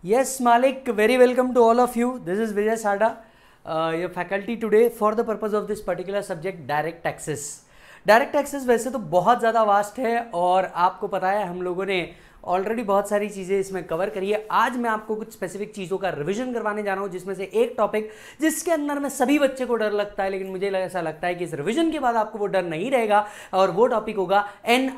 Yes, Malik, very welcome to all of you. This is Vijay Sada, uh, your faculty today for the purpose of this particular subject, direct taxes. Direct taxes वैसे तो बहुत ज़्यादा vast है और आपको पता है हम लोगों ने ऑलरेडी बहुत सारी चीज़ें इसमें कवर करी है आज मैं आपको कुछ स्पेसिफिक चीज़ों का रिवीजन करवाने जा रहा हूँ जिसमें से एक टॉपिक जिसके अंदर में सभी बच्चे को डर लगता है लेकिन मुझे ऐसा लगता है कि इस रिविज़न के बाद आपको वो डर नहीं रहेगा और वो टॉपिक होगा एन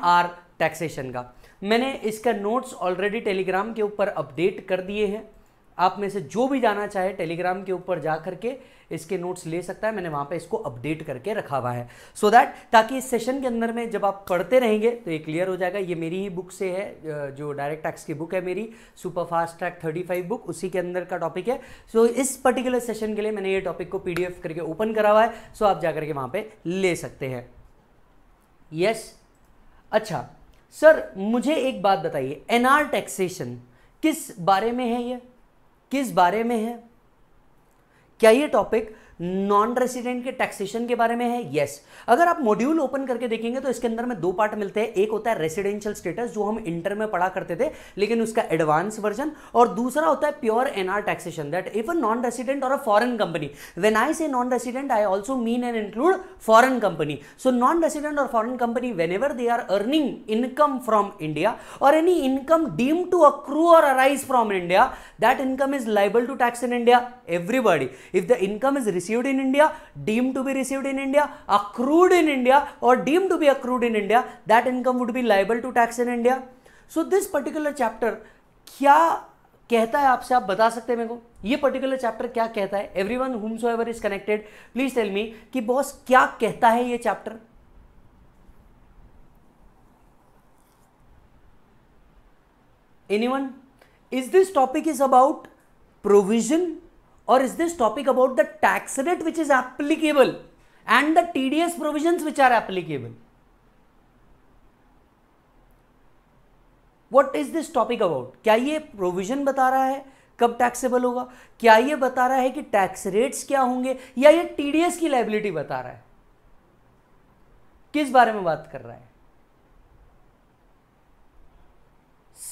टैक्सेशन का मैंने इसका नोट्स ऑलरेडी टेलीग्राम के ऊपर अपडेट कर दिए हैं आप में से जो भी जाना चाहे टेलीग्राम के ऊपर जा करके इसके नोट्स ले सकता है मैंने वहाँ पे इसको अपडेट करके रखा हुआ है सो so दैट ताकि इस सेशन के अंदर में जब आप पढ़ते रहेंगे तो ये क्लियर हो जाएगा ये मेरी ही बुक से है जो डायरेक्ट टैक्स की बुक है मेरी super fast track five book उसी के अंदर का टॉपिक है सो so इस पर्टिकुलर सेशन के लिए मैंने ये टॉपिक को पी करके ओपन करा हुआ है सो so आप जा करके वहाँ पर ले सकते हैं यस yes? अच्छा सर मुझे एक बात बताइए एनआर टैक्सेशन किस बारे में है ये किस बारे में है क्या ये टॉपिक नॉन रेसिडेंट के टैक्सेशन के बारे में है यस अगर आप मॉड्यूल ओपन करके देखेंगे तो इसके अंदर में दो पार्ट मिलते हैं एक होता है रेसिडेंशियल स्टेटस जो हम इंटर में पढ़ा करते थे लेकिन उसका एडवांस वर्जन और दूसरा होता है pure NR taxation that if a non resident और a foreign company when I say non resident I also mean and include foreign company so non resident और foreign company whenever they are earning income from India और any income deem to accrue और arise from India that income is liable to tax in India everybody if the income is receive received in India, deemed to be received in India, accrued in India or deemed to be accrued in India, that income would be liable to tax in India. So this particular chapter क्या कहता है आपसे आप बता सकते हैं मेरे को ये पर्टिकुलर चैप्टर क्या कहता है everyone whomsoever is connected please tell me कि बॉस क्या कहता है ये chapter anyone is this topic is about provision or is this topic about the tax rate which is applicable and the TDS provisions which are applicable? What is this topic about क्या ये provision बता रहा है कब taxable होगा क्या ये बता रहा है कि टैक्स रेट क्या होंगे या ये टीडीएस की लाइबिलिटी बता रहा है किस बारे में बात कर रहा है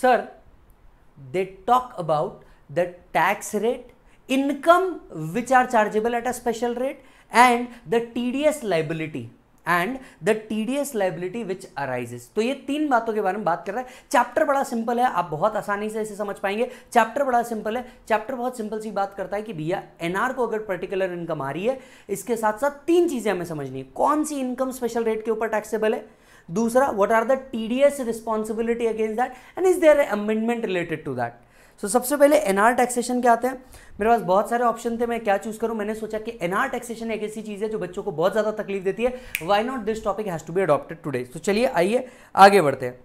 sir they talk about the tax rate income which are chargeable at a special rate and the TDS liability and the TDS liability which arises तो ये तीन बातों के बारे में बात कर रहा है चैप्टर बड़ा सिंपल है आप बहुत आसानी से इसे समझ पाएंगे चैप्टर बड़ा सिंपल है चैप्टर बहुत सिंपल सी बात करता है कि भैया एनआर को अगर पर्टिकुलर इनकम आ रही है इसके साथ साथ तीन चीज़ें हमें समझनी है कौन सी इनकम स्पेशल रेट के ऊपर टैक्सेबल है दूसरा what are the T D S responsibility against that and is there amendment related to that so so, सबसे पहले एनआर टैक्सेशन क्या आते हैं मेरे पास बहुत सारे ऑप्शन थे मैं क्या चूज़ करूं मैंने सोचा कि एनआर टैक्सेशन एक ऐसी चीज़ है जो बच्चों को बहुत ज़्यादा तकलीफ देती है why not this topic has to be adopted today तो चलिए आइए आगे बढ़ते हैं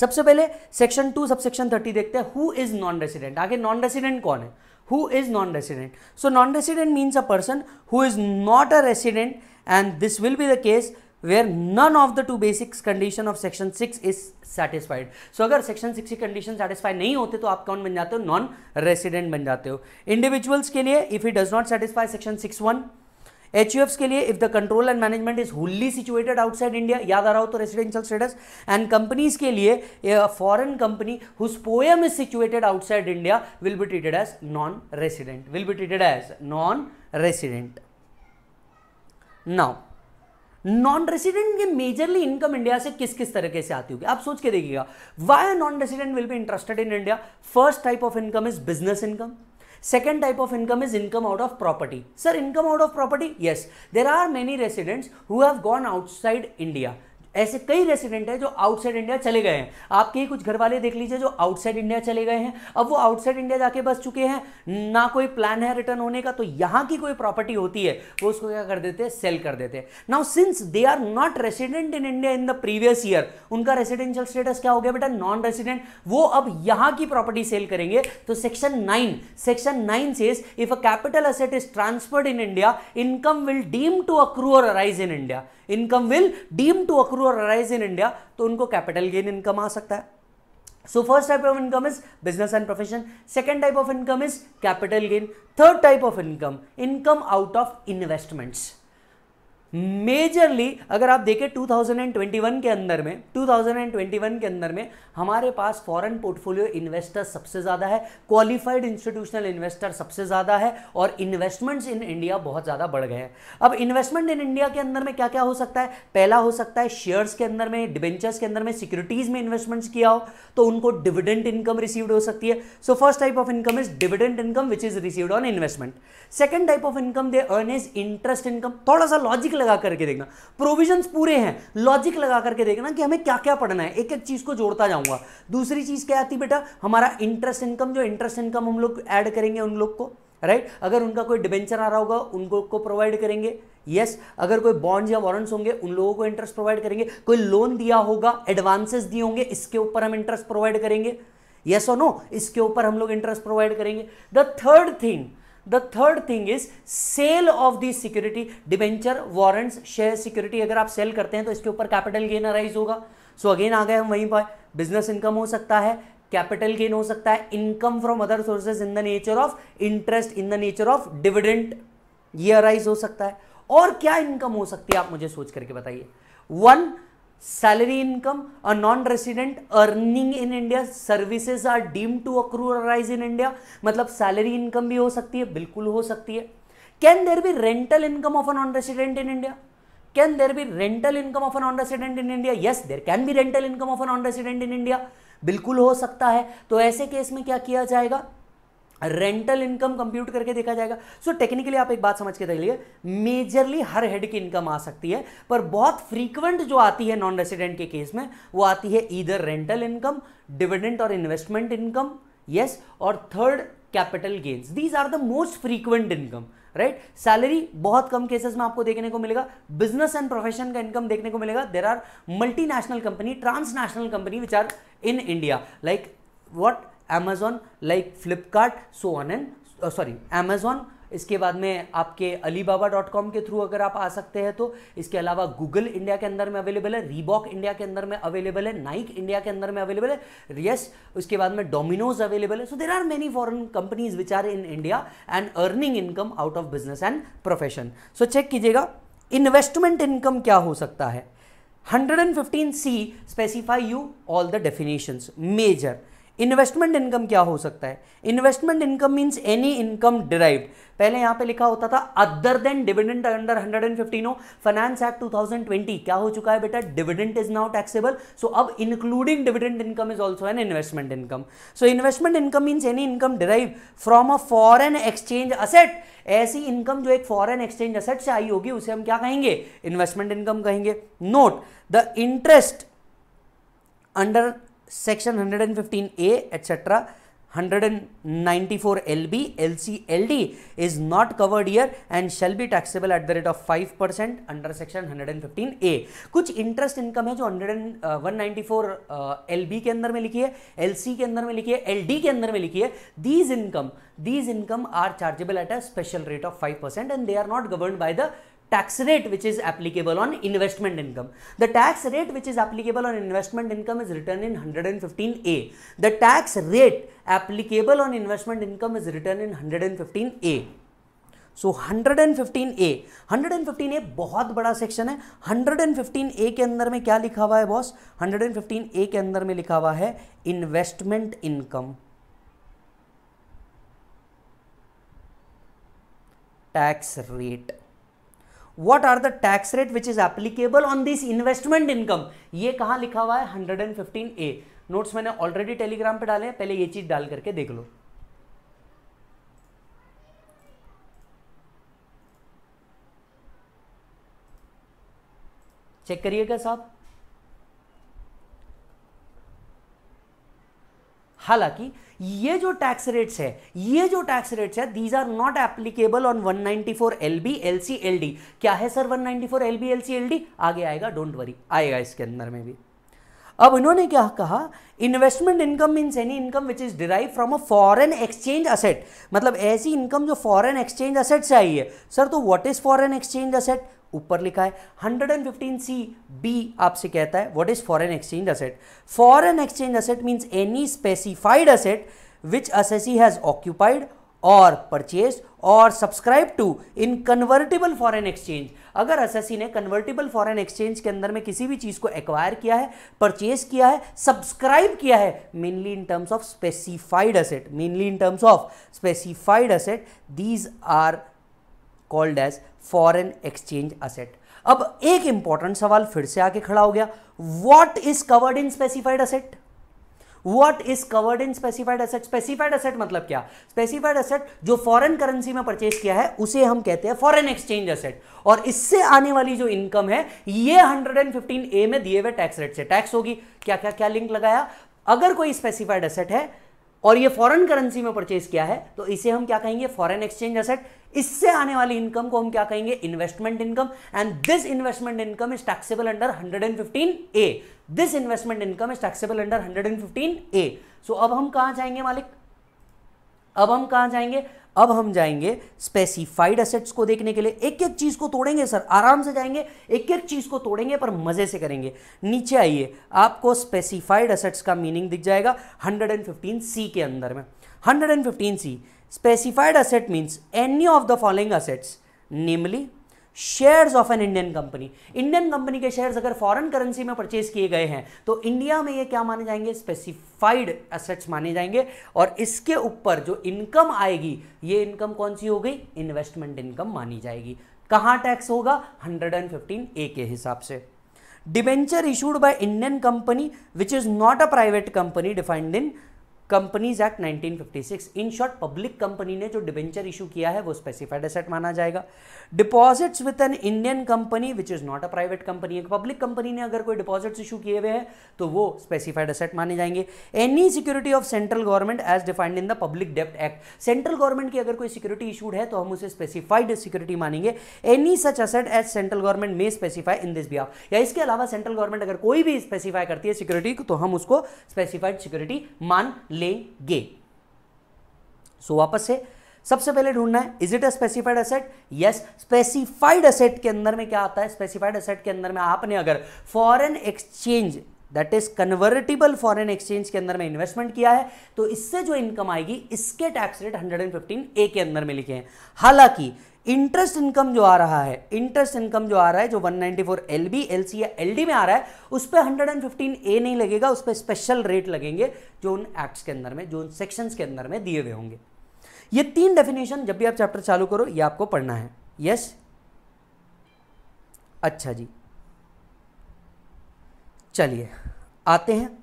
सबसे पहले section two subsection thirty देखते हैं हु इज़ नॉन रेसिडेंट आगे नॉन रेसिडेंट कौन है who is non resident so non resident means a person who is not a resident and this will be the case where none of the two basics condition of section 6 is satisfied so agar section 6 की condition satisfy नहीं होते तो आप कौन बन जाते हो non resident बन जाते हो individuals के लिए if he does not satisfy section 6.1 H के लिए if the control and management is wholly situated outside India याद आ रहा हो तो रेसिडेंशियल स्टेटस एंड कंपनीज के लिए foreign company whose POEM is situated outside India will be treated as non resident will be treated as non resident now non resident की majorly income India से किस किस तरीके से आती होगी आप सोच के देखिएगा why non resident will be interested in India first type of income is business income second type of income is income out of property sir income out of property yes there are many residents who have gone outside India ऐसे कई resident हैं जो outside India चले गए हैं आपके ही कुछ घर वाले देख लीजिए जो आउटसाइड इंडिया चले गए हैं अब वो आउटसाइड इंडिया जाके बस चुके हैं ना कोई प्लान है रिटर्न होने का तो यहाँ की कोई प्रॉपर्टी होती है वो उसको क्या कर देते हैं सेल कर देते हैं now since they are not resident in India in the previous year उनका रेसिडेंशियल स्टेटस क्या हो गया बेटा नॉन रेसिडेंट वो अब यहाँ की प्रॉपर्टी सेल करेंगे तो section nine section nine says if a capital asset is transferred in India income will deem to accrue or arise in India income will deem to accrue और अराइज इन इंडिया तो उनको capital gain income आ सकता है so first type of income is business and profession second type of income is capital gain third type of income income out of investments majorly अगर आप देखें 2021 के अंदर में 2021 के अंदर में हमारे पास फॉरेन पोर्टफोलियो इन्वेस्टर सबसे ज़्यादा है क्वालिफाइड इंस्टीट्यूशनल इन्वेस्टर सबसे ज़्यादा है और इन्वेस्टमेंट्स इन इंडिया बहुत ज़्यादा बढ़ गए हैं अब इन्वेस्टमेंट इन इंडिया के अंदर में क्या क्या हो सकता है पहला हो सकता है शेयर्स के अंदर में डिवेंचर्स के अंदर में सिक्योरिटीज़ में इन्वेस्टमेंट्स किया हो तो उनको डिविडेंट इनकम रिसीव्ड हो सकती है so first type of income is dividend income which is received on investment second type of income they earn is interest income थोड़ा सा लॉजिकल लगा करके देखना प्रोविजंस पूरे हैं लॉजिक लगा करके देखना कि हमें क्या क्या पढ़ना है एक एक चीज़ को जोड़ता जाऊंगा दूसरी चीज़ क्या आती बेटा हमारा इंटरेस्ट इनकम जो इंटरेस्ट इनकम हम लोग ऐड करेंगे उन लोग को राइट right? अगर उनका कोई डिबेंचर आ रहा होगा उनको को प्रोवाइड करेंगे यस yes, अगर कोई बॉन्ड्स या वारंट्स होंगे उन लोगों को इंटरेस्ट प्रोवाइड करेंगे कोई लोन दिया होगा एडवांसेस दिए होंगे इसके ऊपर हम इंटरेस्ट प्रोवाइड करेंगे यस और नो इसके ऊपर हम लोग इंटरेस्ट प्रोवाइड करेंगे the third thing the third thing is sale of the security debenture warrant share security अगर आप सेल करते हैं तो इसके ऊपर कैपिटल गेन अराइज होगा सो so अगेन आ गए हम वहीं पर बिजनेस इनकम हो सकता है कैपिटल गेन हो सकता है income from other sources in the nature of interest in the nature of dividend ये अराइज हो सकता है और क्या इनकम हो सकती है आप मुझे सोच करके बताइए one salary income a non resident earning in India services are deem to accrue rise in India मतलब सैलरी इनकम भी हो सकती है बिल्कुल हो सकती है can there be rental income of a non resident in India can there be rental income of a non resident in India yes there can be rental income of a non resident in India बिल्कुल हो सकता है तो ऐसे case में क्या किया जाएगा रेंटल इनकम कंप्यूट करके देखा जाएगा सो so, टेक्निकली आप एक बात समझ के चलिए मेजरली हर हेड की इनकम आ सकती है पर बहुत फ्रीक्वेंट जो आती है नॉन रेसिडेंट के केस में वो आती है इधर रेंटल इनकम डिविडेंट और इन्वेस्टमेंट इनकम यस और third capital gains these are the most frequent income right salary बहुत कम केसेस में आपको देखने को मिलेगा बिजनेस एंड प्रोफेशन का इनकम देखने को मिलेगा there are multinational company transnational company which are in India like what amazon like flipkart so on and uh, sorry amazon इसके बाद में आपके अलीबाबा डॉट कॉम के थ्रू अगर आप आ सकते हैं तो इसके अलावा गूगल इंडिया के अंदर में अवेलेबल है रीबॉक इंडिया के अंदर में अवेलेबल है नाइक इंडिया के अंदर में अवेलेबल है यस उसके बाद में डोमिनोज अवेलेबल है so there are many foreign companies which are in India and earning income out of business and profession so check कीजिएगा इन्वेस्टमेंट इनकम क्या हो सकता है fifteen C specify you all the definition major investment income क्या हो सकता है investment income means any income derived पहले यहां पे लिखा होता था अदर देन डिविडेंड अंडर 115 हो फाइनेंस एक्ट 2020 क्या हो चुका है बेटा dividend is now taxable so अब including dividend income is also an investment income so investment income means any income derive from a foreign exchange asset ऐसी income जो एक फॉरन एक्सचेंज असेट से आई होगी उसे हम क्या कहेंगे इन्वेस्टमेंट इनकम कहेंगे note the interest under section 115 A et cetera 194 LB, LC, LD is not covered here and shall be taxable at the rate of 5% under section 115 A. कुछ इंटरेस्ट इनकम है जो 194 LB के अंदर में लिखी है LC के अंदर में लिखी है LD के अंदर में लिखी है These income, these income are chargeable at a special rate of 5% and they are not govern by the tax rate which is applicable on investment income. The tax rate which is applicable on investment income is written in 115A. The tax rate applicable on investment income is written in 115A. So so, 115A 115A बहुत बड़ा section है 115A के अंदर में क्या लिखा हुआ है बॉस 115A के अंदर में लिखा हुआ है investment income tax rate what are the tax rate which is applicable on this investment income ये कहा लिखा हुआ है hundred and fifteen A notes मैंने ऑलरेडी टेलीग्राम पे डाले हैं पहले ये चीज डाल करके देख लो चेक करिएगा साहब हालांकि ये जो टैक्स रेट्स है ये जो टैक्स रेट्स है these are not applicable on 194 LB LC LD क्या है सर 194 एलबी एलसी एलडी आगे आएगा डोंट वरी आएगा इसके अंदर में भी अब इन्होंने क्या कहा investment income means any income which is derive from a foreign exchange asset मतलब ऐसी इनकम जो फॉरेन एक्सचेंज असेट से आई है सर तो what is foreign exchange asset ऊपर लिखा है 115 सी बी आपसे कहता है what is foreign exchange asset foreign exchange asset means any specified asset which assessee has occupied और परचेज और subscribe to in convertible foreign exchange अगर असेसी ने कन्वर्टेबल फॉरेन एक्सचेंज के अंदर में किसी भी चीज़ को एक्वायर किया है परचेज किया है सब्सक्राइब किया है mainly in terms of specified asset mainly in terms of specified asset these are called as foreign exchange asset अब एक इंपॉर्टेंट सवाल फिर से आके खड़ा हो गया what is covered in specified asset what is covered in specified asset specified asset मतलब क्या स्पेसिफाइड असेट जो फॉरेन करेंसी में परचेज किया है उसे हम कहते हैं फॉरेन एक्सचेंज असेट और इससे आने वाली जो इनकम है ये 115 ए में दिए हुए टैक्स रेट से टैक्स होगी क्या क्या क्या लिंक लगाया अगर कोई स्पेसिफाइड असेट है और ये फॉरेन करेंसी में परचेज किया है तो इसे हम क्या कहेंगे फॉरेन एक्सचेंज असेट इससे आने वाली इनकम को हम क्या कहेंगे investment income and this investment income is taxable under 115 A this investment income is taxable under 115 A so अब हम कहा जाएंगे मालिक अब हम कहाँ जाएंगे अब हम जाएंगे स्पेसिफाइड एसेट्स को देखने के लिए एक एक चीज़ को तोड़ेंगे सर आराम से जाएंगे एक एक चीज़ को तोड़ेंगे पर मज़े से करेंगे नीचे आइए आपको स्पेसिफाइड एसेट्स का मीनिंग दिख जाएगा 115 सी के अंदर में 115 C specified asset means any of the following assets namely shares of an Indian company Indian company के शेयर्स अगर फॉरेन करेंसी में परचेज किए गए हैं तो इंडिया में ये क्या माने जाएंगे स्पेसिफाइड एसेट्स माने जाएंगे और इसके ऊपर जो इनकम आएगी ये इनकम कौन सी हो गई इन्वेस्टमेंट इनकम मानी जाएगी कहां टैक्स होगा 115 ए के हिसाब से debenture issued by Indian company which is not a private company defined in companies act 1956 in short public company ने जो डिबेंचर इशू किया है वो स्पेसिफाइड एसेट माना जाएगा deposits with an Indian company which is not a private company public company ने अगर कोई डिपॉजिट्स इशू किए हुए हैं तो वो स्पेसिफाइड एसेट माने जाएंगे any security of central government as defined in the public डेप्ट एक्ट सेंट्रल गवर्नमेंट की अगर कोई सिक्योरिटी इशूड है तो हम उसे स्पेसिफाइड सिक्योरिटी मानेंगे any such asset as central government में स्पेसिफाई इन दिस बी या इसके अलावा सेंट्रल गवर्नमेंट अगर कोई भी स्पेसिफाई करती है सिक्योरिटी तो हम उसको स्पेसिफाइड सिक्योरिटी मान लेंगे सो so, वापस से सबसे पहले ढूंढना है is it a specified asset yes specified asset के अंदर में क्या आता है स्पेसिफाइड असेट के अंदर में आपने अगर foreign exchange that is convertible foreign exchange के अंदर में इन्वेस्टमेंट किया है तो इससे जो इनकम आएगी इसके tax rate hundred and fifteen A के अंदर में लिखे हैं हालांकि इंटरेस्ट इनकम जो आ रहा है इंटरेस्ट इनकम जो आ रहा है जो 194 एलबी एलसी या एलडी में आ रहा है उस पर 115 ए नहीं लगेगा उस पर स्पेशल रेट लगेंगे जो उन एक्ट्स के अंदर में जो उन सेक्शन के अंदर में दिए हुए होंगे ये तीन डेफिनेशन जब भी आप चैप्टर चालू करो ये आपको पढ़ना है यस अच्छा जी चलिए आते हैं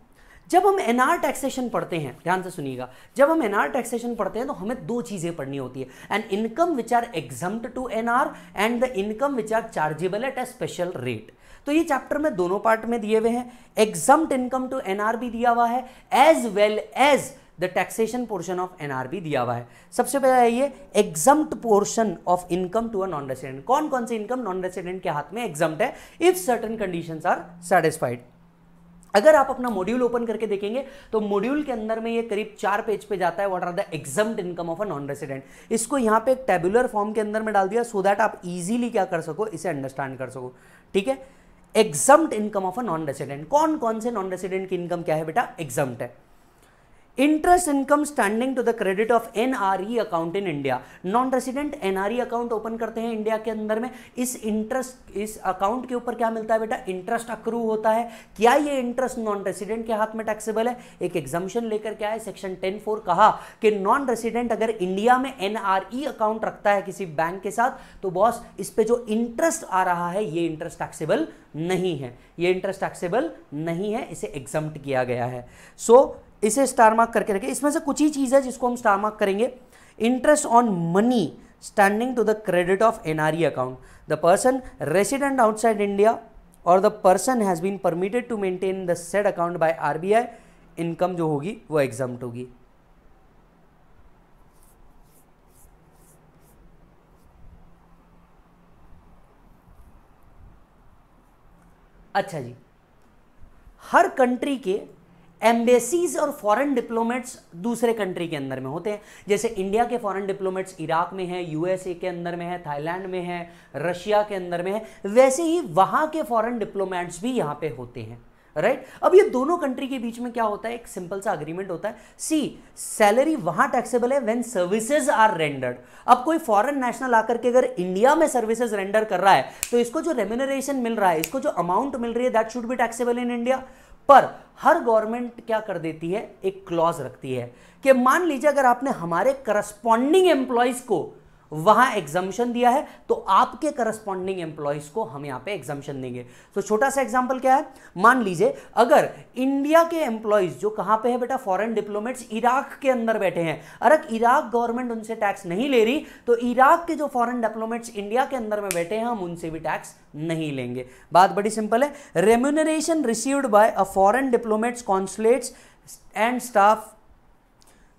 जब हम एन टैक्सेशन पढ़ते हैं ध्यान से सुनिएगा जब हम एनआर टैक्सेशन पढ़ते हैं तो हमें दो चीज़ें पढ़नी होती है and income which are exempt to an and the income which are chargeable at a special rate तो ये चैप्टर में दोनों पार्ट में दिए हुए हैं एग्जाम इनकम टू एन भी दिया हुआ है as well as the taxation portion of an भी दिया हुआ है सबसे पहले है ये exempt portion of income to a non resident कौन कौन से इनकम नॉन रेसिडेंट के हाथ में एग्जाम है if certain condition are satisfied अगर आप अपना मॉड्यूल ओपन करके देखेंगे तो मॉड्यूल के अंदर में ये करीब चार पेज पे जाता है what are the exempt income of a non resident इसको यहां पे एक टेबुलर फॉर्म के अंदर में डाल दिया सो दैट आप इजीली क्या कर सको इसे अंडरस्टैंड कर सको ठीक है exempt income of a non resident कौन कौन से नॉन रेसिडेंट की इनकम क्या है बेटा एग्जाम है interest income standing to the credit of NRE account in India. Non-resident NRE account open करते हैं इंडिया के अंदर में इस इंटरेस्ट इस अकाउंट के ऊपर क्या मिलता है बेटा इंटरेस्ट अक्रू होता है क्या ये इंटरेस्ट नॉन रेसिडेंट के हाथ में टैक्सेबल है एक एग्जाम्शन लेकर क्या है सेक्शन टेन फोर कहा कि नॉन रेसिडेंट अगर इंडिया में एनआरई अकाउंट e रखता है किसी बैंक के साथ तो बॉस इस पर जो इंटरेस्ट आ रहा है ये इंटरेस्ट टैक्सेबल नहीं है ये इंटरेस्ट टैक्सेबल नहीं है इसे एग्जाम्प्ट किया गया है सो so, इसे स्टार मार्क करके रखें इसमें से कुछ ही चीज़ है जिसको हम स्टार मार्क करेंगे interest on money standing to the credit of NRE account the person resident outside India और the person has been permitted to maintain the said account by RBI income जो होगी वो एग्जाम होगी अच्छा जी हर country के एम्बेसीज और फॉरेन डिप्लोमेट्स दूसरे कंट्री के अंदर में होते हैं जैसे इंडिया के फॉरेन डिप्लोमेट्स इराक में है यूएसए के अंदर में है थाईलैंड में है रशिया के अंदर में है वैसे ही वहां के फॉरेन डिप्लोमेट्स भी यहां पे होते हैं राइट right? अब ये दोनों कंट्री के बीच में क्या होता है एक सिंपल सा अग्रीमेंट होता है सी सैलरी वहां टैक्सेबल है व्हेन सर्विसेज आर रेंडर्ड अब कोई फॉरेन नेशनल आकर के अगर इंडिया में सर्विसेज रेंडर कर रहा है तो इसको जो रेम्यूनरेशन मिल रहा है इसको जो अमाउंट मिल रही है that should be taxable in India पर हर गवर्नमेंट क्या कर देती है एक क्लॉज रखती है कि मान लीजिए अगर आपने हमारे करस्पॉन्डिंग एम्प्लॉयज को वहां एग्जामेशन दिया है तो आपके करस्पॉन्डिंग एम्प्लॉयज को हम यहां पे एग्जामेशन देंगे तो छोटा सा एग्जाम्पल क्या है मान लीजिए अगर इंडिया के एम्प्लॉयज जो कहां पे है बेटा फॉरेन डिप्लोमेट्स इराक के अंदर बैठे हैं अरे इराक गवर्नमेंट उनसे टैक्स नहीं ले रही तो इराक के जो फॉरन डिप्लोमेट्स इंडिया के अंदर में बैठे हैं हम उनसे भी टैक्स नहीं लेंगे बात बड़ी सिंपल है remuneration received by a foreign diplomats consulates and staff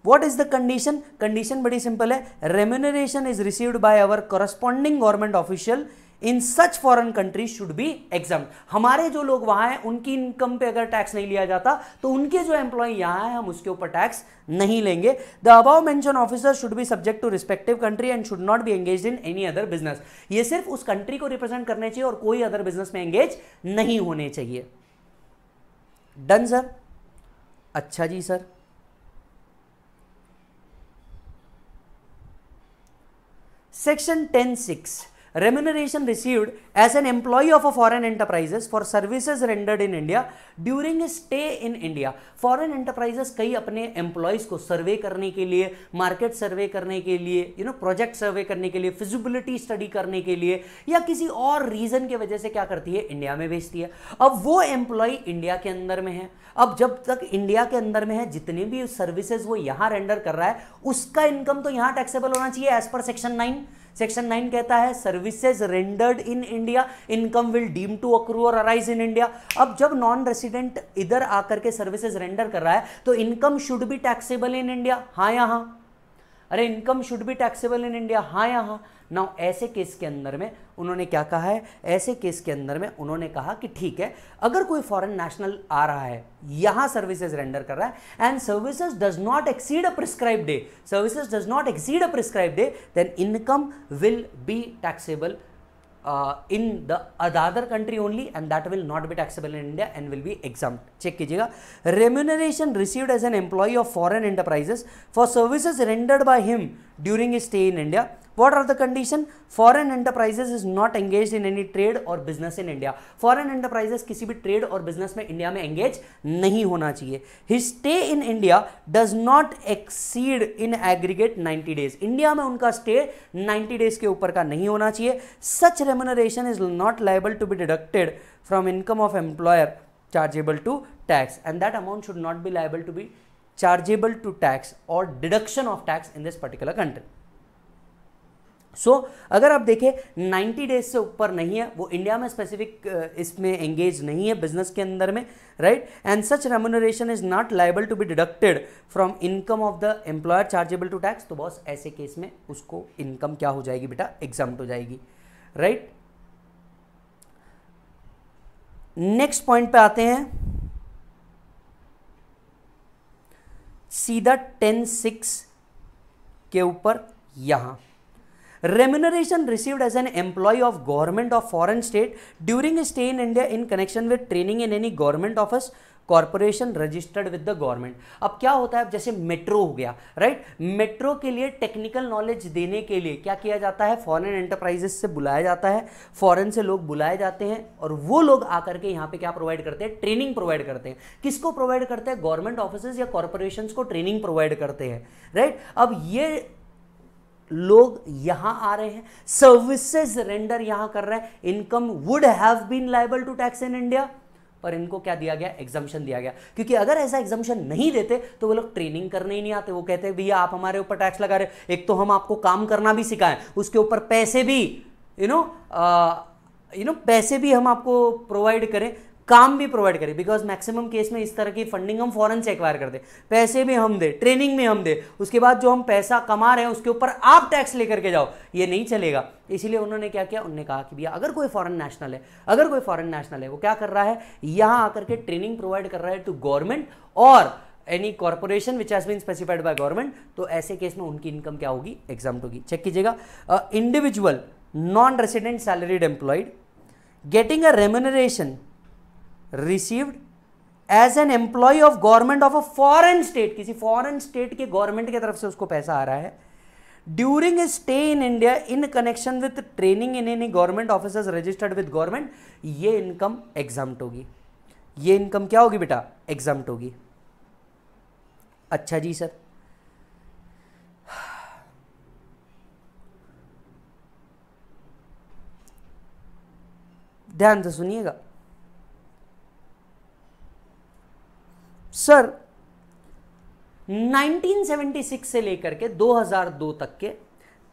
what is the condition condition बड़ी सिंपल है remuneration is receive by our corresponding government official in such foreign country should be exempt हमारे जो लोग वहां हैं उनकी income पे अगर टैक्स नहीं लिया जाता तो उनके जो एम्प्लॉय यहां है हम उसके ऊपर टैक्स नहीं लेंगे the above mention officer should be subject to respective country and should not be engage in any other business ये सिर्फ उस कंट्री को रिप्रेजेंट करने चाहिए और कोई अदर बिजनेस में एंगेज नहीं होने चाहिए डन सर अच्छा जी sir Section 10.6 remuneration received as an employee of a foreign enterprises for services rendered in India during a stay in India. Foreign enterprises कई अपने employees को सर्वे करने के लिए market सर्वे करने के लिए you know project सर्वे करने के लिए feasibility study करने के लिए या किसी और reason के वजह से क्या करती है इंडिया में भेजती है अब वो एम्प्लॉय इंडिया के अंदर में है अब जब तक इंडिया के अंदर में है जितने भी सर्विसेज वो यहाँ रेंडर कर रहा है उसका इनकम तो यहाँ टैक्सेबल होना चाहिए as per section nine section nine कहता है services rendered in India income will deem to accrue और अराइज इन इंडिया अब जब नॉन रेसिडेंट इधर आकर के सर्विसेज रेंडर कर रहा है तो income should be taxable in India हाँ यहाँ अरे income should be taxable in India हाँ यहाँ नाउ ऐसे केस के अंदर में उन्होंने क्या कहा है ऐसे केस के अंदर में उन्होंने कहा कि ठीक है अगर कोई फॉरेन नेशनल आ रहा है यहां सर्विसेज रेंडर कर रहा है and services does not exceed a prescribe day services does not exceed a prescribe day then income will be taxable in the other country only and that will not be taxable in India and will be exempt check कीजिएगा remuneration received as an employ of foreign enterprises for services rendered by him during stay in India what are the condition foreign enterprises is not engaged in any trade or business in india foreign enterprises किसी भी trade और business में india में engage नहीं होना चाहिए his stay in india does not exceed in aggregate 90 days india में उनका stay 90 days के ऊपर का नहीं होना चाहिए such remuneration is not liable to be deducted from income of employer chargeable to tax and that amount should not be liable to be chargeable to tax or deduction of tax in this particular country so so, अगर आप देखें 90 days से ऊपर नहीं है वो India में specific इसमें एंगेज नहीं है बिजनेस के अंदर में right and such remuneration is not liable to be deducted from income of the employer chargeable to tax तो बॉस ऐसे केस में उसको इनकम क्या हो जाएगी बेटा एग्जाम हो जाएगी राइट नेक्स्ट पॉइंट पे आते हैं सीधा टेन सिक्स के ऊपर यहां remuneration received as an employee of government of foreign state during a stay in India in connection with training in any government office corporation registered with the government अब क्या होता है जैसे मेट्रो हो गया राइट मेट्रो के लिए technical knowledge देने के लिए क्या किया जाता है फॉरेन एंटरप्राइजेस से बुलाया जाता है फॉरेन से लोग बुलाए जाते हैं और वो लोग आकर के यहाँ पे क्या प्रोवाइड करते हैं ट्रेनिंग प्रोवाइड करते हैं किसको प्रोवाइड करते हैं गवर्नमेंट ऑफिस या कॉरपोरेशन को ट्रेनिंग प्रोवाइड करते हैं राइट अब ये लोग यहां आ रहे हैं सर्विसेज रेंडर यहां कर रहे हैं income would have been liable to tax in India पर इनको क्या दिया गया एग्जाम्शन दिया गया क्योंकि अगर ऐसा एग्जाम्शन नहीं देते तो वो लोग ट्रेनिंग करने ही नहीं आते वो कहते भैया आप हमारे ऊपर टैक्स लगा रहे एक तो हम आपको काम करना भी सिखाएं उसके ऊपर पैसे भी यू नो यू नो पैसे भी हम आपको प्रोवाइड करें काम भी प्रोवाइड करें बिकॉज मैक्सिमम केस में इस तरह की फंडिंग हम फॉरन से एक्वायर कर दे पैसे भी हम दे ट्रेनिंग में हम दे उसके बाद जो हम पैसा कमा रहे हैं उसके ऊपर आप टैक्स लेकर के जाओ ये नहीं चलेगा इसीलिए उन्होंने क्या किया उन्होंने कहा कि भैया अगर कोई फॉरेन नेशनल है अगर कोई फॉरेन नेशनल है वो क्या कर रहा है यहाँ आकर के ट्रेनिंग प्रोवाइड कर रहा है टू गवर्नमेंट और any corporation which has been specified by government तो ऐसे केस में उनकी इनकम क्या होगी एग्जाम होगी चेक कीजिएगा individual non resident salaried employed getting a remuneration received as an employ of government of a foreign state किसी फॉरेन स्टेट के गवर्नमेंट की तरफ से उसको पैसा आ रहा है during stay in India in connection with training in any government officers registered with government ये इनकम एग्जाम होगी ये इनकम क्या होगी बेटा एग्जाम होगी अच्छा जी सर ध्यान से सुनिएगा सर 1976 से लेकर के 2002 तक के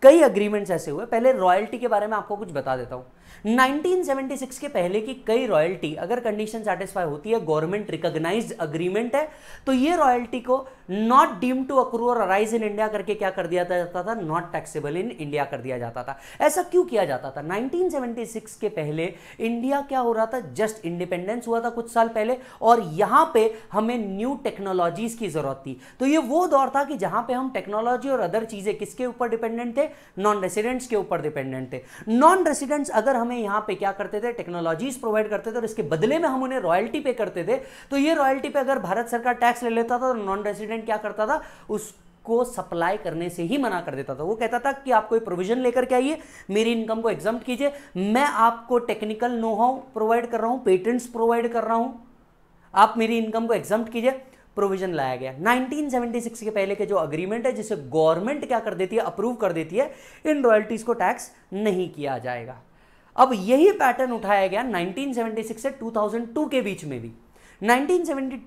कई अग्रीमेंट्स ऐसे हुए पहले रॉयल्टी के बारे में आपको कुछ बता देता हूं 1976 के पहले की कई रॉयल्टी अगर कंडीशन सेटिस्फाई होती है गवर्नमेंट रिकॉग्नाइज्ड अग्रीमेंट है तो ये रॉयल्टी को नॉट डीम टू अक्रू और अराइज इन इंडिया करके क्या कर दिया जाता था नॉट टैक्सेबल इन इंडिया कर दिया जाता था ऐसा क्यों किया जाता था 1976 के पहले इंडिया क्या हो रहा था जस्ट इंडिपेंडेंस हुआ था कुछ साल पहले और यहां पे हमें न्यू टेक्नोलॉजीज की जरूरत थी तो ये वो दौर था कि जहां पे हम टेक्नोलॉजी और अदर चीज़ें किसके ऊपर डिपेंडेंट थे नॉन रेसिडेंट्स के ऊपर डिपेंडेंट थे नॉन रेसिडेंट्स अगर हमें यहाँ पे क्या करते थे टेक्नोलॉजीज प्रोवाइड करते थे और इसके बदले में हम उन्हें रॉयल्टी पे करते थे तो ये रॉयल्टी पे अगर भारत सरकार टैक्स ले लेता था तो नॉन रेसिडेंट क्या करता था उस को सप्लाई करने से ही मना कर देता था वो कहता था कि आप कोई प्रोविजन लेकर के आइए मेरी इनकम को एग्जाम कीजिए मैं आपको टेक्निकल नो हाउ प्रोवाइड कर रहा हूँ पेटेंट्स प्रोवाइड कर रहा हूँ आप मेरी इनकम को एग्जाम कीजिए प्रोविजन लाया गया 1976 के पहले के जो अग्रीमेंट है जिसे गवर्नमेंट क्या कर देती है अप्रूव कर देती है इन रॉयल्टीज़ को टैक्स नहीं किया जाएगा अब यही पैटर्न उठाया गया 1976 से 2002 के बीच में भी 1970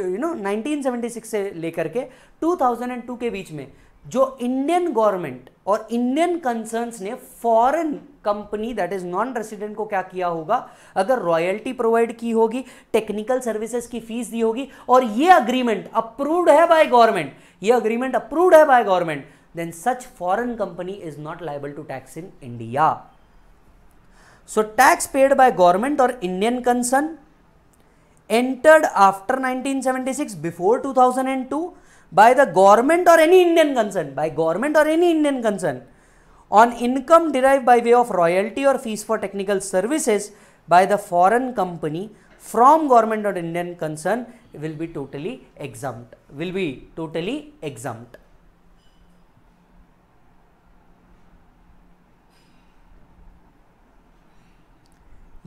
यू नो 1976 से लेकर के 2002 के बीच में जो इंडियन गवर्नमेंट और इंडियन कंसर्न्स ने foreign company that is non resident को क्या किया होगा अगर रॉयल्टी प्रोवाइड की होगी टेक्निकल सर्विसेज की फीस दी होगी और ये अग्रीमेंट अप्रूव्ड है बाय गवर्नमेंट ये अग्रीमेंट अप्रूव्ड है by government then such foreign company is not liable to tax in India So tax paid by government or Indian concern entered after 1976 before 2002 by the government or any Indian concern by government or any Indian concern on income derived by way of royalty or fees for technical services by the foreign company from government or Indian concern will be totally exempt will be totally exempt.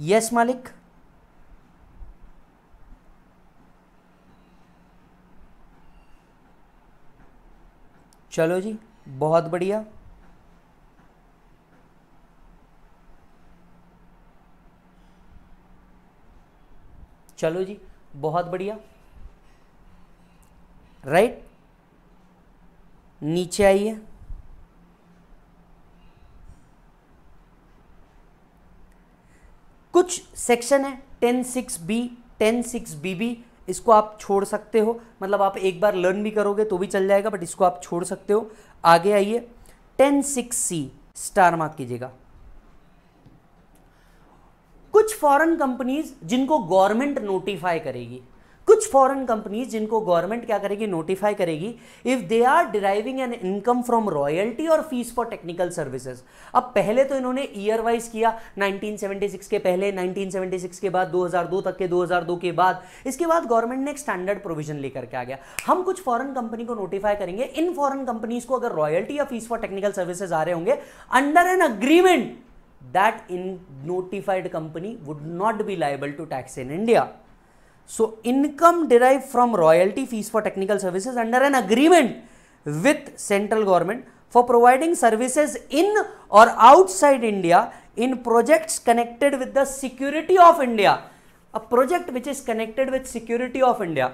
Yes मालिक चलो जी बहुत बढ़िया चलो जी बहुत बढ़िया right नीचे आइए कुछ सेक्शन है ten six B ten six B B इसको आप छोड़ सकते हो मतलब आप एक बार लर्न भी करोगे तो भी चल जाएगा बट इसको आप छोड़ सकते हो आगे आइए ten six C star mark कीजिएगा कुछ फॉरेन कंपनीज जिनको गवर्नमेंट नोटिफाई करेगी कुछ फॉरेन कंपनीज जिनको गवर्नमेंट क्या करेगी नोटिफाई करेगी if they are deriving an income from royalty और फीस फॉर टेक्निकल सर्विसेज अब पहले तो इन्होंने ईयर वाइज किया 1976 के पहले 1976 के बाद 2002 तक के 2002 के बाद इसके बाद गवर्नमेंट ने एक स्टैंडर्ड प्रोविजन लेकर के आ गया हम कुछ फॉरन कंपनी को नोटिफाई करेंगे इन फॉरन कंपनीज को अगर रॉयल्टी या फीस फॉर टेक्निकल सर्विसेज आ रहे होंगे under an agreement that in notified company would not be liable to tax in India so income derive from royalty fees for technical services under an agreement with central government for providing services in और outside India in project connected with the security of India a project which is connected with security of India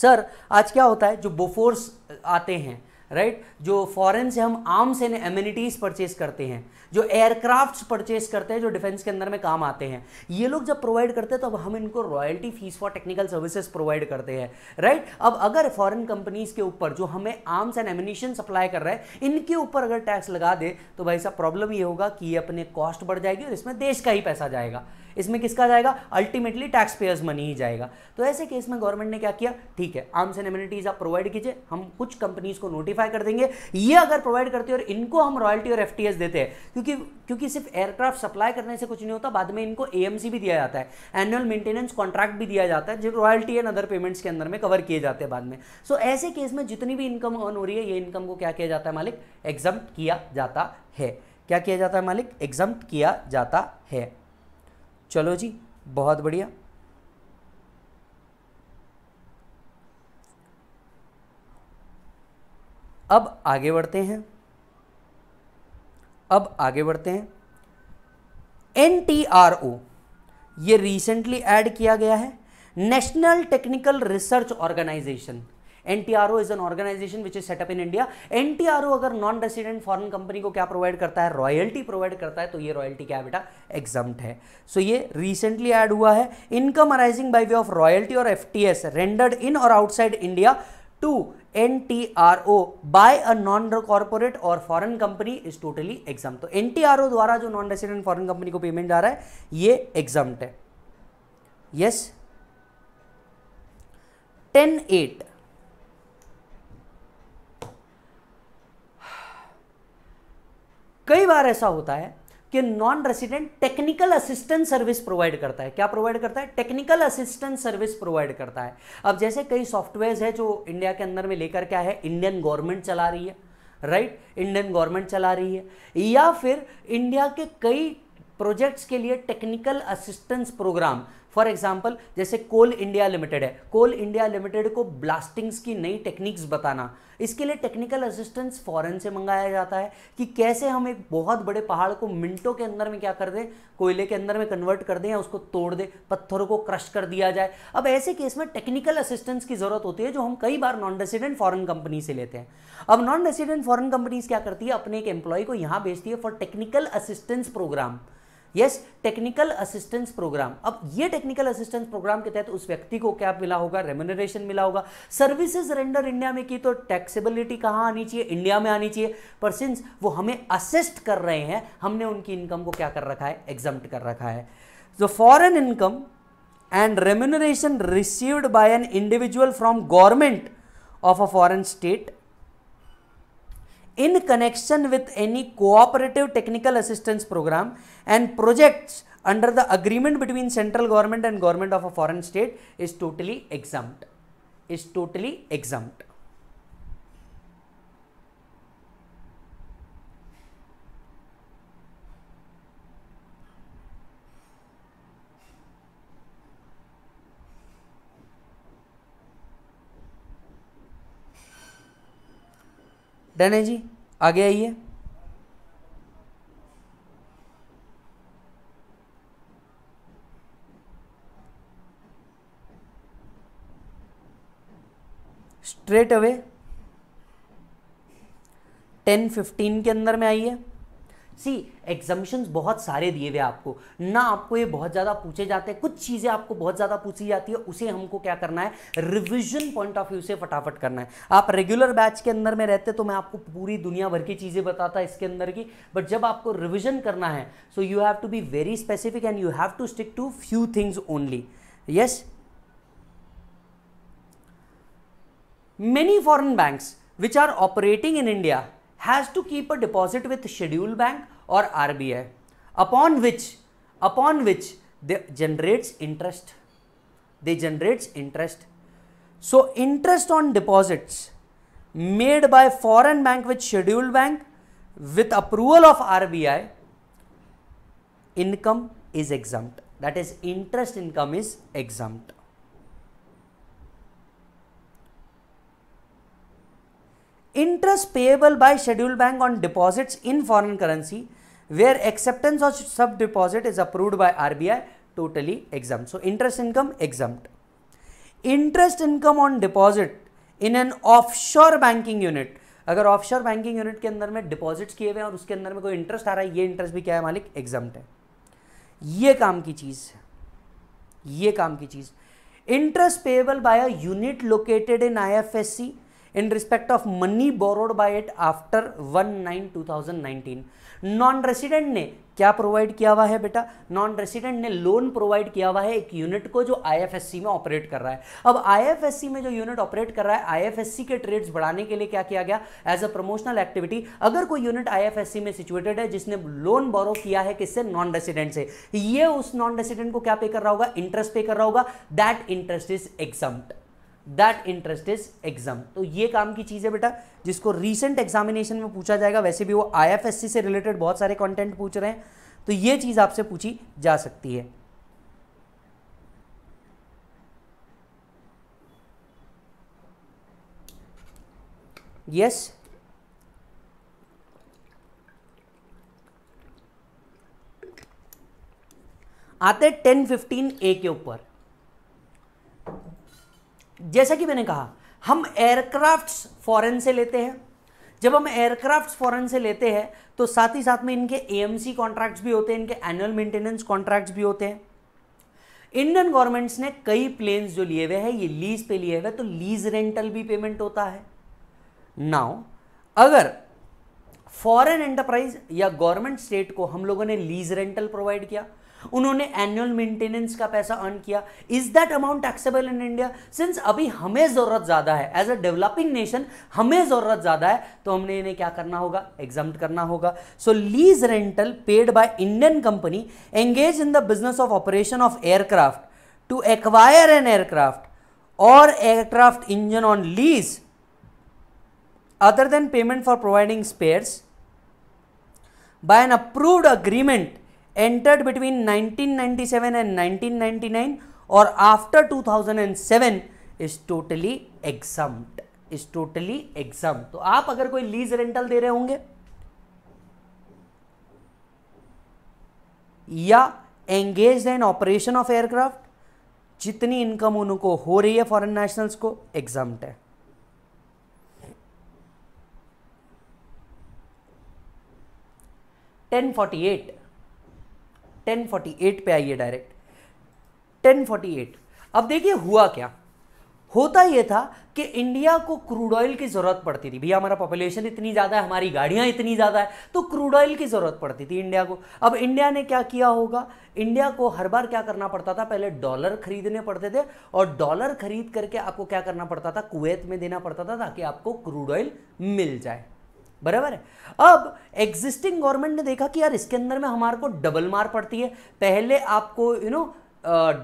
sir आज क्या होता है जो Bofors आते हैं right right? जो foreign से हम आर्म्स एंड एम्यूनिटीज परचेज करते हैं जो एयरक्राफ्ट परचेज करते हैं जो डिफेंस के अंदर में काम आते हैं ये लोग जब प्रोवाइड करते हैं तो अब हम इनको royalty fees for technical services provide करते हैं राइट अब अगर फॉरेन कंपनीज के ऊपर जो हमें आर्म्स एंड एमिनेशन सप्लाई कर रहे हैं इनके ऊपर अगर टैक्स लगा दे तो भाई साहब प्रॉब्लम ये होगा कि ये अपने कॉस्ट बढ़ जाएगी और इसमें देश का ही पैसा जाएगा इसमें किसका जाएगा अल्टीमेटली टैक्स पेयर्स मनी ही जाएगा तो ऐसे केस में गवर्नमेंट ने क्या किया ठीक है आर्म्स एंड एम्यूनिटीज़ आप प्रोवाइड कीजिए हम कुछ कंपनीज को नोटिफाई कर देंगे ये अगर प्रोवाइड करते हैं और इनको हम रॉयल्टी और एफ देते हैं क्योंकि क्योंकि सिर्फ एयरक्राफ्ट सप्लाई करने से कुछ नहीं होता बाद में इनको ए भी दिया जाता है एनुअल मेंटेनेंस कॉन्ट्रैक्ट भी दिया जाता है जो रॉयल्टी एंड अदर पेमेंट्स के अंदर में कवर किए जाते हैं बाद में सो so, ऐसे केस में जितनी भी इनकम ऑन हो रही है ये इनकम को क्या किया जाता है मालिक एग्जाम किया जाता है क्या किया जाता है मालिक एग्जाम किया जाता है चलो जी बहुत बढ़िया अब आगे बढ़ते हैं अब आगे बढ़ते हैं एन टी आर ओ ये रिसेंटली ऐड किया गया है national technical research organisation N T R O is an organisation which is set up in India NTRO अगर नॉन रेसिडेंट फॉरन कंपनी को क्या प्रोवाइड करता है रॉयल्टी प्रोवाइड करता है तो ये रॉयल्टी क्या बेटा एग्जाम है सो so, ये रिसेंटली ऐड हुआ है income arising by way of royalty और F T S rendered in और outside India to N T R O by a non corporate और foreign company is totally exam तो N T R O द्वारा जो non resident foreign company को payment जा रहा है ये एग्जाम है यस टेन एट कई बार ऐसा होता है कि non resident technical assistant service provide करता है क्या प्रोवाइड करता है टेक्निकल असिस्टेंट सर्विस प्रोवाइड करता है अब जैसे कई सॉफ्टवेयर है जो इंडिया के अंदर में लेकर क्या है इंडियन गवर्नमेंट चला रही है राइट इंडियन गवर्नमेंट चला रही है या फिर इंडिया के कई प्रोजेक्ट्स के लिए technical assistance program for example जैसे कोल इंडिया लिमिटेड है कोल इंडिया लिमिटेड को ब्लास्टिंग्स की नई टेक्निक्स बताना इसके लिए टेक्निकल असिस्टेंस फॉरेन से मंगाया जाता है कि कैसे हम एक बहुत बड़े पहाड़ को मिनटों के अंदर में क्या कर दें कोयले के अंदर में कन्वर्ट कर दें या उसको तोड़ दें पत्थरों को क्रश कर दिया जाए अब ऐसे केस में टेक्निकल असिस्टेंस की ज़रूरत होती है जो हम कई बार नॉन रेसिडेंट फॉरन कंपनी से लेते हैं अब नॉन रेसिडेंट फॉरन कंपनीज क्या करती है अपने एक एम्प्लॉय को यहाँ भेजती है for technical assistance program yes technical assistance program अब ये टेक्निकल असिस्टेंस प्रोग्राम के तहत उस व्यक्ति को क्या मिला होगा रेमुनरेशन मिला होगा सर्विसेज रेंडर इंडिया में की तो टैक्सेबिलिटी कहाँ आनी चाहिए इंडिया में आनी चाहिए पर सिंस वो हमें असिस्ट कर रहे हैं हमने उनकी इनकम को क्या कर रखा है एग्जाम कर रखा है जो foreign income and remuneration received by an individual from government of a foreign state in connection with any cooperative technical assistance program and projects under the agreement between central government and government of a foreign state is totally exempt is totally exempt done है जी आगे आइए straight away ten fifteen के अंदर में आइए सी एग्जामिशन बहुत सारे दिए हुए आपको ना आपको ये बहुत ज़्यादा पूछे जाते हैं कुछ चीज़ें आपको बहुत ज़्यादा पूछी जाती है उसे हमको क्या करना है रिविजन पॉइंट ऑफ व्यू से फटाफट करना है आप रेगुलर बैच के अंदर में रहते तो मैं आपको पूरी दुनिया भर की चीज़ें बताता इसके अंदर की बट जब आपको रिविजन करना है so you have to be very specific and you have to stick to few things only yes many foreign banks which are operating in India has to keep a deposit with schedule bank or RBI upon which upon which they generates interest they generates interest so interest on deposits made by foreign bank with schedule bank with approval of RBI income is exempt that is interest income is exempt interest payable by schedule bank on deposits in foreign currency where acceptance of such deposit is approved by RBI totally exempt so interest income exempt interest income on deposit in an offshore banking unit अगर offshore banking unit के अंदर में deposit किए हुए और उसके अंदर में कोई इंटरेस्ट आ रहा है ये इंटरेस्ट भी क्या है मालिक एग्जाम है ये काम की चीज है ये काम की चीज interest payable by a unit located in I F S C in respect of money borrowed by one nine two thousand 2019 non resident ने क्या प्रोवाइड किया हुआ है बेटा नॉन रेसिडेंट ने लोन प्रोवाइड किया हुआ है एक यूनिट को जो आईएफएससी में ऑपरेट कर रहा है अब आईएफएससी में जो यूनिट ऑपरेट कर रहा है आईएफएससी के ट्रेड्स बढ़ाने के लिए क्या किया गया एज अ प्रमोशनल एक्टिविटी अगर कोई यूनिट आईएफएससी में सिचुएटेड है जिसने लोन बोरो किया है किससे नॉन रेसिडेंट से यह उस नॉन रेसिडेंट को क्या पे कर रहा होगा इंटरेस्ट पे कर रहा होगा that interest is exempt that interest is exam तो ये काम की चीज़ है बेटा जिसको रिसेंट एग्जामिनेशन में पूछा जाएगा वैसे भी वो सी से रिलेटेड बहुत सारे कॉन्टेंट पूछ रहे हैं तो ये चीज़ आपसे पूछी जा सकती है यस yes. आते टेन फिफ्टीन ए के ऊपर जैसा कि मैंने कहा हम एयरक्राफ्ट्स फॉरेन से लेते हैं जब हम एयरक्राफ्ट्स फॉरेन से लेते हैं तो साथ ही साथ में इनके एएमसी कॉन्ट्रैक्ट्स भी होते हैं इनके एनुअल मेंटेनेंस कॉन्ट्रैक्ट्स भी होते हैं इंडियन गवर्नमेंट्स ने कई प्लेन्स जो लिए हुए हैं ये लीज पे लिए हुए तो लीज रेंटल भी पेमेंट होता है नाउ अगर फॉरेन एंटरप्राइज या गवर्नमेंट स्टेट को हम लोगों ने लीज रेंटल प्रोवाइड किया उन्होंने एनुअल मेंटेनेंस का पैसा अर्न किया is that amount taxable in India since अभी हमें ज़रूरत ज़्यादा है एज अ डेवलपिंग नेशन हमें ज़रूरत ज़्यादा है तो हमने इन्हें क्या करना होगा एग्जाम करना होगा so lease rental paid by Indian company engage in the business of operation of aircraft to acquire an aircraft और aircraft engine on lease other than payment for providing spares by an approved agreement entered between 1997 and 1999 और after 2007 is totally exam is totally exam तो आप अगर कोई lease rental दे रहे होंगे या engage in operation of aircraft जितनी income उनको हो रही है फॉरेन नेशनल्स को एग्जाम है टेन फोर्टी एट 1048 पे आइए डायरेक्ट 1048 अब देखिए हुआ क्या होता यह था कि इंडिया को क्रूड ऑयल की ज़रूरत पड़ती थी भैया हमारा पॉपुलेशन इतनी ज़्यादा है हमारी गाड़ियां इतनी ज़्यादा है तो क्रूड ऑयल की ज़रूरत पड़ती थी इंडिया को अब इंडिया ने क्या किया होगा इंडिया को हर बार क्या करना पड़ता था पहले डॉलर खरीदने पड़ते थे और डॉलर खरीद करके आपको क्या करना पड़ता था कुवैत में देना पड़ता था ताकि आपको क्रूड ऑयल मिल जाए बराबर है अब एग्जिस्टिंग गवर्नमेंट ने देखा कि यार इसके अंदर में हमारे को डबल मार पड़ती है पहले आपको you you know know,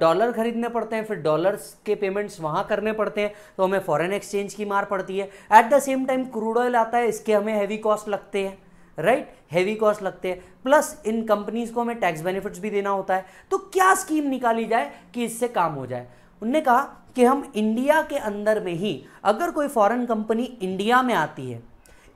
dollar खरीदने पड़ते हैं फिर डॉलर्स के पेमेंट्स वहाँ करने पड़ते हैं तो हमें फॉरेन एक्सचेंज की मार पड़ती है at the same time crude oil आता है इसके हमें हैवी कॉस्ट लगते हैं राइट हैवी कॉस्ट लगते हैं प्लस इन कंपनीज को हमें टैक्स बेनिफिट्स भी देना होता है तो क्या स्कीम निकाली जाए कि इससे काम हो जाए उनने कहा कि हम इंडिया के अंदर में ही अगर कोई फॉरेन कंपनी इंडिया में आती है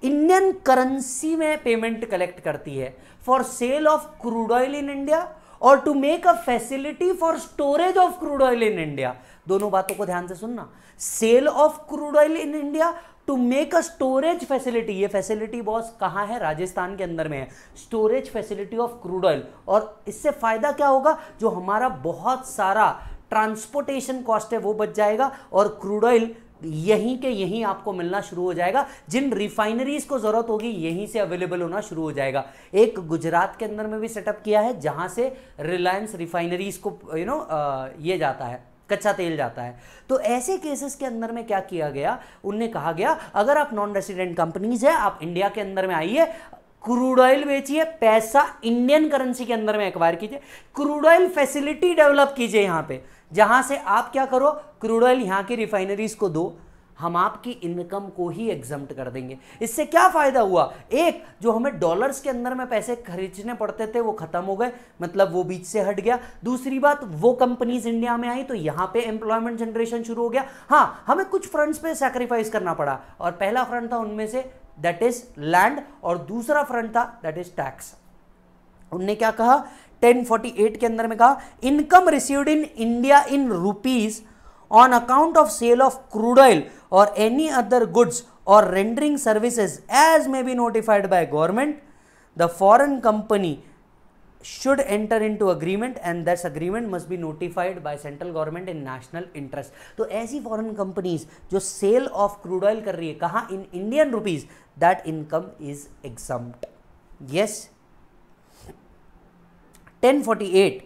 इंडियन करेंसी में पेमेंट कलेक्ट करती है for sale of crude oil in India और to make a facility for storage of crude oil in India दोनों बातों को ध्यान से सुनना sale of crude oil in India to make a storage facility ये फैसिलिटी बॉस कहाँ है राजस्थान के अंदर में है storage facility of crude oil और इससे फ़ायदा क्या होगा जो हमारा बहुत सारा ट्रांसपोर्टेशन कॉस्ट है वो बच जाएगा और क्रूड ऑयल यहीं के यहीं आपको मिलना शुरू हो जाएगा जिन रिफाइनरीज को ज़रूरत होगी यहीं से अवेलेबल होना शुरू हो जाएगा एक गुजरात के अंदर में भी सेटअप किया है जहां से रिलायंस रिफाइनरीज को यू नो ये जाता है कच्चा तेल जाता है तो ऐसे केसेस के अंदर में क्या किया गया उनने कहा गया अगर आप नॉन रेसिडेंट कंपनीज है आप इंडिया के अंदर में आइए क्रूड ऑयल बेचिए पैसा इंडियन करेंसी के अंदर में एक्वायर कीजिए क्रूड ऑयल फैसिलिटी डेवलप कीजिए यहां पे जहां से आप क्या करो क्रूड ऑयल यहाँ की रिफाइनरीज को दो हम आपकी इनकम को ही एग्जम्प्ट कर देंगे इससे क्या फ़ायदा हुआ एक जो हमें डॉलर्स के अंदर में पैसे खरीदने पड़ते थे वो ख़त्म हो गए मतलब वो बीच से हट गया दूसरी बात वो कंपनीज इंडिया में आई तो यहां पे एम्प्लॉयमेंट जनरेशन शुरू हो गया हाँ हमें कुछ फ्रंट्स पे सेक्रीफाइस करना पड़ा और पहला फ्रंट था उनमें से दैट इज़ लैंड और दूसरा फ्रंट था दैट इज़ टैक्स उनने क्या कहा 1048 के अंदर में कहा income received in India in rupees on account of sale of crude oil और एनी अदर गुड्स और rendering services as may be notified by government the foreign company should enter into agreement and that's agreement must be notified by central government in national interest तो ऐसी foreign companies जो sale of crude oil कर रही है कहा in Indian rupees that income is exempt yes 1048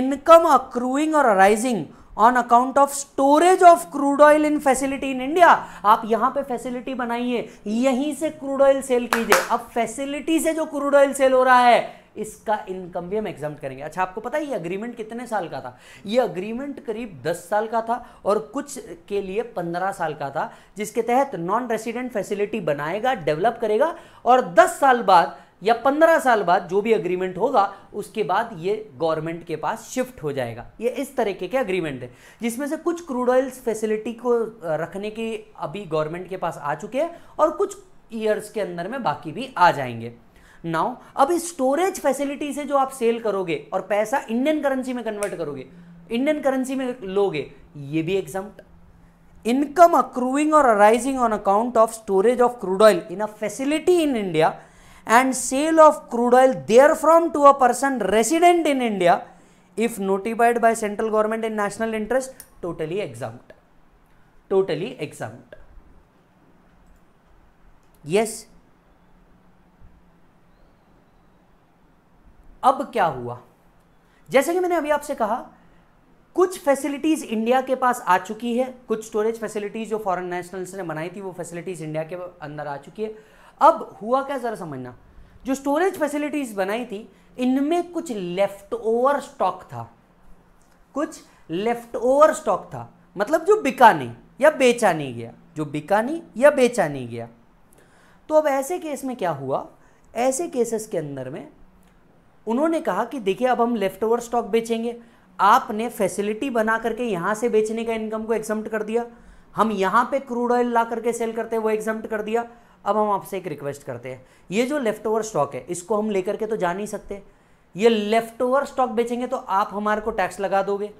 income accruing or arising on account of storage of crude oil in facility in India आप यहां पे फैसिलिटी बनाइए यहीं से क्रूड ऑयल सेल कीजिए अब फैसिलिटी से जो क्रूड ऑयल सेल हो रहा है इसका इनकम भी हम एग्जाम करेंगे अच्छा आपको पता है ये अग्रीमेंट कितने साल का था ये अग्रीमेंट करीब 10 साल का था और कुछ के लिए 15 साल का था जिसके तहत नॉन रेसिडेंट फैसिलिटी बनाएगा डेवलप करेगा और 10 साल बाद या पंद्रह साल बाद जो भी अग्रीमेंट होगा उसके बाद ये गवर्नमेंट के पास शिफ्ट हो जाएगा ये इस तरीके के अग्रीमेंट है जिसमें से कुछ क्रूड ऑयल फैसिलिटी को रखने के अभी गवर्नमेंट के पास आ चुके हैं और कुछ ईयर्स के अंदर में बाकी भी आ जाएंगे नाउ अब इस स्टोरेज फैसिलिटी से जो आप सेल करोगे और पैसा इंडियन करेंसी में कन्वर्ट करोगे इंडियन करेंसी में लोगे ये भी एग्जाम इनकम अक्रूविंग और arising on account of storage of crude oil in a facility in India and sale of crude oil therefrom to a person resident in India if notified by central government in national interest totally exempt totally exempt yes अब क्या हुआ जैसे कि मैंने अभी आपसे कहा कुछ फैसिलिटीज इंडिया के पास आ चुकी है कुछ स्टोरेज फैसिलिटीज जो फॉरेन नेशनल्स ने बनाई थी वो फैसिलिटीज इंडिया के अंदर आ चुकी है अब हुआ क्या ज़रा समझना जो स्टोरेज फैसिलिटीज़ बनाई थी इनमें कुछ लेफ्ट ओवर स्टॉक था कुछ लेफ्ट ओवर स्टॉक था मतलब जो बिका नहीं या बेचा नहीं गया जो बिका नहीं या बेचा नहीं गया तो अब ऐसे केस में क्या हुआ ऐसे केसेस के अंदर में उन्होंने कहा कि देखिए अब हम लेफ्ट ओवर स्टॉक बेचेंगे आपने फैसिलिटी बना करके यहां से बेचने का इनकम को एग्जाम्प्ट कर दिया हम यहां पे क्रूड ऑयल ला करके सेल करते हैं वो एग्जाम्प्ट कर दिया अब हम आपसे एक रिक्वेस्ट करते हैं ये जो लेफ्ट ओवर स्टॉक है इसको हम लेकर के तो जा नहीं सकते ये लेफ्ट ओवर स्टॉक बेचेंगे तो आप हमारे को टैक्स लगा दोगे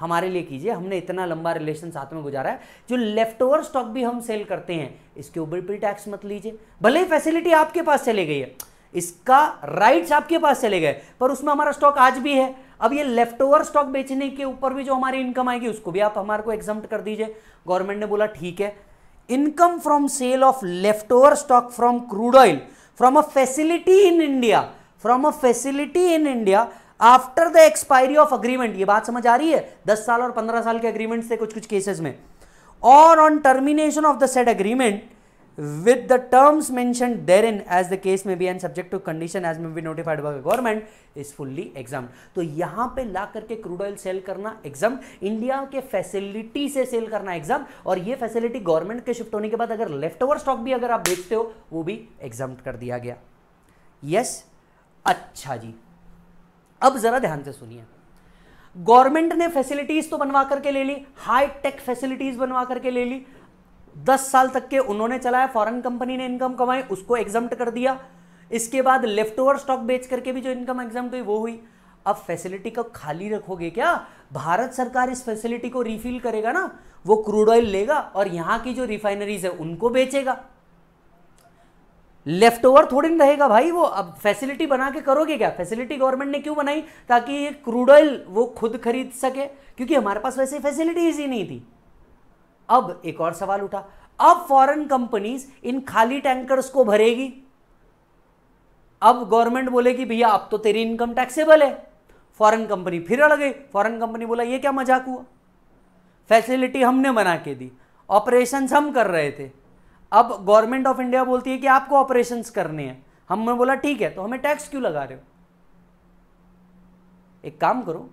हमारे लिए कीजिए हमने इतना लंबा रिलेशन साथ में गुजारा है जो लेफ्ट ओवर स्टॉक भी हम सेल करते हैं इसके ऊपर भी टैक्स मत लीजिए भले ही फैसिलिटी आपके पास चले गई है इसका राइट्स आपके पास चले गए पर उसमें हमारा स्टॉक आज भी है अब ये लेफ्ट ओवर स्टॉक बेचने के ऊपर भी जो हमारी इनकम आएगी उसको भी आप हमारे को एग्जाम कर दीजिए गवर्नमेंट ने बोला ठीक है income from sale of leftover stock from crude oil from a facility in India from a facility in India after the expiry of agreement ये बात समझ आ रही है दस साल और पंद्रह साल के अग्रीमेंट थे कुछ कुछ केसेस में और on termination of the said agreement with the terms mentioned therein as the case may be and subject to condition as may be notified by the government is fully exempt तो यहाँ पे ला करके crude oil sale करना exam India के facility से sale करना exam और ये फैसिलिटी गवर्नमेंट के शिफ्ट होने के बाद अगर लेफ्ट ओवर स्टॉक भी अगर आप बेचते हो वो भी एग्जाम कर दिया गया यस yes? अच्छा जी अब जरा ध्यान से सुनिए गवर्नमेंट ने फैसिलिटीज तो बनवा करके ले ली हाईटेक फैसिलिटीज बनवा करके ले ली दस साल तक के उन्होंने चलाया फॉरेन कंपनी ने इनकम कमाई उसको एग्जाम कर दिया इसके बाद लेफ्ट ओवर स्टॉक बेच करके भी जो इनकम एग्जाम हुई वो हुई अब फैसिलिटी का खाली रखोगे क्या भारत सरकार इस फैसिलिटी को रिफिल करेगा ना वो क्रूड ऑयल लेगा और यहां की जो रिफाइनरीज है उनको बेचेगा लेफ्ट ओवर थोड़ी नहीं रहेगा भाई वो अब फैसिलिटी बना के करोगे क्या फैसिलिटी गवर्नमेंट ने क्यों बनाई ताकि ये क्रूड ऑयल वो खुद खरीद सके क्योंकि हमारे पास वैसे फैसिलिटीज ही नहीं थी अब एक और सवाल उठा अब फॉरेन कंपनीज इन खाली टैंकर्स को भरेगी अब गवर्नमेंट बोलेगी भैया अब तो तेरी इनकम टैक्सेबल है फॉरेन कंपनी फिर अड़ गई फॉरेन कंपनी बोला ये क्या मजाक हुआ फैसिलिटी हमने बना के दी ऑपरेशन हम कर रहे थे अब गवर्नमेंट ऑफ इंडिया बोलती है कि आपको ऑपरेशन करने हैं हमने बोला ठीक है तो हमें टैक्स क्यों लगा रहे हो एक काम करो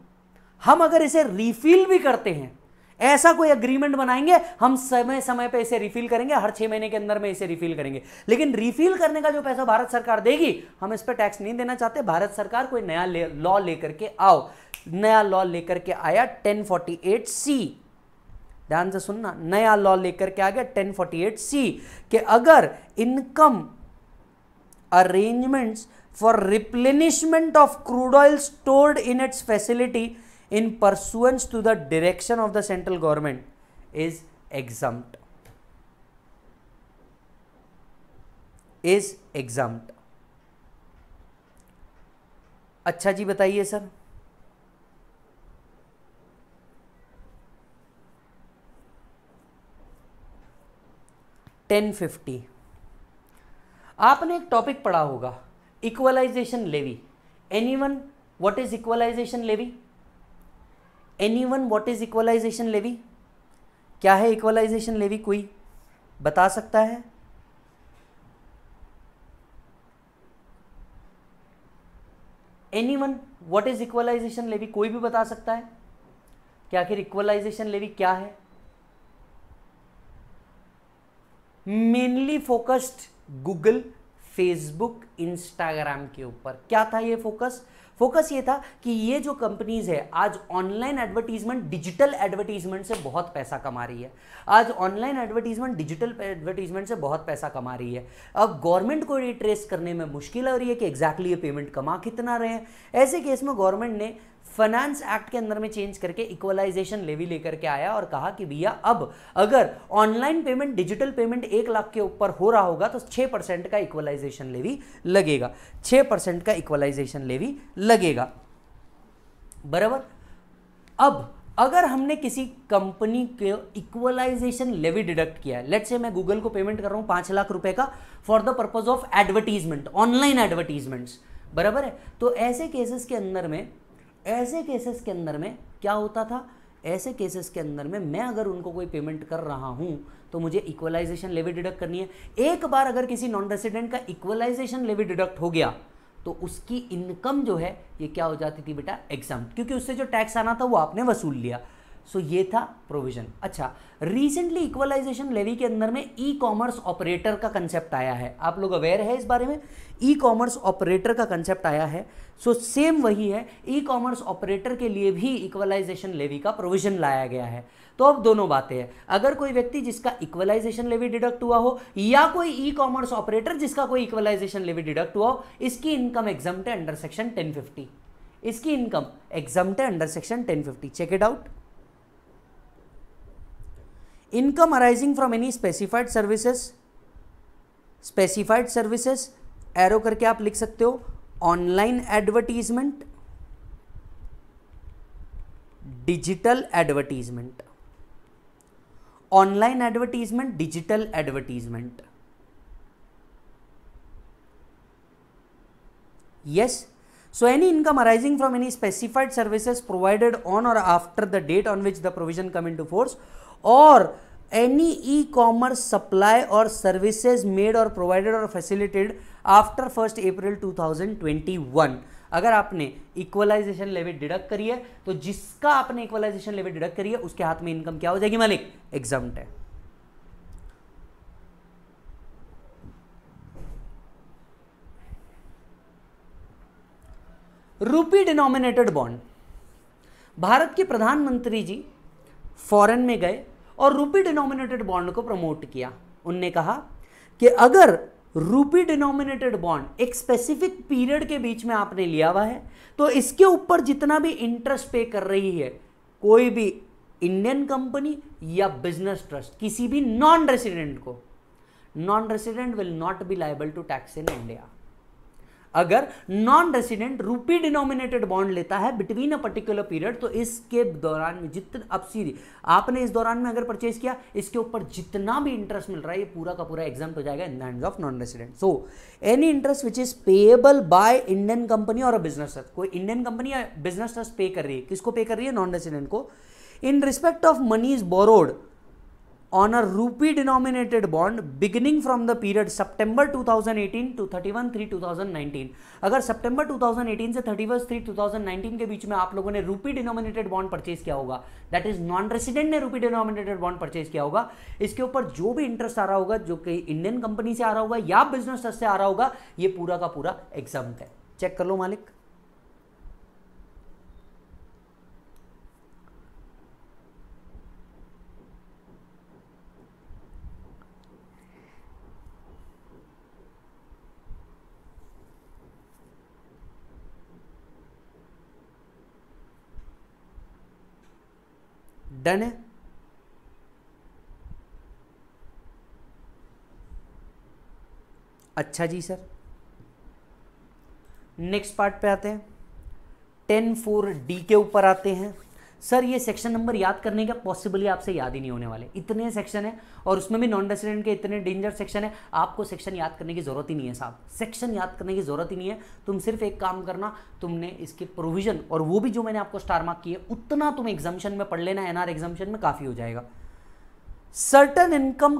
हम अगर इसे रिफिल भी करते हैं ऐसा कोई अग्रीमेंट बनाएंगे हम समय समय पर इसे रिफिल करेंगे हर छह महीने के अंदर में इसे रिफिल करेंगे लेकिन रिफिल करने का जो पैसा भारत सरकार देगी हम इस पर टैक्स नहीं देना चाहते भारत सरकार कोई नया लॉ लेकर के आओ नया लॉ लेकर के आया टेन सी ध्यान से सुनना नया लॉ लेकर के आ गया टेन सी के अगर income arrangements for replenishment of crude oil stored in its facility in pursuance to the direction of the central government is exam is exam अच्छा जी बताइए सर टेन फिफ्टी आपने एक टॉपिक पढ़ा होगा equalisation levy any one what is equalisation levy any one what is equalisation levy क्या है equalisation levy कोई बता सकता है any one what is equalisation levy कोई भी बता सकता है क्या आखिर इक्वलाइजेशन लेवी क्या है mainly focused Google Facebook Instagram के ऊपर क्या था ये फोकस फोकस ये था कि ये जो कंपनीज है आज ऑनलाइन एडवर्टीजमेंट डिजिटल एडवर्टीजमेंट से बहुत पैसा कमा रही है आज ऑनलाइन एडवर्टीजमेंट डिजिटल एडवर्टीजमेंट से बहुत पैसा कमा रही है अब गवर्नमेंट को ये ट्रेस करने में मुश्किल हो रही है कि एग्जैक्टली exactly ये पेमेंट कमा कितना रहे हैं ऐसे केस में गवर्नमेंट ने फाइनेंस एक्ट के अंदर में चेंज करके इक्वलाइजेशन लेवी लेकर के आया और कहा कि भैया अब अगर ऑनलाइन पेमेंट डिजिटल पेमेंट एक लाख के ऊपर हो रहा होगा तो छह परसेंट का इक्वलाइजेशन लेवी लगेगा छह परसेंट का इक्वलाइजेशन लेवी लगेगा बराबर अब अगर हमने किसी कंपनी के इक्वलाइजेशन लेवी डिडक्ट किया है लेट से मैं गूगल को पेमेंट कर रहा हूं पांच लाख रुपए का for the purpose of advertisement online advertisements बराबर है तो ऐसे केसेस के अंदर में ऐसे केसेस के अंदर में क्या होता था ऐसे केसेस के अंदर में मैं अगर उनको कोई पेमेंट कर रहा हूं तो मुझे इक्वलाइजेशन लेवी डिडक्ट करनी है एक बार अगर किसी नॉन रेसिडेंट का इक्वलाइजेशन लेवी डिडक्ट हो गया तो उसकी इनकम जो है ये क्या हो जाती थी बेटा एग्जाम क्योंकि उससे जो टैक्स आना था वो आपने वसूल लिया सो ये था प्रोविजन अच्छा रिसेंटली इक्वलाइजेशन लेवी के अंदर में ई कॉमर्स ऑपरेटर का कंसेप्ट आया है आप लोग अवेयर है इस बारे में ई कॉमर्स ऑपरेटर का कंसेप्ट आया है सो so, सेम वही है ई कॉमर्स ऑपरेटर के लिए भी इक्वलाइजेशन लेवी का प्रोविजन लाया गया है तो अब दोनों बातें हैं अगर कोई व्यक्ति जिसका इक्वलाइजेशन लेवी डिडक्ट हुआ हो या कोई ई कॉमर्स ऑपरेटर जिसका कोई इक्वलाइजेशन लेवी डिडक्ट हुआ हो इसकी income exam under section ten इसकी income exam under section ten check it out income arising from any specified services specified services arrow करके आप लिख सकते हो online advertisement digital advertisement online advertisement digital advertisement yes so any income arising from any specified services provided on और after the date on which the provision come into force और any e commerce supply और services made और provided और facilitated after first April 2021 अगर आपने equalisation levy deduct करी है तो जिसका आपने इक्वलाइजेशन लेवी डिडक्ट करी है उसके हाथ में इनकम क्या हो जाएगी मालिक एग्जाम है रूपी डिनोमिनेटेड बॉन्ड भारत के प्रधानमंत्री जी फॉरेन में गए और रूपी डिनोमिनेटेड बॉन्ड को प्रमोट किया उनने कहा कि अगर रूपी डिनोमिनेटेड बॉन्ड एक स्पेसिफिक पीरियड के बीच में आपने लिया हुआ है तो इसके ऊपर जितना भी इंटरेस्ट पे कर रही है कोई भी इंडियन कंपनी या बिजनेस ट्रस्ट किसी भी नॉन रेसिडेंट को non resident will not be liable to tax in India अगर non resident rupee denominated bond लेता है बिटवीन अ पर्टिकुलर पीरियड तो इसके दौरान में जितना अब सीधी आपने इस दौरान में अगर परचेज किया इसके ऊपर जितना भी इंटरेस्ट मिल रहा है ये पूरा का पूरा एग्जाम हो जाएगा in the hands of non resident so any interest which is payable by Indian company और अ बिजनेस ट्रस्ट कोई इंडियन कंपनी या बिजनेस ट्रस्ट पे कर रही है किसको पे कर रही है नॉन रेसिडेंट को in respect of money is borrowed on a rupee denominated bond beginning from the period September 2018 to 31 three two अगर सेप्टेंबर 2018 से 31 थ्री टू के बीच में आप लोगों ने रूपी डिनोमिनेटेड बॉन्ड परचेज किया होगा दैट इज नॉन रेसिडेंट ने रूपी डिनोमिनेटेड बॉन्ड परचेज किया होगा इसके ऊपर जो भी इंटरेस्ट आ रहा होगा जो कि इंडियन कंपनी से आ रहा होगा या बिजनेस से आ रहा होगा ये पूरा का पूरा एग्जाम है चेक कर लो मालिक डन है अच्छा जी सर नेक्स्ट पार्ट पे आते हैं टेन फोर डी के ऊपर आते हैं सर ये सेक्शन नंबर याद करने का पॉसिबली आपसे याद ही नहीं होने वाले इतने सेक्शन है और उसमें भी नॉन रेसिडेंट के इतने डेंजर सेक्शन है आपको सेक्शन याद करने की ज़रूरत ही नहीं है साहब सेक्शन याद करने की ज़रूरत ही नहीं है तुम सिर्फ एक काम करना तुमने इसके प्रोविजन और वो भी जो मैंने आपको स्टार मार्क किए उतना तुम एग्जामेशन में पढ़ लेना एनआर एग्जामेशन में काफ़ी हो जाएगा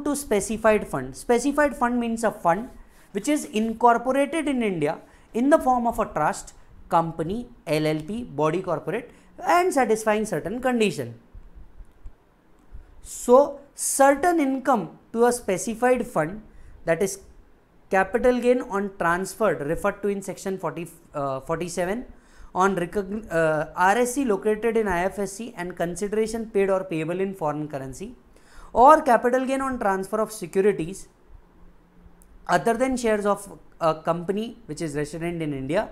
to specified fund specified fund means a fund which is incorporated in India in the form of a trust company L L P body corporate and satisfying certain condition. So, certain income to a specified fund that is capital gain on transferred referred to in section 40, uh, 47 on uh, RSC located in IFSC and consideration paid or payable in foreign currency or capital gain on transfer of securities other than shares of a company which is resident in India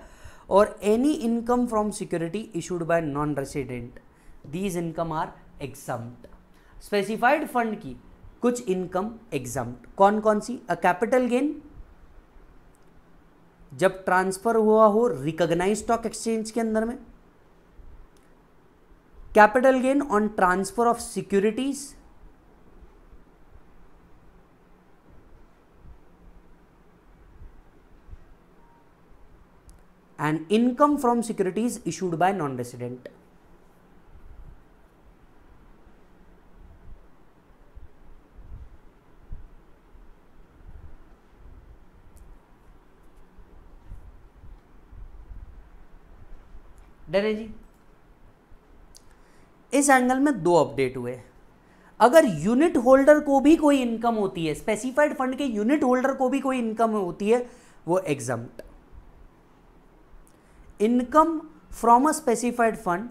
और any income from security issued by non resident these income are exempt. Specified fund की कुछ income exam कौन कौन सी a capital gain जब transfer हुआ हो recognise stock exchange के अंदर में capital gain on transfer of securities and income from securities issued by non resident डरे जी इस एंगल में दो अपडेट हुए अगर यूनिट होल्डर को भी कोई इनकम होती है स्पेसिफाइड फंड के यूनिट होल्डर को भी कोई इनकम होती है वो exempt income from a specified fund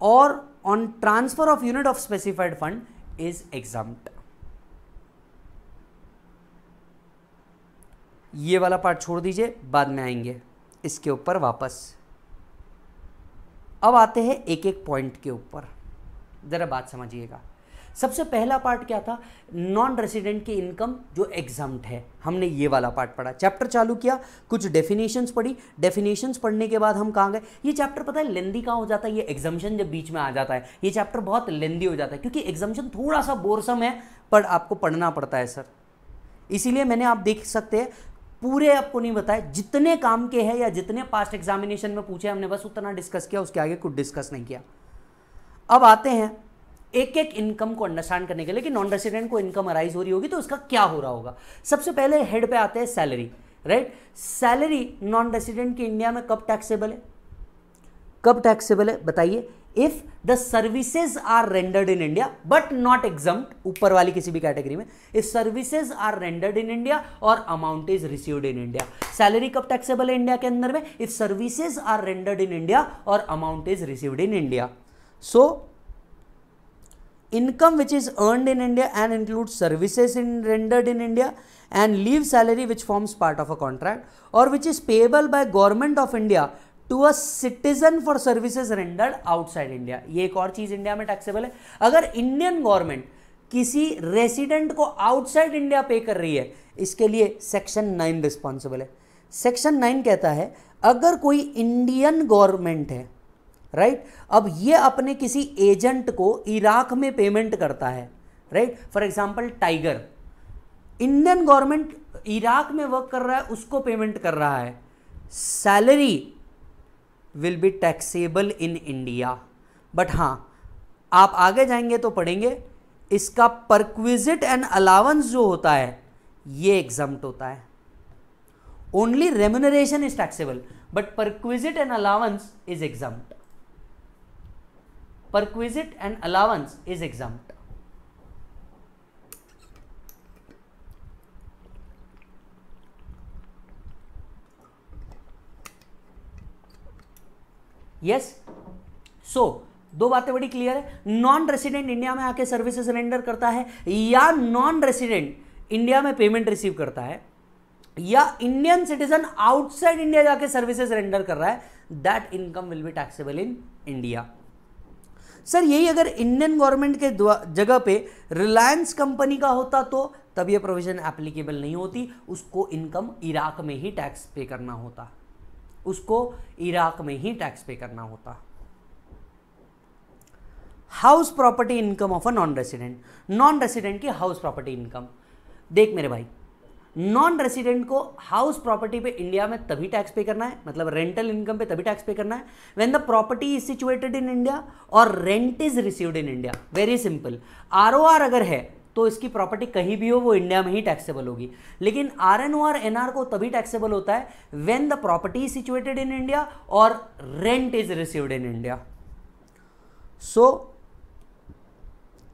or on transfer of unit of specified fund is exempt ये वाला पार्ट छोड़ दीजिए बाद में आएंगे इसके ऊपर वापस अब आते हैं एक एक पॉइंट के ऊपर ज़रा बात समझिएगा सबसे पहला पार्ट क्या था नॉन रेसिडेंट की इनकम जो एग्जाम है हमने ये वाला पार्ट पढ़ा चैप्टर चालू किया कुछ डेफिनेशंस पढ़ी डेफिनेशंस पढ़ने के बाद हम कहाँ गए ये चैप्टर पता है लेंदी कहाँ हो जाता है ये एग्जामिशन जब बीच में आ जाता है ये चैप्टर बहुत लेंदी हो जाता है क्योंकि एग्जामिशन थोड़ा सा बोरसम है पर आपको पढ़ना पड़ता है सर इसीलिए मैंने आप देख सकते हैं पूरे आपको नहीं बताए जितने काम के हैं या जितने पास्ट एग्जामिनेशन में पूछे हमने बस उतना डिस्कस किया उसके आगे कुछ डिस्कस नहीं किया अब आते हैं एक एक इनकम को अंडरस्टैंड करने के लिए कि नॉन रेसिडेंट को इनकम अराइज हो रही होगी तो उसका क्या हो रहा होगा सबसे पहले हेड पे आते हैं salary right salary non resident की इंडिया में कब टैक्सेबल है कब टैक्सेबल है बताइए if the services are rendered in India but not exam ऊपर वाली किसी भी कैटेगरी में if services are rendered in India और amount is received in India salary कब टैक्सेबल है इंडिया के अंदर में if services are rendered in India और amount is received in India so income which is earned in India and includes services in rendered in India and leave salary which forms part of a contract or which is payable by government of India to a citizen for services rendered outside India ये एक और चीज India में taxable है अगर Indian government किसी resident को outside India pay कर रही है इसके लिए सेक्शन नाइन रिस्पॉन्सिबल है सेक्शन नाइन कहता है अगर कोई इंडियन गवर्नमेंट है राइट अब ये अपने किसी एजेंट को इराक में पेमेंट करता है right for example tiger Indian government Iraq में वर्क कर रहा है उसको पेमेंट कर रहा है salary will be taxable in India but हाँ आप आगे जाएंगे तो पढ़ेंगे इसका परक्विजिट एंड अलावेंस जो होता है ये एग्जाम होता है only remuneration is taxable but perquisite and allowance is exempt perquisite and allowance is exempt yes so दो बातें बड़ी क्लियर है नॉन रेसिडेंट इंडिया में आके सर्विसेज रेंडर करता है या नॉन रेसिडेंट इंडिया में पेमेंट रिसीव करता है या इंडियन सिटीजन आउटसाइड इंडिया जाके सर्विसेज रेंडर कर रहा है that income will be taxable in India sir यही अगर इंडियन गवर्नमेंट के जगह पे रिलायंस कंपनी का होता तो तब ये प्रोविज़न एप्लीकेबल नहीं होती उसको इनकम इराक में ही टैक्स पे करना होता उसको इराक में ही टैक्स पे करना होता house property income of a non resident non resident की हाउस प्रॉपर्टी इनकम देख मेरे भाई नॉन रेसिडेंट को हाउस प्रॉपर्टी पे इंडिया में तभी टैक्स पे करना है मतलब रेंटल इनकम पे तभी टैक्स पे करना है when the property is situated in India और rent is received in India very simple R अगर है तो इसकी प्रॉपर्टी कहीं भी हो वो इंडिया में ही टैक्सेबल होगी लेकिन R N O R N R को तभी टैक्सेबल होता है when the property is situated in India और rent is received in India so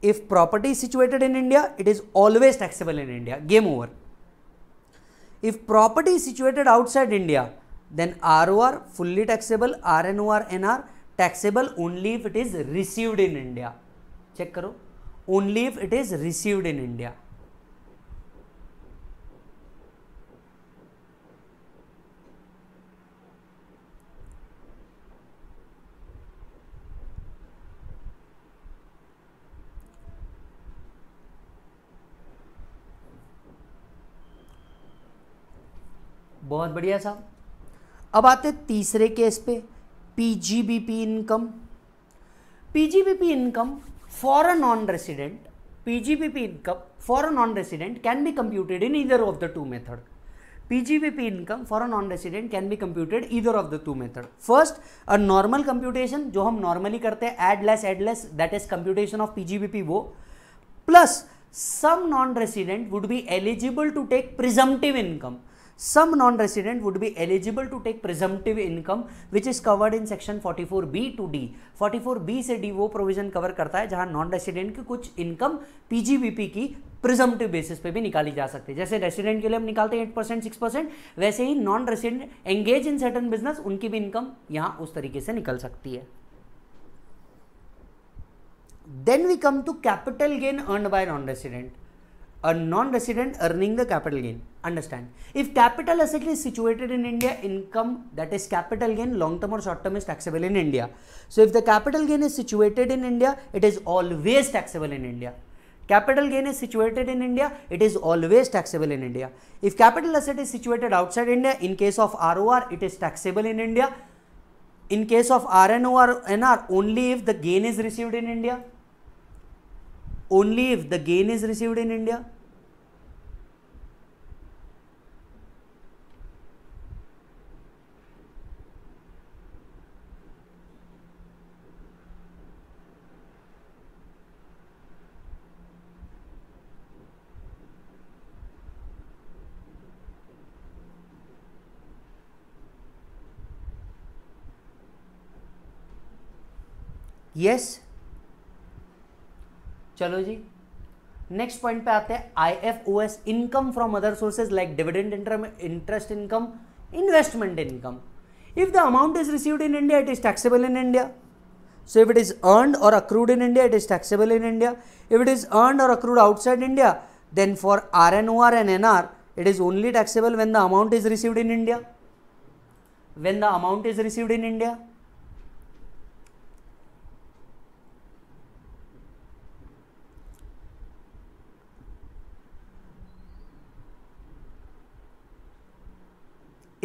if property is situated in India it is always taxable in India game over If property is situated outside India, then ROR fully taxable, RNOR, NR taxable only if it is received in India. Check karo. Only if it is received in India. बहुत बढ़िया साहब अब आते तीसरे case पे PGBP income PGBP income for a non-resident PGBP income for a non-resident can be computed in either of the two method. PGBP income for a non-resident can be computed either of the two method. First, a normal computation जो हम normally करते हैं add less add less that is computation of PGBP वो plus some non-resident would be eligible to take presumptive income. some non-resident would be eligible to take presumptive income which is covered in section 44b to d 44b से d वो provision cover करता है जहां non resident की कुछ income PGBP की presumptive basis पे भी निकाली जा सकती है जैसे रेसिडेंट के लिए हम निकालते हैं एट परसेंट सिक्स परसेंट वैसे ही non resident engage in certain business उनकी भी इनकम यहाँ उस तरीके से निकल सकती है then we come to capital gain earn by non resident a non-resident earning the capital gain. Understand? If capital asset is situated in India, income that is capital gain, long-term or short-term is taxable in India. So if the capital gain is situated in India, it is always taxable in India. Capital gain is situated in India, it is always taxable in India. If capital asset is situated outside India, in case of ROR, it is taxable in India. In case of RNOR, NR, only if the gain is received in India. Only if the gain is received in India yes चलो जी next point पे आते हैं I F O S income from other sources like dividend interest income investment income if the amount is received in India it is taxable in India so if it is earn or accrued in India it is taxable in India if it is earn or accrued outside India then for R N O R N N R it is only taxable when the amount is received in India when the amount is received in India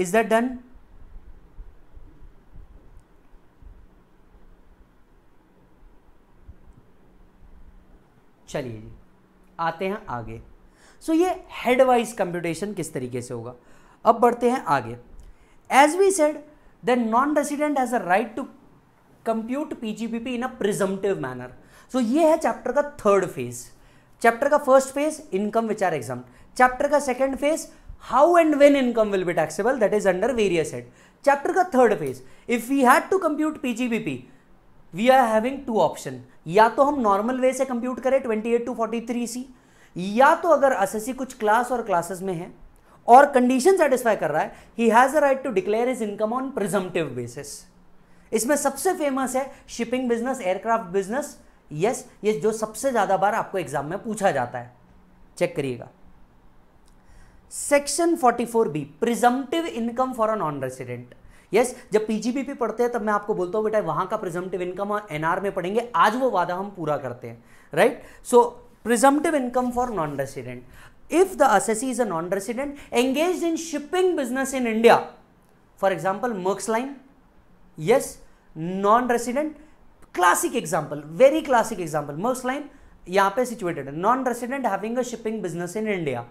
is that done चलिए जी आते हैं आगे so so, ये head wise computation किस तरीके से होगा अब बढ़ते हैं आगे as we said the non resident has a right to compute PGBP in a presumptive manner so ये है चैप्टर का थर्ड फेज चैप्टर का first phase income which are exam chapter का second phase how and when income will be taxable that is under various head chapter का third phase if we had to compute PGBP we are having two option या तो हम normal way से compute करें twenty eight to forty three C या तो अगर S C कुछ क्लास और क्लासेस में है और कंडीशन सेटिस्फाई कर रहा है he has a right to declare his income on presumptive basis इसमें सबसे फेमस है shipping business aircraft business yes ये जो सबसे ज़्यादा बार आपको एग्जाम में पूछा जाता है चेक करिएगा section 44 B presumptive income for a non resident yes जब पीजीबीपी पढ़ते हैं तब मैं आपको बोलता हूं बेटा वहां का प्रिजम्प्टिव इनकम एनआर में पढ़ेंगे आज वो वादा हम पूरा करते हैं right so presumptive income for non resident if the assessee is a non resident engage in shipping business in India for example Maersk Line yes non resident classic example very classic example Maersk Line यहां पर situated non resident having a shipping business in India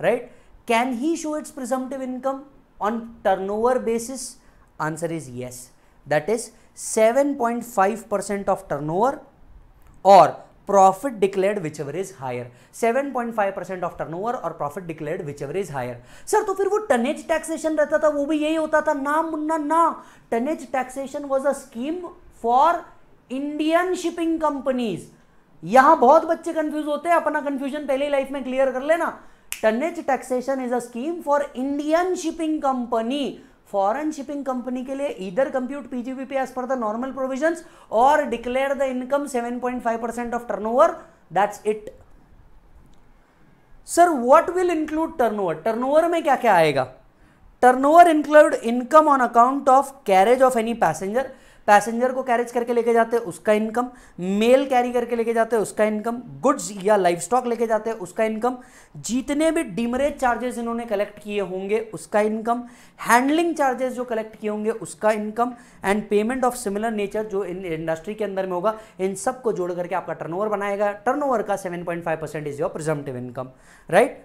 right right? Can he show its presumptive income on turnover basis? Answer is yes. That is 7.5% of turnover or is higher seven point five 7.5% of turnover or profit declared whichever is higher sir तो फिर वो tonnage taxation रहता था वो भी यही होता था ना मुन्ना ना tonnage taxation was a scheme for Indian shipping companies यहां बहुत बच्चे कंफ्यूज होते हैं अपना कंफ्यूजन पहले लाइफ में क्लियर कर लेना tonnage taxation is a scheme for Indian shipping company foreign shipping company के लिए इधर compute PGBP as per the normal provision or declare the income 7.5 percent of turnover that's it sir what will include turnover turnover में क्या क्या आएगा turnover include income on account of carriage of any passenger passenger को carriage करके लेके जाते हैं उसका इनकम मेल कैरी करके लेके जाते हैं उसका इनकम गुड्स या लाइफ स्टॉक लेके जाते हैं उसका इनकम जितने भी डिमरेज चार्जेस इन्होंने कलेक्ट किए होंगे उसका इनकम हैंडलिंग चार्जेस जो कलेक्ट किए होंगे उसका income and payment of similar nature जो इन इंडस्ट्री के अंदर में होगा इन सब को जोड़ करके आपका टर्नओवर बनाएगा टर्नओवर का five percent is your presumptive income right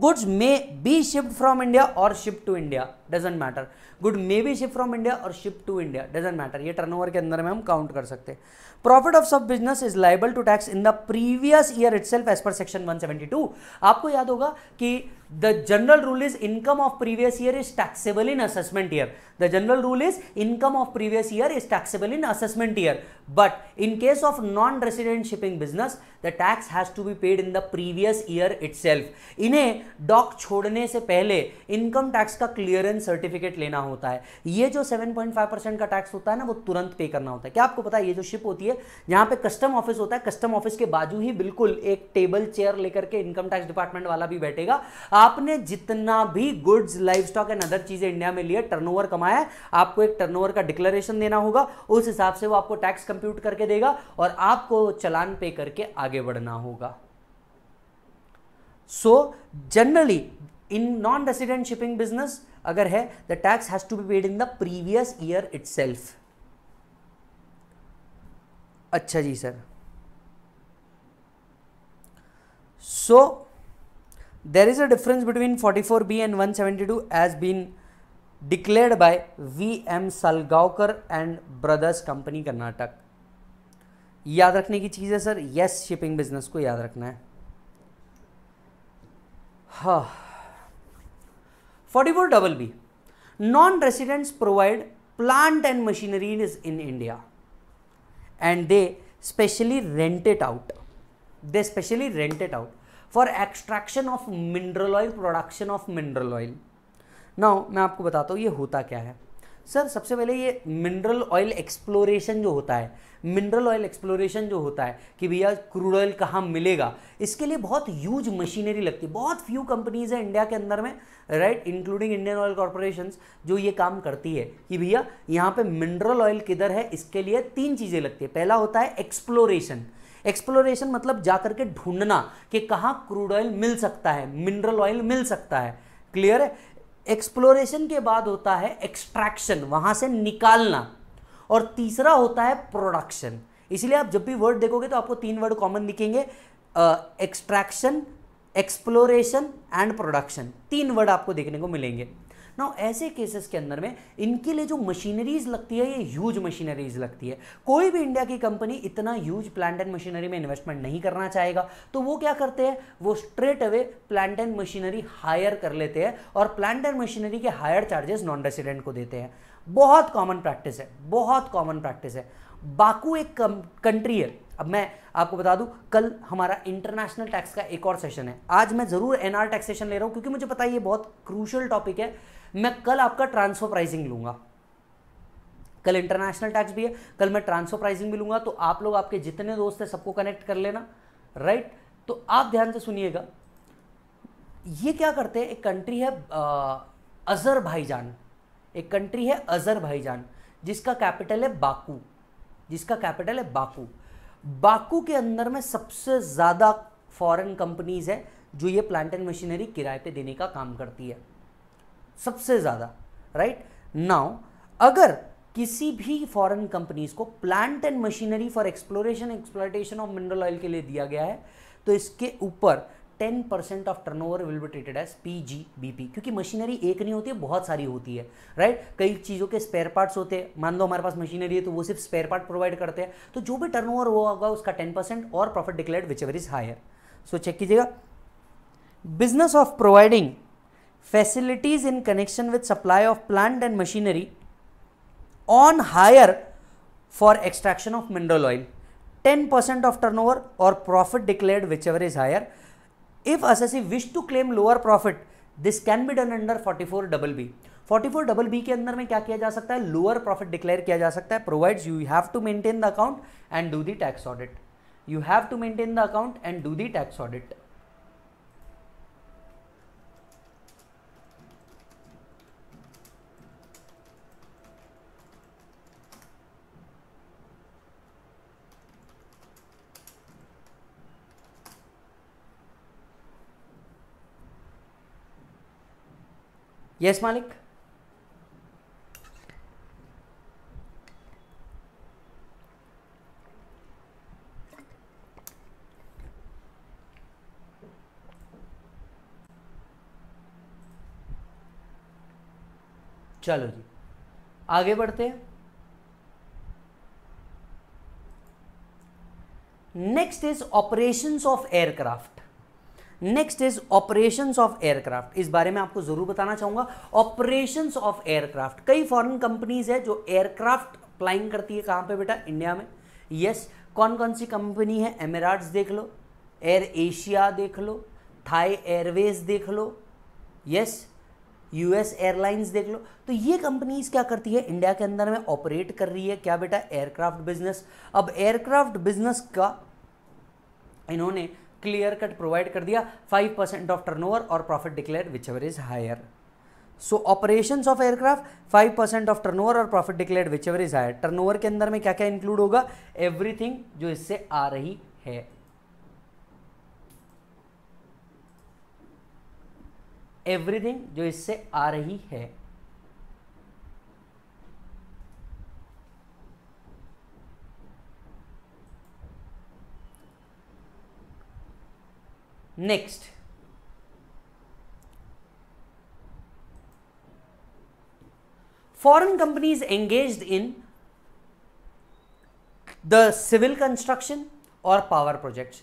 goods may be shift from India or shift to India doesn't matter good may be shift from India or shift to India doesn't matter ये turnover के अंदर में हम count कर सकते हैं profit of सब business is liable to tax in the previous year itself as per section 172 आपको याद होगा कि the general rule is income of previous year is taxable in assessment year the general rule is income of previous year is taxable in assessment year but in case of non resident shipping business the tax has to be paid in the previous year itself इन्हें dock छोड़ने से पहले income tax का clearance certificate लेना होता है ये जो 7.5 परसेंट का टैक्स होता है ना वो तुरंत पे करना होता है क्या आपको पता है ये जो शिप होती है जहाँ पे कस्टम ऑफिस होता है कस्टम ऑफिस के बाजू ही बिल्कुल एक टेबल चेयर लेकर के इनकम टैक्स डिपार्टमेंट वाला भी बैठेगा आपने जितना भी goods livestock and other चीजें इंडिया में लिया टर्नओवर कमाया है आपको एक टर्नओवर का डिक्लेरेशन देना होगा उस हिसाब से वो आपको टैक्स कंप्यूट करके देगा और आपको चलान पे करके आगे बढ़ना होगा so generally in non resident shipping business अगर है the tax has to be paid in the previous year self अच्छा जी sir so so, there is a difference between 44B and 172 as been declared by V.M. Salgaonkar and Brothers Company Karnataka. याद रखने की चीज़ है sir yes shipping business को याद रखना है हाँ forty four double B non residents provide plant and machineries in India and they specially rented out they specially rented out for extraction of mineral oil production of mineral oil ना मैं आपको बताता हूँ ये होता क्या है सर सबसे पहले ये मिनरल ऑयल एक्सप्लोरेशन जो होता है मिनरल ऑयल एक्सप्लोरेशन जो होता है कि भैया क्रूड ऑयल कहाँ मिलेगा इसके लिए बहुत ह्यूज मशीनरी लगती है बहुत फ्यू कंपनीज है इंडिया के अंदर में right including Indian Oil Corporation जो ये काम करती है कि भैया यहाँ पे मिनरल ऑयल किधर है इसके लिए तीन चीज़ें लगती है पहला होता है एक्सप्लोरेशन एक्सप्लोरेशन मतलब जाकर के ढूंढना कि कहाँ क्रूड ऑयल मिल सकता है मिनरल ऑयल मिल सकता है क्लियर है एक्सप्लोरेशन के बाद होता है एक्सट्रैक्शन वहाँ से निकालना और तीसरा होता है प्रोडक्शन इसलिए आप जब भी वर्ड देखोगे तो आपको तीन वर्ड कॉमन दिखेंगे एक्सट्रैक्शन एक्सप्लोरेशन एंड प्रोडक्शन तीन वर्ड आपको देखने को मिलेंगे ना ऐसे केसेस के अंदर में इनके लिए जो मशीनरीज लगती है ये ह्यूज मशीनरीज लगती है कोई भी इंडिया की कंपनी इतना ह्यूज प्लांट एंड मशीनरी में इन्वेस्टमेंट नहीं करना चाहेगा तो वो क्या करते हैं वो straight away plant and machinery hire कर लेते हैं और प्लांट एंड मशीनरी के हायर चार्जेस नॉन रेसिडेंट को देते हैं बहुत कॉमन प्रैक्टिस है बहुत कॉमन प्रैक्टिस है बाकू एक कंट्री है अब मैं आपको बता दूं कल हमारा इंटरनेशनल टैक्स का एक और सेशन है आज मैं ज़रूर एनआर टैक्सेशन ले रहा हूं क्योंकि मुझे पता है ये बहुत क्रूशल टॉपिक है मैं कल आपका ट्रांसफर प्राइसिंग लूंगा कल इंटरनेशनल टैक्स भी है कल मैं ट्रांसफर प्राइसिंग भी लूंगा तो आप लोग आपके जितने दोस्त हैं सबको कनेक्ट कर लेना राइट तो आप ध्यान से सुनिएगा ये क्या करते हैं एक कंट्री है अजहर भाईजान एक कंट्री है अजहर भाईजान जिसका कैपिटल है बाकू जिसका कैपिटल है बाकू बाकू के अंदर में सबसे ज़्यादा फॉरेन कंपनीज़ है जो ये प्लांट एंड मशीनरी किराए पे देने का काम करती है सबसे ज़्यादा राइट नाउ अगर किसी भी फॉरेन कंपनीज को plant and machinery for exploration exploitation of mineral oil के लिए दिया गया है तो इसके ऊपर 10 percent of turnover will be treated as P G B P क्योंकि मशीनरी एक नहीं होती है बहुत सारी होती है राइट right? कई चीज़ों के स्पेयर पार्ट्स होते हैं मान लो हमारे पास मशीनरी है तो वो सिर्फ स्पेयर पार्ट प्रोवाइड करते हैं तो जो भी टर्न ओवर होगा उसका ten percent or profit declare whichever is higher so check कीजिएगा business of providing facilities in connection with supply of plant and machinery on hire for extraction of mineral oil 10% of turnover or profit declared whichever is higher if assessee wish to claim lower profit this can be done under 44 double B 44 double B के अंदर में क्या किया जा सकता है lower profit declare किया जा सकता है provides you have to maintain the account and do the tax audit you have to maintain the account and do the tax audit yes मालिक चलो जी आगे बढ़ते हैं next is operations of aircraft next is operation of aircraft इस बारे में आपको ज़रूर बताना चाहूंगा ऑपरेशन ऑफ एयरक्राफ्ट कई फॉरन कंपनीज है जो एयरक्राफ्ट फ्लाइंग करती है कहाँ पे बेटा इंडिया में यस yes, कौन कौन सी कंपनी है एमिराट्स देख लो एयर एशिया देख लो थाई एयरवेज देख लो यस यूएस एयरलाइंस देख लो तो ये कंपनीज क्या करती है इंडिया के अंदर में ऑपरेट कर रही है क्या बेटा एयरक्राफ्ट बिजनेस अब एयरक्राफ्ट बिजनेस का इन्होंने क्लियर कट प्रोवाइड कर दिया five percent of over or profit declare whichever is higher so operation of aircraft five percent of over or profit declare whichever is higher over के अंदर में क्या क्या include होगा everything जो इससे आ रही है एवरीथिंग जो इससे आ रही है next foreign companies engage in the civil construction or power projects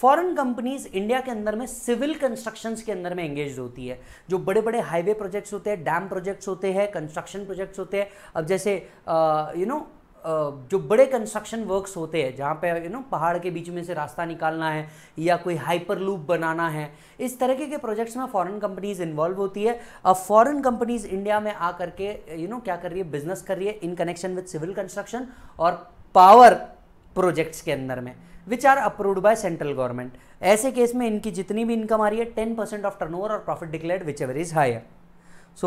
foreign companies India के अंदर में सिविल कंस्ट्रक्शंस के अंदर में एंगेज होती है जो बड़े बड़े हाईवे प्रोजेक्ट्स होते हैं डैम प्रोजेक्ट्स होते हैं कंस्ट्रक्शन प्रोजेक्ट्स होते हैं अब जैसे you uh, know you know, जो बड़े कंस्ट्रक्शन वर्क्स होते हैं जहाँ पे यू नो पहाड़ के बीच में से रास्ता निकालना है या कोई हाइपर लूप बनाना है इस तरीके के प्रोजेक्ट्स में फॉरेन कंपनीज इन्वॉल्व होती है अब फॉरेन कंपनीज इंडिया में आ करके यू नो क्या कर रही है बिजनेस कर रही है in connection with civil construction or power projects के अंदर में which are approved by central government ऐसे केस में इनकी जितनी भी इनकम आ रही है ten percent of turnover or profit declared whichever is higher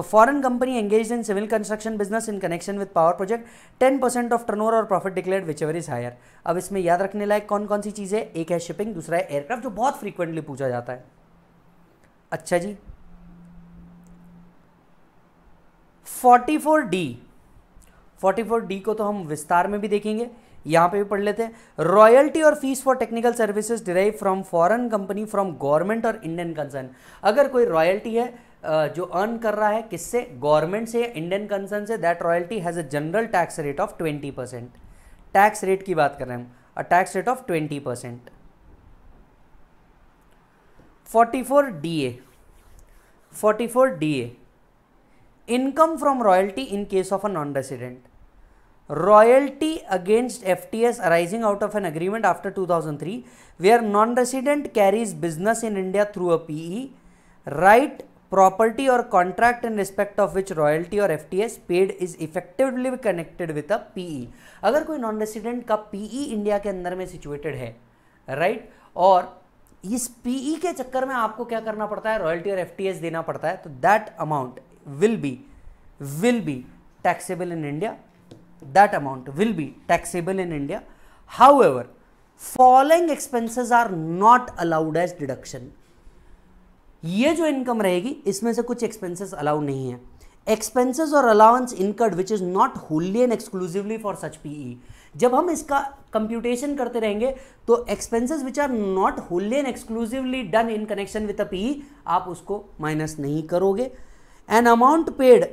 foreign company engage in civil construction business in connection connection power project ten percent of turnover or declare whichever is higher अब इसमें याद रखने लायक कौन कौन सी चीज़ें एक है shipping दूसरा है एयरक्राफ्ट जो बहुत फ्रीक्वेंटली पूछा जाता है अच्छा जी 44D 44D को तो हम विस्तार में भी देखेंगे यहां पे भी पढ़ लेते हैं रॉयल्टी और fees for technical services derive from foreign company from government और इंडियन कंसर्न अगर कोई रॉयल्टी है जो अर्न कर रहा है किससे गवर्नमेंट से इंडियन कंसर्न से that royalty has a general tax rate of twenty percent tax rate की बात कर रहे हैं a tax rate of twenty percent forty four D A forty four D A income from royalty in case of a non resident royalty against F T royalty against FTS arising out of an agreement after 2003 where non resident carries business in India through a PE right property or contract in respect of which royalty और F T S paid is effectively connected connected a P E अगर कोई non resident का P E India के अंदर में situated है right right? और इस पी ई e के चक्कर में आपको क्या करना पड़ता है रॉयल्टी और एफ टी एस देना पड़ता है तो that amount will be will be taxable in India that amount will be taxable in India however following expenses are not allowed as deduction ये जो इनकम रहेगी इसमें से कुछ एक्सपेंसेस अलाउ नहीं है एक्सपेंसेस और allowance incurred which is not wholly and exclusively for such PE जब हम इसका कंप्यूटेशन करते रहेंगे तो expenses which are not wholly and exclusively done in connection with a PE आप उसको माइनस नहीं करोगे an amount paid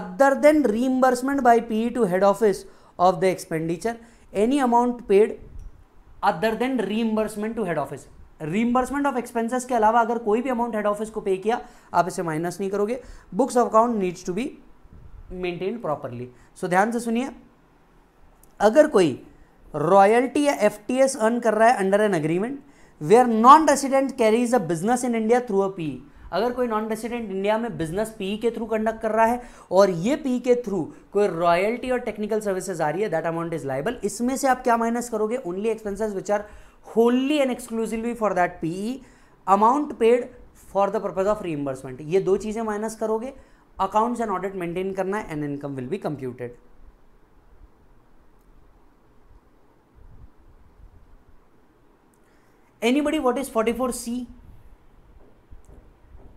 other than reimbursement by PE to head office of the expenditure any amount paid other than reimbursement to head office reimbursement of expenses के अलावा अगर कोई भी amount head office को पे किया आप इसे माइनस नहीं करोगे books of account needs to be maintain properly so ध्यान से सुनिए अगर कोई रॉयल्टी या एफ टी एस अर्न कर रहा है under an agreement or non resident carries a business in India through a P अगर कोई नॉन रेसिडेंट इंडिया में बिजनेस पी e के थ्रू कंडक्ट कर रहा है और ये पी e के थ्रू कोई रॉयल्टी और टेक्निकल सर्विसेज आ रही है दैट अमाउंट इज लाइबल इसमें से आप क्या माइनस करोगे only expenses which are wholly and exclusively for that PE amount paid for the purpose of re reimbursement ये दो चीज़ें माइनस करोगे अकाउंट एंड ऑडिट मेंटेन करना and income will be computed anybody what is forty four C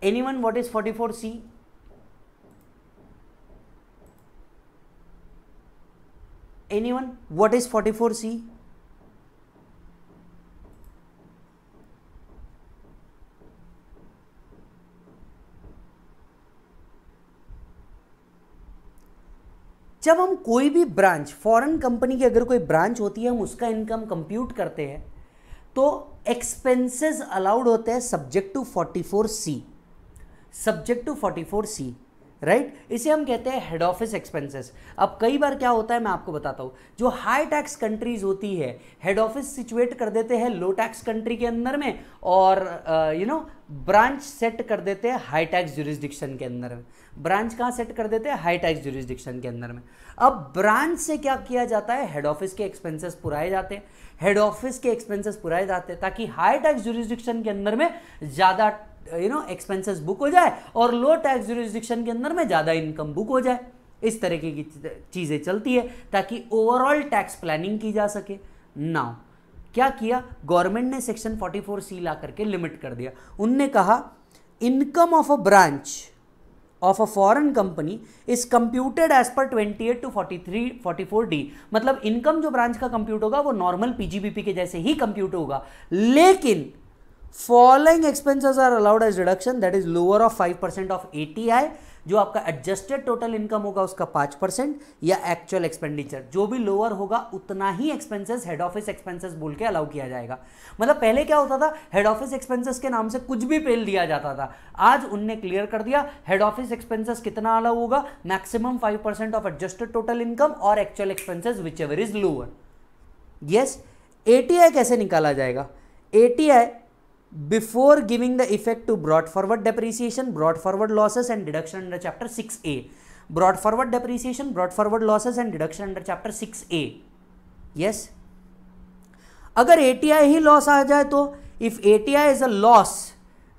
any one what is forty four C any one what is forty four C जब हम कोई भी branch foreign company की अगर कोई branch होती है हम उसका इनकम कंप्यूट करते हैं तो एक्सपेंसेस अलाउड होते हैं subject to 44 C subject to 44 C right इसे हम कहते हैं हेड ऑफिस एक्सपेंसेस अब कई बार क्या होता है मैं आपको बताता हूँ जो हाई टैक्स कंट्रीज होती है हेड ऑफिस सिचुएट कर देते हैं लो टैक्स कंट्री के अंदर में और you uh, know branch set कर देते हैं हाई टैक्स जुरिस्डिक्शन के अंदर में ब्रांच कहाँ सेट कर देते हैं हाई टैक्स जुरिस्डिक्शन के अंदर में अब ब्रांच से क्या किया जाता है हेड ऑफिस के एक्सपेंसेस पुराए जाते हैं हेड ऑफिस के एक्सपेंसेस पुराए जाते हैं ताकि हाई टैक्स जुरिस्डिक्शन के अंदर में ज़्यादा यू नो एक्सपेंसेस बुक हो जाए और लो टैक्स जुरिस्डिक्शन के अंदर में ज़्यादा इनकम बुक हो जाए इस तरीके की चीज़ें चलती है ताकि ओवरऑल टैक्स प्लानिंग की जा सके नाउ क्या किया गवर्नमेंट ने सेक्शन 44 सी ला करके लिमिट कर दिया उनने कहा income of a branch of a foreign company is computed as per 28 to 43 44 D मतलब इनकम जो ब्रांच का कंप्यूट होगा वो नॉर्मल पीजीबीपी के जैसे ही कंप्यूट होगा लेकिन following expenses are allowed as deduction that is lower of percent of ATI जो आपका एडजस्टेड टोटल इनकम होगा उसका पांच परसेंट या एक्चुअल एक्सपेंडिचर जो भी लोअर होगा उतना ही एक्सपेंसेस हेड ऑफिस एक्सपेंसेस बोल के अलाउ किया जाएगा मतलब पहले क्या होता था हेड ऑफिस एक्सपेंसेस के नाम से कुछ भी पेल दिया जाता था आज उनने क्लियर कर दिया हेड ऑफिस एक्सपेंसेस कितना अलाउ होगा maximum five percent of adjusted total income और actual expenses whichever is lower yes ए कैसे निकाला जाएगा ए before giving the effect to brought forward depreciation brought forward losses and deduction under chapter 6a brought forward depreciation brought forward losses and deduction under chapter 6a yes अगर ATI ही loss आ जाए तो if ATI is a loss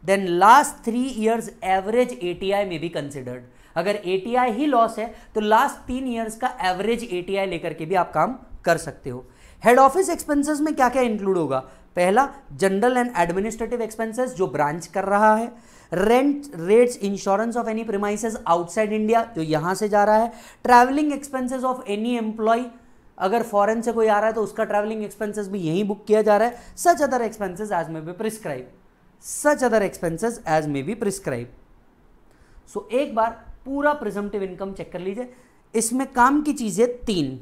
then last three years average ATI में be considered अगर ATI ही loss है तो लास्ट तीन इयर्स का एवरेज एटीआई लेकर के भी आप काम कर सकते हो हेड ऑफिस एक्सपेंसेस में क्या क्या इंक्लूड होगा पहला जनरल एंड एडमिनिस्ट्रेटिव एक्सपेंसेस जो ब्रांच कर रहा है rent rates insurance of any premises outside India जो यहां से जा रहा है travelling expenses of any employ अगर फॉरेन से कोई आ रहा है तो उसका ट्रैवलिंग एक्सपेंसेस भी यहीं बुक किया जा रहा है such other expenses as may be prescribe such other expenses as may be prescribe so एक बार पूरा प्रिजमटिव इनकम चेक कर लीजिए इसमें काम की चीज़ें तीन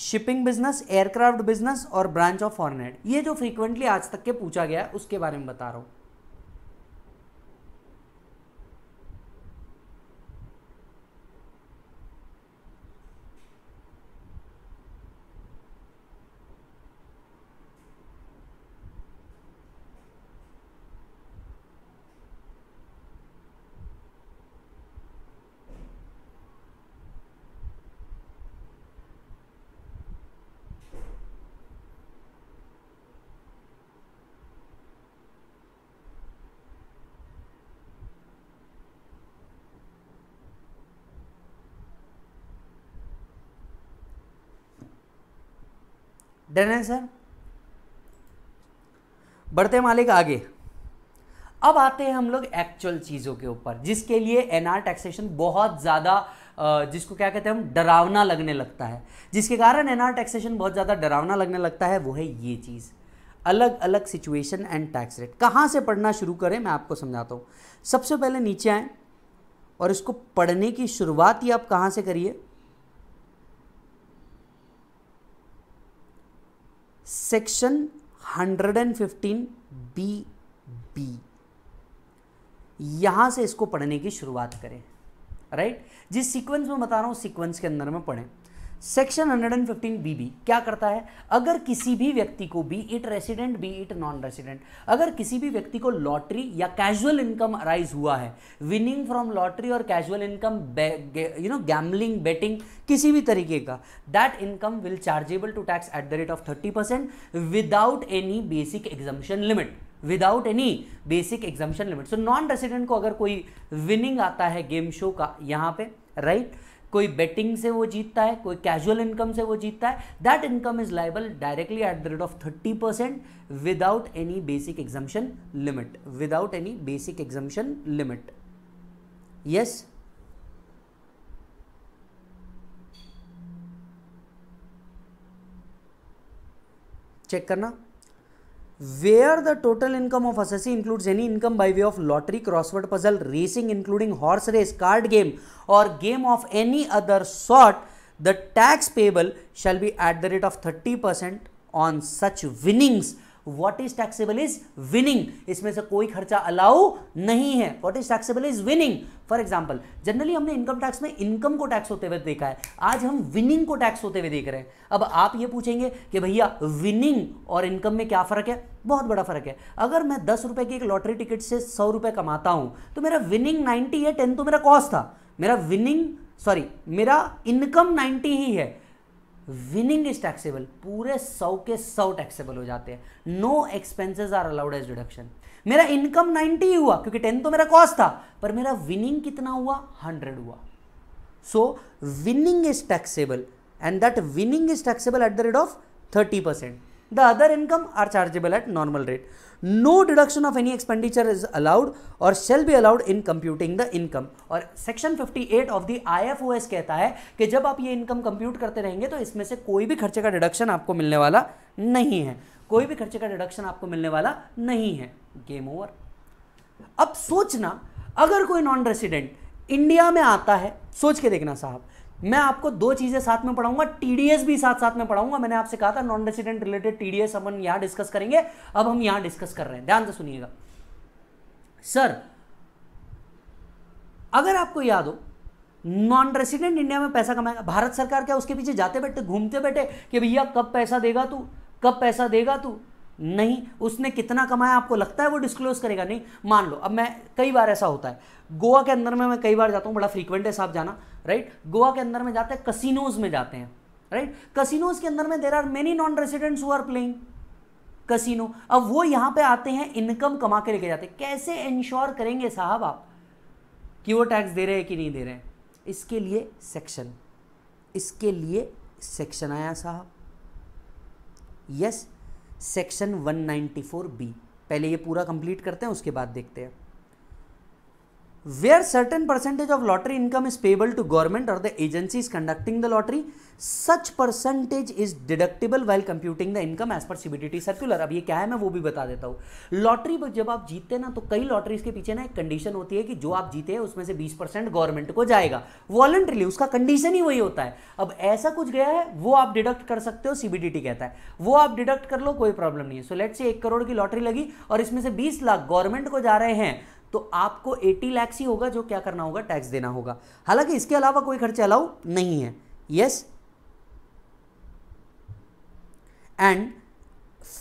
शिपिंग बिजनेस एयरक्राफ्ट बिजनेस और ब्रांच ऑफ फॉरनेट ये जो फ्रीक्वेंटली आज तक के पूछा गया है उसके बारे में बता रहा हूँ डन है सर बढ़ते मालिक आगे अब आते हैं हम लोग एक्चुअल चीज़ों के ऊपर जिसके लिए एनआर टैक्सेशन बहुत ज़्यादा जिसको क्या कहते हैं हम डरावना लगने लगता है जिसके कारण एन टैक्सेशन बहुत ज़्यादा डरावना लगने लगता है वो है ये चीज़ अलग अलग सिचुएशन एंड टैक्स रेट कहाँ से पढ़ना शुरू करें मैं आपको समझाता हूँ सबसे पहले नीचे आए और इसको पढ़ने की शुरुआत ही आप कहाँ से करिए सेक्शन 115 बी बी यहां से इसको पढ़ने की शुरुआत करें राइट right? जिस सीक्वेंस में बता रहा हूं सीक्वेंस के अंदर में पढ़ें सेक्शन 115 बीबी क्या करता है अगर किसी भी व्यक्ति को be it resident be it non resident अगर किसी भी व्यक्ति को लॉटरी या कैजुअल इनकम अराइज हुआ है विनिंग फ्रॉम लॉटरी और casual income you know gambling betting किसी भी तरीके का that income will chargeable to tax at the rate of thirty percent without any basic exemption limit without any basic exemption limit so non resident को अगर कोई winning आता है game show का यहाँ पे राइट right? कोई बेटिंग से वो जीतता है कोई कैजुअल इनकम से वो जीतता है that income is liable directly at the rate of thirty percent without any basic exemption limit without any basic exemption limit yes check करना where the total income of assessee includes any income by way of lottery, crossword puzzle, racing including horse race, card game or game of any other sort, the tax payable shall be at the rate of 30% on such winnings what is taxable is winning इसमें से कोई खर्चा allow नहीं है what is taxable is winning for example generally हमने income tax में income को tax होते हुए देखा है आज हम विनिंग को टैक्स होते हुए देख रहे हैं अब आप ये पूछेंगे कि भैया विनिंग और इनकम में क्या फ़र्क है बहुत बड़ा फ़र्क है अगर मैं दस रुपए की एक लॉटरी टिकट से सौ रुपए कमाता हूं तो मेरा विनिंग नाइनटी है टेन तो मेरा कॉस्ट था मेरा विनिंग सॉरी मेरा इनकम नाइनटी ही है विनिंग इज टैक्सेबल पूरे सौ के सौ टैक्सेबल हो जाते हैं no expenses are allowed as deduction मेरा इनकम 90 हुआ क्योंकि 10 तो मेरा कॉस्ट था पर मेरा विनिंग कितना हुआ 100 हुआ so winning is taxable and that winning is taxable at the rate of 30 percent the other income are chargeable at normal rate no deduction of any expenditure is allowed और shall be allowed in computing the income और section 58 of the IFOS कहता है कि जब आप ये income compute करते रहेंगे तो इसमें से कोई भी खर्चे का डिडक्शन आपको मिलने वाला नहीं है कोई भी खर्चे का डिडक्शन आपको मिलने वाला नहीं है गेम ओवर अब सोचना अगर कोई नॉन रेसिडेंट इंडिया में आता है सोच के देखना साहब मैं आपको दो चीज़ें साथ में पढ़ाऊंगा टीडीएस भी साथ साथ में पढ़ाऊंगा मैंने आपसे कहा था नॉन रेसिडेंट रिलेटेड टीडीएस अपन यहां डिस्कस करेंगे अब हम यहां डिस्कस कर रहे हैं ध्यान से सुनिएगा सर अगर आपको याद हो नॉन रेसिडेंट इंडिया में पैसा कमाएगा भारत सरकार क्या उसके पीछे जाते बैठे घूमते बैठे कि भैया कब पैसा देगा तू कब पैसा देगा तू नहीं उसने कितना कमाया आपको लगता है वो डिस्क्लोज करेगा नहीं मान लो अब मैं कई बार ऐसा होता है गोवा के अंदर में मैं कई बार जाता हूँ बड़ा फ्रीक्वेंट है साहब जाना राइट गोवा के अंदर में जाते हैं कसिनोज में जाते हैं राइट कसिनोज के अंदर में there are many non residents who are playing casino अब वो यहाँ पे आते हैं इनकम कमा के लेके जाते हैं कैसे इंश्योर करेंगे साहब आप कि वो टैक्स दे रहे हैं कि नहीं दे रहे हैं इसके लिए सेक्शन इसके लिए सेक्शन आया साहब यस सेक्शन 194 बी पहले ये पूरा कंप्लीट करते हैं उसके बाद देखते हैं where certain percentage of lottery income is payable to government or the agencies conducting the lottery such percentage is deductible while computing the income as per CBDT circular अब ये क्या है मैं वो भी बता देता हूँ लॉटरी जब आप जीतते ना तो कई लॉटरीज के पीछे ना एक कंडीशन होती है कि जो आप जीते हैं उसमें से 20 परसेंट गवर्नमेंट को जाएगा वॉलंट्रीली उसका कंडीशन ही वही होता है अब ऐसा कुछ गया है वो आप डिडक्ट कर सकते हो सीबीडीटी कहता है वो आप डिडक्ट कर लो कोई प्रॉब्लम नहीं है सो लेट से एक करोड़ की लॉटरी लगी और इसमें से बीस लाख गवर्नमेंट को जा रहे हैं तो आपको 80 लाख ही होगा जो क्या करना होगा टैक्स देना होगा हालांकि इसके अलावा कोई खर्चा अलाउ नहीं है yes and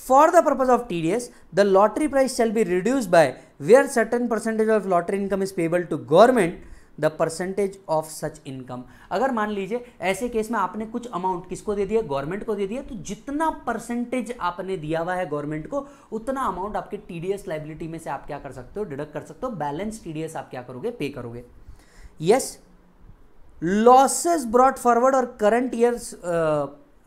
for the purpose of T D S the lottery prize shall be reduce by where certain percentage of lottery income is payable to government the percentage of such income अगर मान लीजिए ऐसे case में आपने कुछ amount किसको दे दिया government को दे दिया तो जितना परसेंटेज आपने दिया हुआ है गवर्नमेंट को उतना अमाउंट आपके टीडीएस लाइबिलिटी में से आप क्या कर सकते हो डिडक्ट कर सकते हो बैलेंस टीडीएस आप क्या करोगे पे करोगे यस लॉसेस ब्रॉड फॉरवर्ड और current year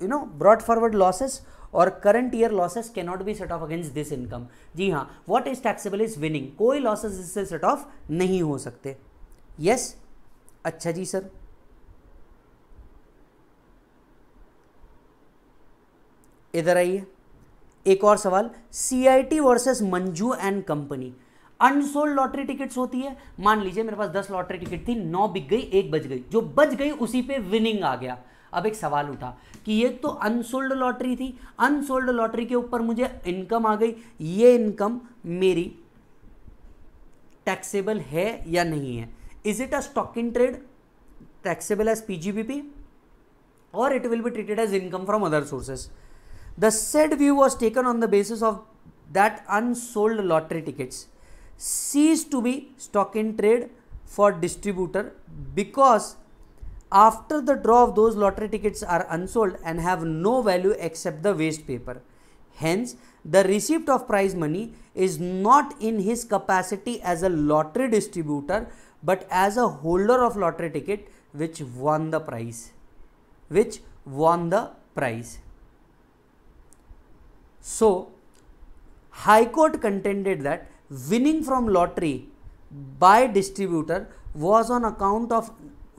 you know brought forward losses और current year losses can not be set off against this income जी हाँ what is taxable is winning कोई लॉसेस इससे सेट ऑफ नहीं हो सकते यस अच्छा जी सर इधर आइए एक और सवाल CIT versus Manju and company unsold lottery tickets होती है मान लीजिए मेरे पास दस लॉटरी टिकट थी नौ बिक गई एक बज गई जो बच गई उसी पे विनिंग आ गया अब एक सवाल उठा कि एक तो अनसोल्ड लॉटरी थी अनसोल्ड लॉटरी के ऊपर मुझे इनकम आ गई ये इनकम मेरी टैक्सेबल है या नहीं है Is it a stock in trade taxable as PGBP or it will be treated as income from other sources? The said view was taken on the basis of that unsold lottery tickets cease to be stock in trade for distributor because after the draw of those lottery tickets are unsold and have no value except the waste paper. Hence, the receipt of prize money is not in his capacity as a lottery distributor but as a holder of lottery ticket which won the prize which won the prize so high court contended that winning from lottery by distributor was on account of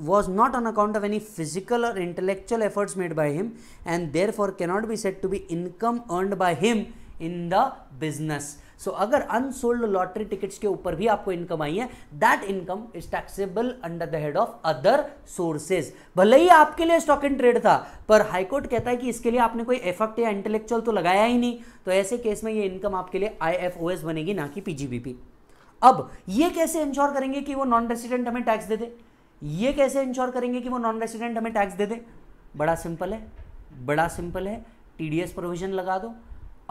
was not on account of any physical or intellectual efforts made by him and therefore cannot be said to be income earned by him in the business so so, अगर unsold lottery tickets के ऊपर भी आपको income आई है that income is taxable under the head of other sources भले ही आपके लिए स्टॉक एंड ट्रेड था पर हाईकोर्ट कहता है कि इसके लिए आपने कोई एफेक्ट या इंटेलेक्चुअल तो लगाया ही नहीं तो ऐसे केस में ये इनकम आपके लिए आई बनेगी ना कि पीजीबीपी अब ये कैसे इंश्योर करेंगे कि वो नॉन रेसिडेंट हमें टैक्स दे दे ये कैसे इंश्योर करेंगे कि वो नॉन रेसिडेंट हमें टैक्स दे दे बड़ा सिंपल है बड़ा सिंपल है टीडीएस प्रोविजन लगा दो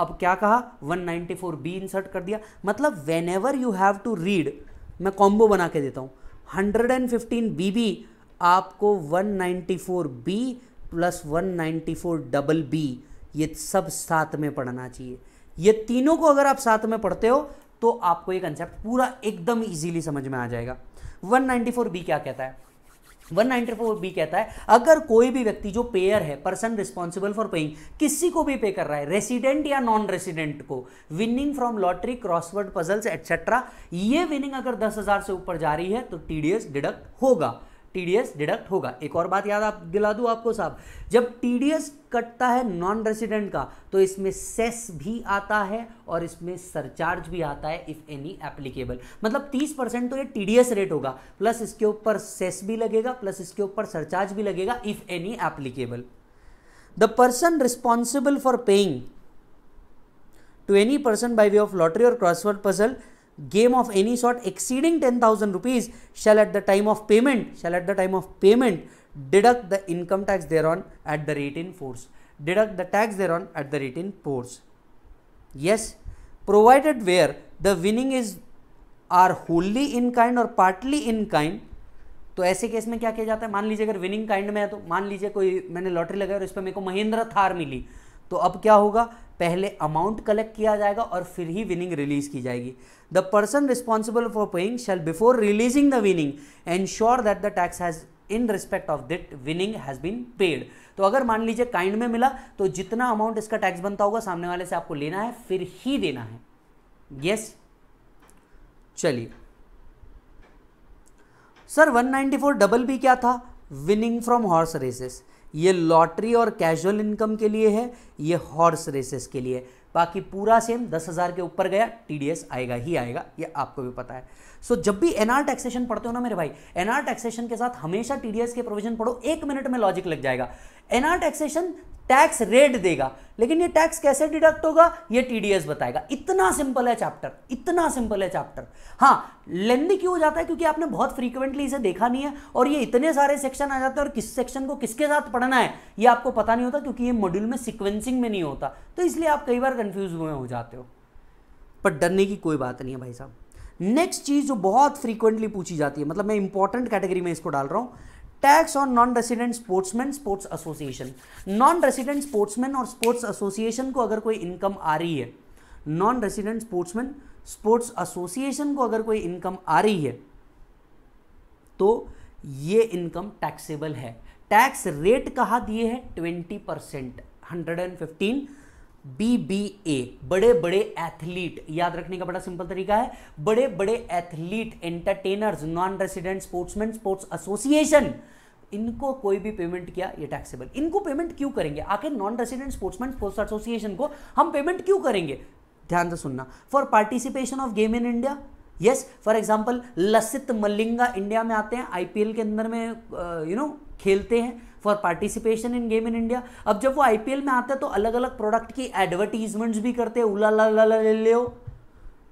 अब क्या कहा 194 बी इंसर्ट कर दिया मतलब whenever you have to read मैं कॉम्बो बना के देता हूँ 115 बी बी आपको 194 बी प्लस 194 डबल बी ये सब साथ में पढ़ना चाहिए ये तीनों को अगर आप साथ में पढ़ते हो तो आपको ये कंसेप्ट पूरा एकदम इजीली समझ में आ जाएगा 194 बी क्या कहता है 194 बी कहता है अगर कोई भी व्यक्ति जो पेयर है पर्सन रिस्पॉन्सिबल फॉर पेइंग किसी को भी पे कर रहा है रेसिडेंट या नॉन रेसिडेंट को winning from lottery crossword puzzles etcetera ये विनिंग अगर दस हजार से ऊपर जा रही है तो टीडीएस डिडक्ट होगा टीडीएस डिडक्ट होगा एक और बात याद आप दिला दूँ आपको साहब जब टीडीएस कटता है नॉन रेसिडेंट का तो इसमें सेस भी आता है और इसमें सरचार्ज भी आता है इफ़ एनी एप्लीकेबल मतलब 30 परसेंट तो ये टीडीएस रेट होगा प्लस इसके ऊपर सेस भी लगेगा प्लस इसके ऊपर सरचार्ज भी लगेगा if any applicable the person responsible for paying to any person by way of lottery और crossword puzzle game of any sort exceeding 10000 rupees shall at the time of payment shall at the time of payment deduct the income tax thereon at the rate in force deduct the tax thereon at the rate in force yes provided where the winning is are wholly in kind और partly in kind तो ऐसे case में क्या किया जाता है मान लीजिए अगर विनिंग काइंड में है तो मान लीजिए कोई मैंने लॉटरी लगाई और इस पर मेरे को महिंद्रा थार मिली तो अब क्या होगा पहले अमाउंट कलेक्ट किया जाएगा और फिर ही विनिंग रिलीज की जाएगी the person responsible for paying shall before releasing the winning ensure that the tax has in respect of that winning has been paid तो अगर मान लीजिए काइंड में मिला तो जितना अमाउंट इसका टैक्स बनता होगा सामने वाले से आपको लेना है फिर ही देना है यस yes? चलिए सर 194 डबल बी क्या था विनिंग फ्रॉम हॉर्स रेसेस ये लॉटरी और कैजुअल इनकम के लिए है ये हॉर्स रेसेस के लिए बाकी पूरा सेम दस हज़ार के ऊपर गया टीडीएस आएगा ही आएगा ये आपको भी पता है सो जब भी एनआर टैक्सेशन पढ़ते हो ना मेरे भाई एनआर टैक्सेशन के साथ हमेशा टीडीएस के प्रोविजन पढ़ो एक मिनट में लॉजिक लग जाएगा एनआर टैक्सेशन टैक्स रेट देगा लेकिन ये टैक्स कैसे डिडक्ट होगा ये टीडीएस बताएगा इतना सिंपल है चैप्टर इतना सिंपल है चैप्टर हाँ लेंदी क्यों हो जाता है क्योंकि आपने बहुत फ्रीक्वेंटली इसे देखा नहीं है और ये इतने सारे सेक्शन आ जाते हैं और किस सेक्शन को किसके साथ पढ़ना है ये आपको पता नहीं होता क्योंकि ये मॉड्यूल में सिक्वेंसिंग में नहीं होता तो इसलिए आप कई बार कंफ्यूज हुए हो जाते हो पर डरने की कोई बात नहीं है भाई साहब नेक्स्ट चीज जो बहुत फ्रीक्वेंटली पूछी जाती है मतलब मैं इंपॉर्टेंट कैटेगरी में इसको डाल रहा हूं tax on non resident sportsman sports association non resident sportsman और स्पोर्ट्स एसोसिएशन को अगर कोई इनकम आ रही है non resident sportsman sports association को अगर कोई इनकम आ रही है तो ये इनकम टैक्सेबल है टैक्स रेट कहा दिए है twenty percent hundred and fifteen B B A बड़े बड़े एथलीट याद रखने का बड़ा सिंपल तरीका है बड़े बड़े athlete entertainers non resident sportsman sports association इनको कोई भी पेमेंट किया ये टैक्सेबल इनको पेमेंट क्यों करेंगे आखिर non resident sportsman sports association को हम पेमेंट क्यों करेंगे ध्यान से सुनना for participation of game in India yes for example Lasith Malinga India में आते हैं आईपीएल के अंदर में you uh, know you know, खेलते हैं for participation in game in India अब जब वो आईपीएल में आता है तो अलग अलग प्रोडक्ट की एडवर्टीजमेंट्स भी करते हैं उला ला ला ले लो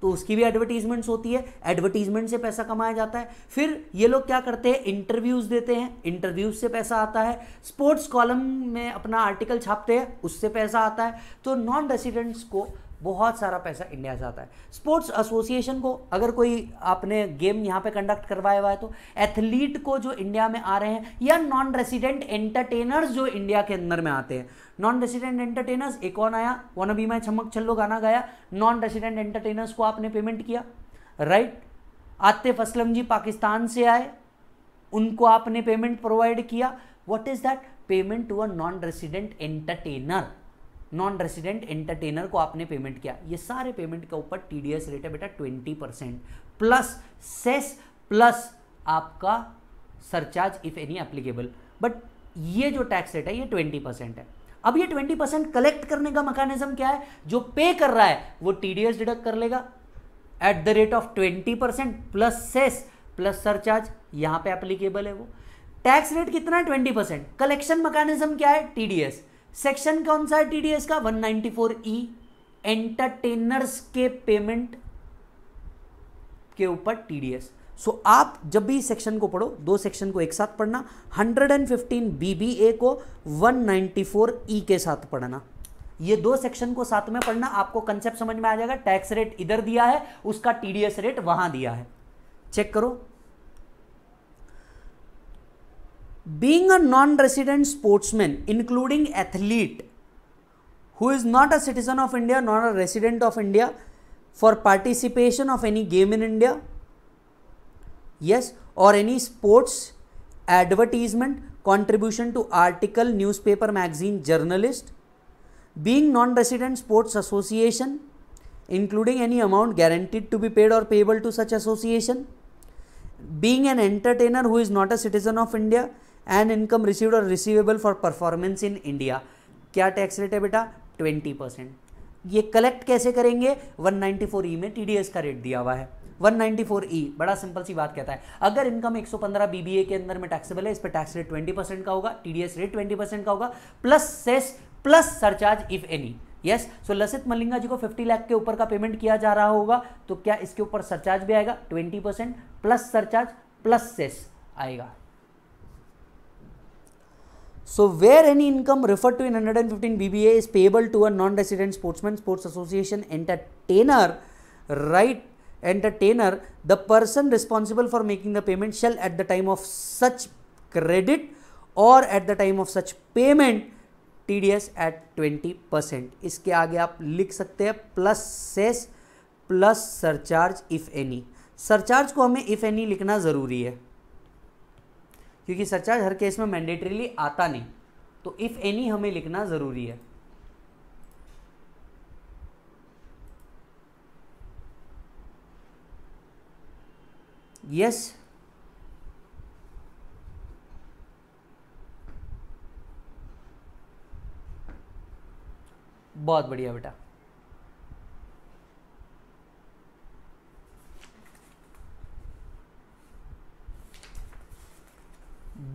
तो उसकी भी एडवर्टीजमेंट्स होती है एडवर्टीजमेंट से पैसा कमाया जाता है फिर ये लोग क्या करते हैं इंटरव्यूज़ देते हैं इंटरव्यूज़ से पैसा आता है स्पोर्ट्स कॉलम में अपना आर्टिकल छापते हैं उससे पैसा आता है तो नॉन रेसिडेंट्स को बहुत सारा पैसा इंडिया से आता है स्पोर्ट्स एसोसिएशन को अगर कोई आपने गेम यहाँ पे कंडक्ट करवाया हुआ है तो एथलीट को जो इंडिया में आ रहे हैं या नॉन रेसिडेंट एंटरटेनर्स जो इंडिया के अंदर में आते हैं नॉन रेसिडेंट एंटरटेनर्स एक कौन आया वन अभी मैं छमक छल्लो गाना गाया नॉन रेसिडेंट एंटरटेनर्स को आपने पेमेंट किया राइट आतिफ असलम जी पाकिस्तान से आए उनको आपने पेमेंट प्रोवाइड किया what is that payment to a non resident entertainer non resident entertainer को आपने पेमेंट किया ये सारे पेमेंट के ऊपर टीडीएस रेट है बेटा twenty percent plus cess plus आपका surcharge if any applicable but ये जो टैक्स रेट है ये ट्वेंटी परसेंट है अब ये ट्वेंटी परसेंट कलेक्ट करने का मकानिज्म क्या है जो पे कर रहा है वो टीडीएस डिडक्ट कर लेगा at the rate of twenty percent plus cess plus surcharge यहाँ पे एप्लीकेबल है वो टैक्स रेट कितना है ट्वेंटी परसेंट कलेक्शन मकानिज्म क्या है टीडीएस सेक्शन कौन सा है टीडीएस का 194 ई एंटरटेनर्स के पेमेंट के ऊपर टीडीएस सो so, आप जब भी सेक्शन को पढ़ो दो सेक्शन को एक साथ पढ़ना 115 बीबीए को 194 ई e के साथ पढ़ना ये दो सेक्शन को साथ में पढ़ना आपको कंसेप्ट समझ में आ जाएगा टैक्स रेट इधर दिया है उसका टीडीएस रेट वहां दिया है चेक करो being a non-resident sportsman including athlete who is not a citizen of india nor a resident of india for participation of any game in india yes or any sports advertisement contribution to article newspaper magazine journalist being non-resident sports association including any amount guaranteed to be paid or payable to such association being an entertainer who is not a citizen of india and income received और receivable for performance in India क्या tax rate है बेटा twenty percent ये collect कैसे करेंगे 194 ई में TDS का rate दिया हुआ है 194 ई बड़ा सिंपल सी बात कहता है अगर इनकम 115 बीबीए के अंदर में टैक्सेबल है इस पर टैक्स रेट 20 परसेंट का होगा टीडीएस रेट 20 परसेंट का होगा plus cess plus surcharge if any yes so Lasith Malinga ji को 50 लाख के ऊपर का पेमेंट किया जा रहा होगा तो क्या इसके ऊपर सरचार्ज भी आएगा twenty percent plus surcharge plus cess आएगा So where any income referred to in 115 BBA is payable to a non-resident sportsman, sports association entertainer, right entertainer, the person responsible for making the payment shall at the time of such credit or at the time of such payment TDS at 20 percent इसके आगे आप लिख सकते हैं plus cess plus surcharge if any surcharge को हमें if any लिखना ज़रूरी है क्योंकि सरचार्ज हर केस में मैंडेटरीली आता नहीं तो इफ़ एनी हमें लिखना ज़रूरी है यस बहुत बढ़िया बेटा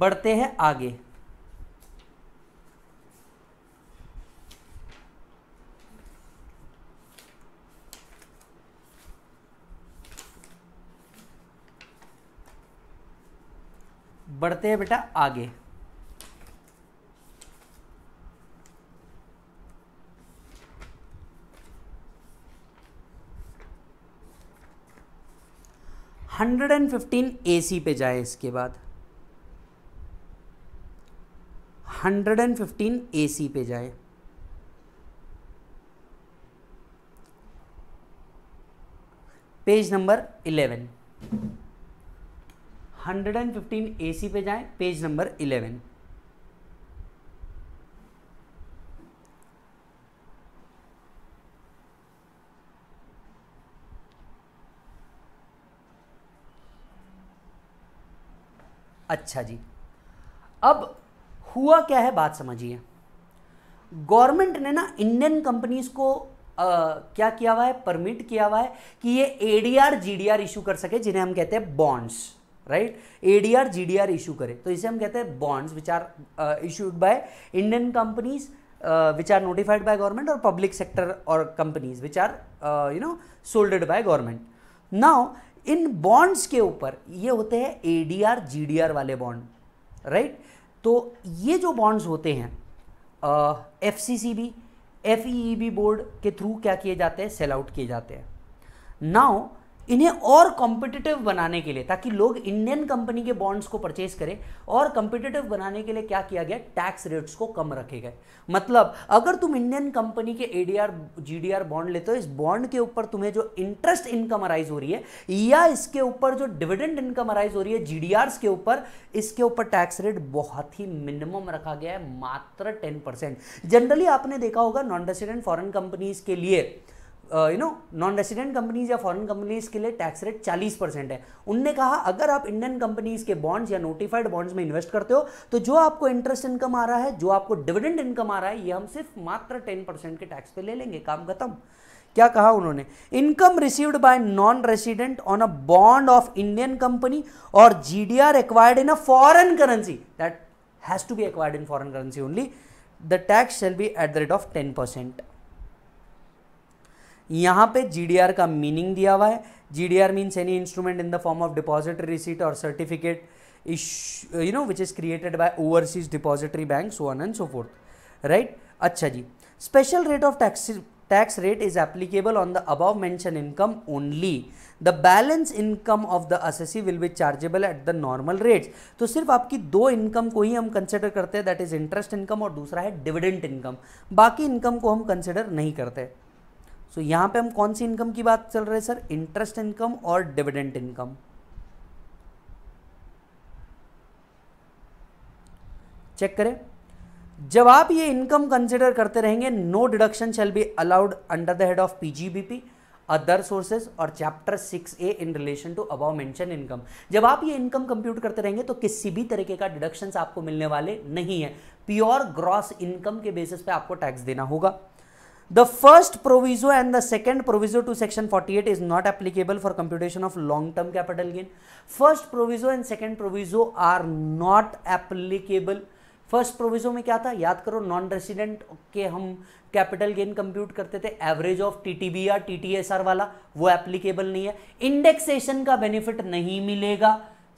बढ़ते हैं आगे बढ़ते हैं बेटा आगे hundred and fifteen A C पे जाए इसके बाद hundred and fifteen A C पे जाए page number eleven hundred and fifteen A C पे जाए पेज नंबर इलेवन अच्छा जी अब हुआ क्या है बात समझिए गवर्नमेंट ने ना इंडियन कंपनीज को आ, क्या किया हुआ है परमिट किया हुआ है कि ये एडीआर जीडीआर इशू कर सके जिन्हें हम कहते हैं bonds right ADR GDR issue करे तो इसे हम कहते हैं bonds which are issued by Indian companies which are notified by government or public sector or companies which are you know solded by government now इन बॉन्ड्स के ऊपर ये होते हैं एडीआर जीडीआर वाले बॉन्ड राइट right? तो ये जो बॉन्ड्स होते हैं F C C B F E B board के थ्रू क्या किए जाते हैं सेल आउट किए जाते हैं नाउ इन्हें और कॉम्पिटिटिव बनाने के लिए ताकि लोग इंडियन कंपनी के बॉन्ड्स को परचेज करें और कॉम्पिटिटिव बनाने के लिए क्या किया गया टैक्स रेट्स को कम रखे गए मतलब अगर तुम इंडियन कंपनी के एडीआर जीडीआर बॉन्ड लेते हो इस बॉन्ड के ऊपर तुम्हें जो इंटरेस्ट इनकम अराइज हो रही है या इसके ऊपर जो डिविडेंड इनकम अराइज हो रही है जीडीआरस के ऊपर इसके ऊपर टैक्स रेट बहुत ही मिनिमम रखा गया है मात्र टेन जनरली आपने देखा होगा नॉन रेसिडेंट फॉरन कंपनीज के लिए you know non resident companies या फॉरेन कंपनीज के लिए टैक्स रेट 40 परसेंट है उनने कहा अगर आप इंडियन कंपनीज के बॉन्ड्स या नोटिफाइड बॉन्ड्स में इन्वेस्ट करते हो तो जो आपको इंटरेस्ट इनकम आ रहा है जो आपको डिविडेंड इनकम आ रहा है ये हम सिर्फ मात्र टेन परसेंट के टैक्स पे ले लेंगे काम खत्म क्या कहा उन्होंने income received by non resident on a bond of Indian company or GDR acquired in a foreign currency that has to be acquired in foreign currency only the tax shall be at the rate of ten percent यहाँ पे GDR का meaning दिया हुआ है GDR means any instrument in the form of depository receipt or certificate you know which is created by overseas depository bank so on and so forth right अच्छा जी special rate of tax tax rate is applicable on the above mention income only the balance income of the assessee will be chargeable at the normal rate तो सिर्फ आपकी दो income को ही हम consider करते हैं दैट इज इंटरेस्ट इनकम और दूसरा है डिविडेंट इनकम बाकी इनकम को हम कंसिडर नहीं करते हैं सो so, यहाँ पे हम कौन सी इनकम की बात चल रहे हैं सर इंटरेस्ट इनकम और डिविडेंट इनकम चेक करें जब आप ये इनकम कंसिडर करते रहेंगे no deduction shall be allowed under the head of PGBP other sources और chapter six A in relation to above mention income जब आप ये इनकम कंप्यूट करते रहेंगे तो किसी भी तरीके का डिडक्शन आपको मिलने वाले नहीं है प्योर ग्रॉस इनकम के बेसिस पे आपको टैक्स देना होगा The first proviso and the second proviso to section 48 is not applicable for computation of long-term capital gain. First proviso and second proviso are not applicable. First proviso में क्या था याद करो नॉन रेसिडेंट के हम capital gain compute करते थे average of TTB या टीटीएसआर वाला वो एप्लीकेबल नहीं है इंडेक्सेशन का बेनिफिट नहीं मिलेगा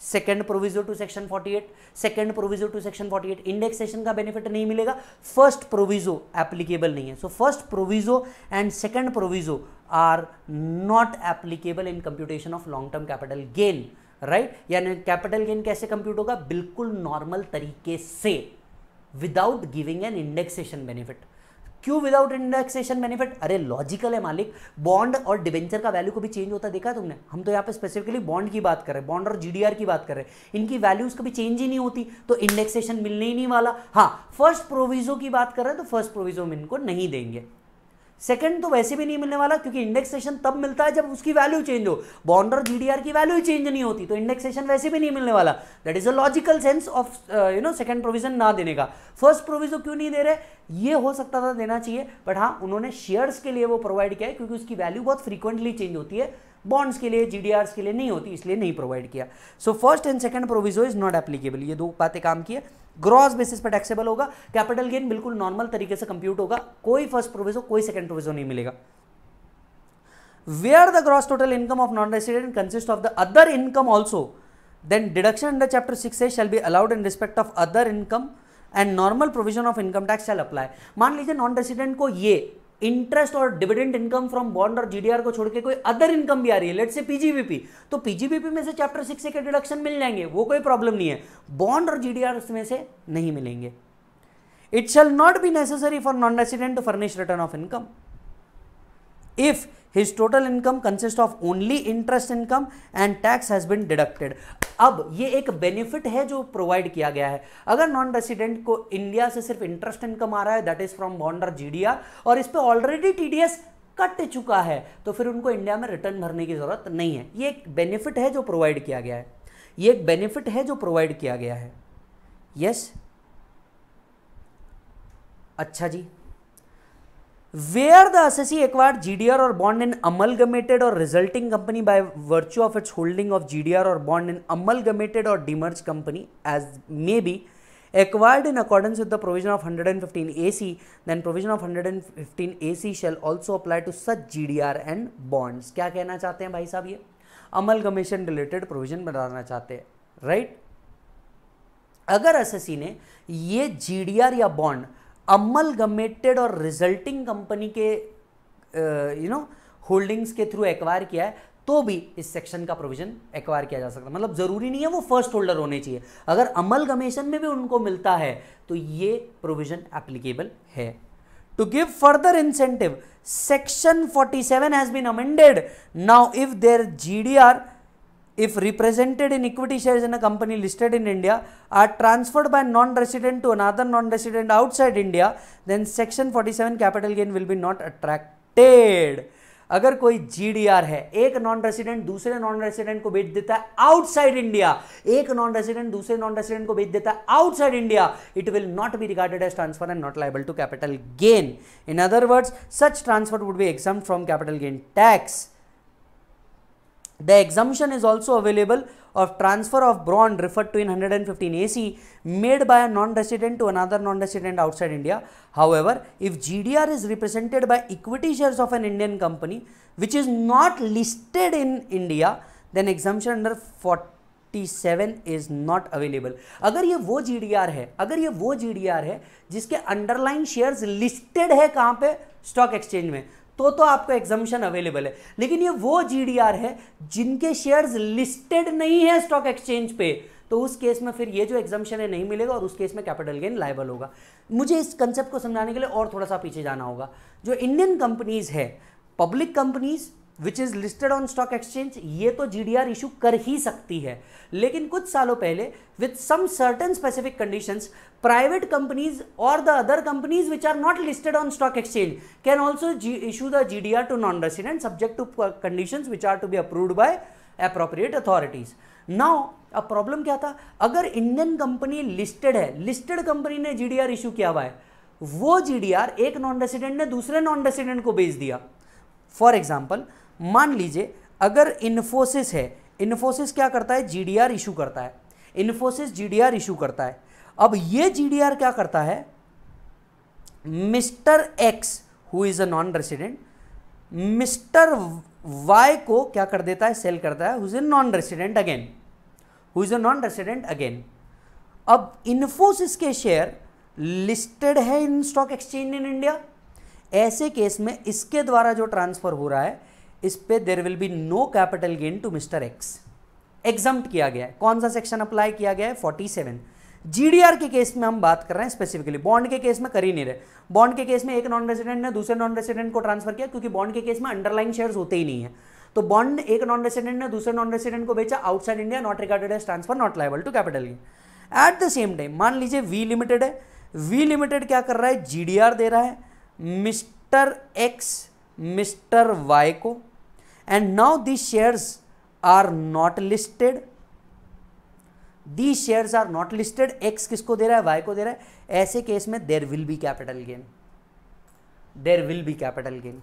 second proviso to section 48 second proviso to section 48 indexation का बेनिफिट नहीं मिलेगा फर्स्ट प्रोविजो एप्लीकेबल नहीं है so first proviso and second proviso are not applicable in computation of long term capital gain right यानी capital gain कैसे compute होगा बिल्कुल normal तरीके से without giving an indexation benefit क्यों विदाउट इंडेक्सेशन बेनिफिट अरे लॉजिकल है मालिक बॉन्ड और डिवेंचर का वैल्यू को भी चेंज होता देखा तुमने हम तो यहाँ पे स्पेसिफिकली बॉन्ड की बात कर रहे हैं बॉन्ड और जीडीआर की बात कर रहे हैं इनकी वैल्यूज कभी चेंज ही नहीं होती तो इंडेक्सेशन मिलने ही नहीं वाला हाँ फर्स्ट प्रोविजो की बात कर रहे हैं तो फर्स्ट प्रोविजो हम इनको नहीं देंगे सेकंड तो वैसे भी नहीं मिलने वाला क्योंकि इंडेक्सेशन तब मिलता है जब उसकी वैल्यू चेंज हो बॉन्डर जीडीआर की वैल्यू चेंज नहीं होती तो इंडेक्सेशन वैसे भी नहीं मिलने वाला that is a logical sense of you know second provision ना देने का फर्स्ट प्रोविजन क्यों नहीं दे रहे ये हो सकता था देना चाहिए बट हाँ उन्होंने शेयर्स के लिए वो प्रोवाइड किया है क्योंकि उसकी वैल्यू बहुत फ्रीक्वेंटली चेंज होती है बॉन्ड्स के लिए जीडीआर के लिए नहीं होती इसलिए नहीं प्रोवाइड किया so first and second proviso is not applicable ये दो बातें काम किए ग्रॉस बेसिस पर टैक्सेबल होगा कैपिटल गेन बिल्कुल नॉर्मल तरीके से कंप्यूट होगा कोई फर्स्ट प्रोविजो कोई सेकंड प्रोविजो नहीं मिलेगा where the gross total income of non resident consist of the other income also then deduction under chapter six A shall be allowed in respect of other income and normal provision of income tax shall apply मान लीजिए non resident को ये interest और dividend income from bond और GDR को छोड़ के कोई अदर इनकम भी आ रही है लेट से पीजीबीपी तो पीजीबीपी में से चैप्टर सिक्स के डिडक्शन मिल जाएंगे वो कोई प्रॉब्लम नहीं है बॉन्ड और जीडीआर में से नहीं मिलेंगे it shall not be necessary for non resident to furnish return of income if his total income consist of only interest income and tax has been deducted अब ये एक बेनिफिट है जो प्रोवाइड किया गया है अगर नॉन रेसिडेंट को इंडिया से सिर्फ इंटरेस्ट इनकम आ रहा है दैट इज फ्रॉम बॉन्डर जीडिया जीडीआर और इस पर ऑलरेडी टीडीएस कट चुका है तो फिर उनको इंडिया में रिटर्न भरने की ज़रूरत नहीं है ये एक बेनिफिट है जो प्रोवाइड किया गया है ये एक बेनिफिट है जो प्रोवाइड किया गया है यस yes? अच्छा जी where the assessee acquired GDR or bond in अमल amalgamated or resulting company by virtue of its holding of G D R or bond in amalgamated or demerge company as may be acquired in according with the provision of hundred and fifteen A C then provision of hundred and fifteen A C shall also apply to such G D R and bonds क्या कहना चाहते हैं भाई साहब ये अमल गमेशन related provision बनाना चाहते हैं right अगर एस एस सी ने ये जी डी आर या बॉन्ड अमल गमेटेड और रिजल्टिंग कंपनी के यू नो होल्डिंग्स के थ्रू एक्वायर किया है तो भी इस सेक्शन का प्रोविजन एक्वायर किया जा सकता है मतलब ज़रूरी नहीं है वो फर्स्ट होल्डर होने चाहिए अगर अमल गमेशन में भी उनको मिलता है तो ये प्रोविजन एप्लीकेबल है to give further incentive section 47 been amended now if there GDR D if represented in equity shares in a company listed in India are transferred by non-resident to another non-resident outside India, then section 47 capital gain will be not attracted. अगर कोई GDR है एक non resident दूसरे non resident को बेच देता है outside India एक नॉन रेसिडेंट दूसरे नॉन रेसिडेंट को बेच देता है outside India it will not be regarded as transfer and not liable to capital gain in other words such transfer would be exempt from capital gain tax The exemption is also available of transfer of bond referred to in 115 AC made by a non-resident to another non-resident outside India. However, if GDR is represented by equity shares of an Indian company which is not listed in India, then exemption under 47 is not available. अगर ये वो GDR है अगर ये वो GDR है जिसके underline shares listed है कहाँ पे स्टॉक एक्सचेंज में तो तो आपको एग्जामिशन अवेलेबल है लेकिन ये वो जीडीआर है जिनके शेयर्स लिस्टेड नहीं है स्टॉक एक्सचेंज पे तो उस केस में फिर ये जो एग्जामिशन है नहीं मिलेगा और उस केस में कैपिटल गेन लाइबल होगा मुझे इस कंसेप्ट को समझाने के लिए और थोड़ा सा पीछे जाना होगा जो इंडियन कंपनीज है public companies which is listed on stock exchange ये तो जी डी आर इशू कर ही सकती है लेकिन कुछ सालों पहले with some certain specific condition private companies और the other companies which are not listed on stock exchange can also issue the G D R to non resident subject to condition which are to be approve by appropriate authorities now अब problem क्या था अगर Indian company listed है listed company ने G D R issue किया हुआ है वो जी डी आर एक नॉन रेसिडेंट ने दूसरे नॉन रेसिडेंट को बेच दिया फॉर एग्जाम्पल मान लीजिए अगर इन्फोसिस है इन्फोसिस क्या करता है जी डी आर इशू करता है Infosys G D R issue करता है अब ये जी डी आर क्या करता है mister X who is a non resident mister Y को क्या कर देता है सेल करता है who is a non resident again who is a non resident again अब इन्फोसिस के शेयर लिस्टेड है in stock exchange in India ऐसे केस में इसके द्वारा जो ट्रांसफ़र हो रहा है इस पे there will be no capital gain to mister X exempt किया गया है कौन सा सेक्शन अप्लाई किया गया है फोर्टी सेवन जीडीआर के केस में हम बात कर रहे हैं स्पेसिफिकली बॉन्ड के केस में कर ही नहीं रहे बॉन्ड के केस में एक नॉन रेसिडेंट ने दूसरे नॉन रेसिडेंट को ट्रांसफर किया क्योंकि बॉन्ड के केस में अंडरलाइन शेयर होते ही नहीं है तो बॉन्ड एक नॉन रेसिडेंट ने दूसरे नॉन रेसिडेंट को बेचा outside India not recorded as transfer not liable to capital gain at the same time मान लीजिए वी लिमिटेड है वी लिमिटेड क्या कर रहा है जीडीआर दे रहा है मिस्टर एक्स मिस्टर वाई को and now these shares are not listed these shares are not listed x किसको दे रहा है y को दे रहा है ऐसे केस में there will be capital gain there will be capital gain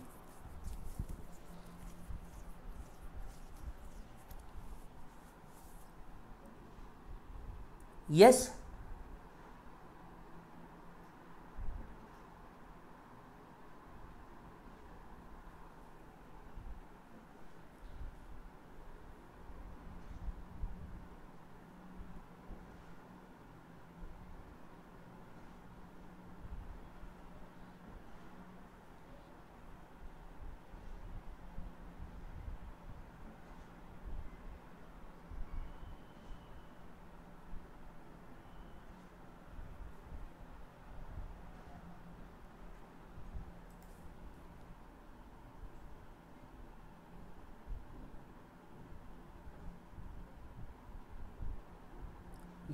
yes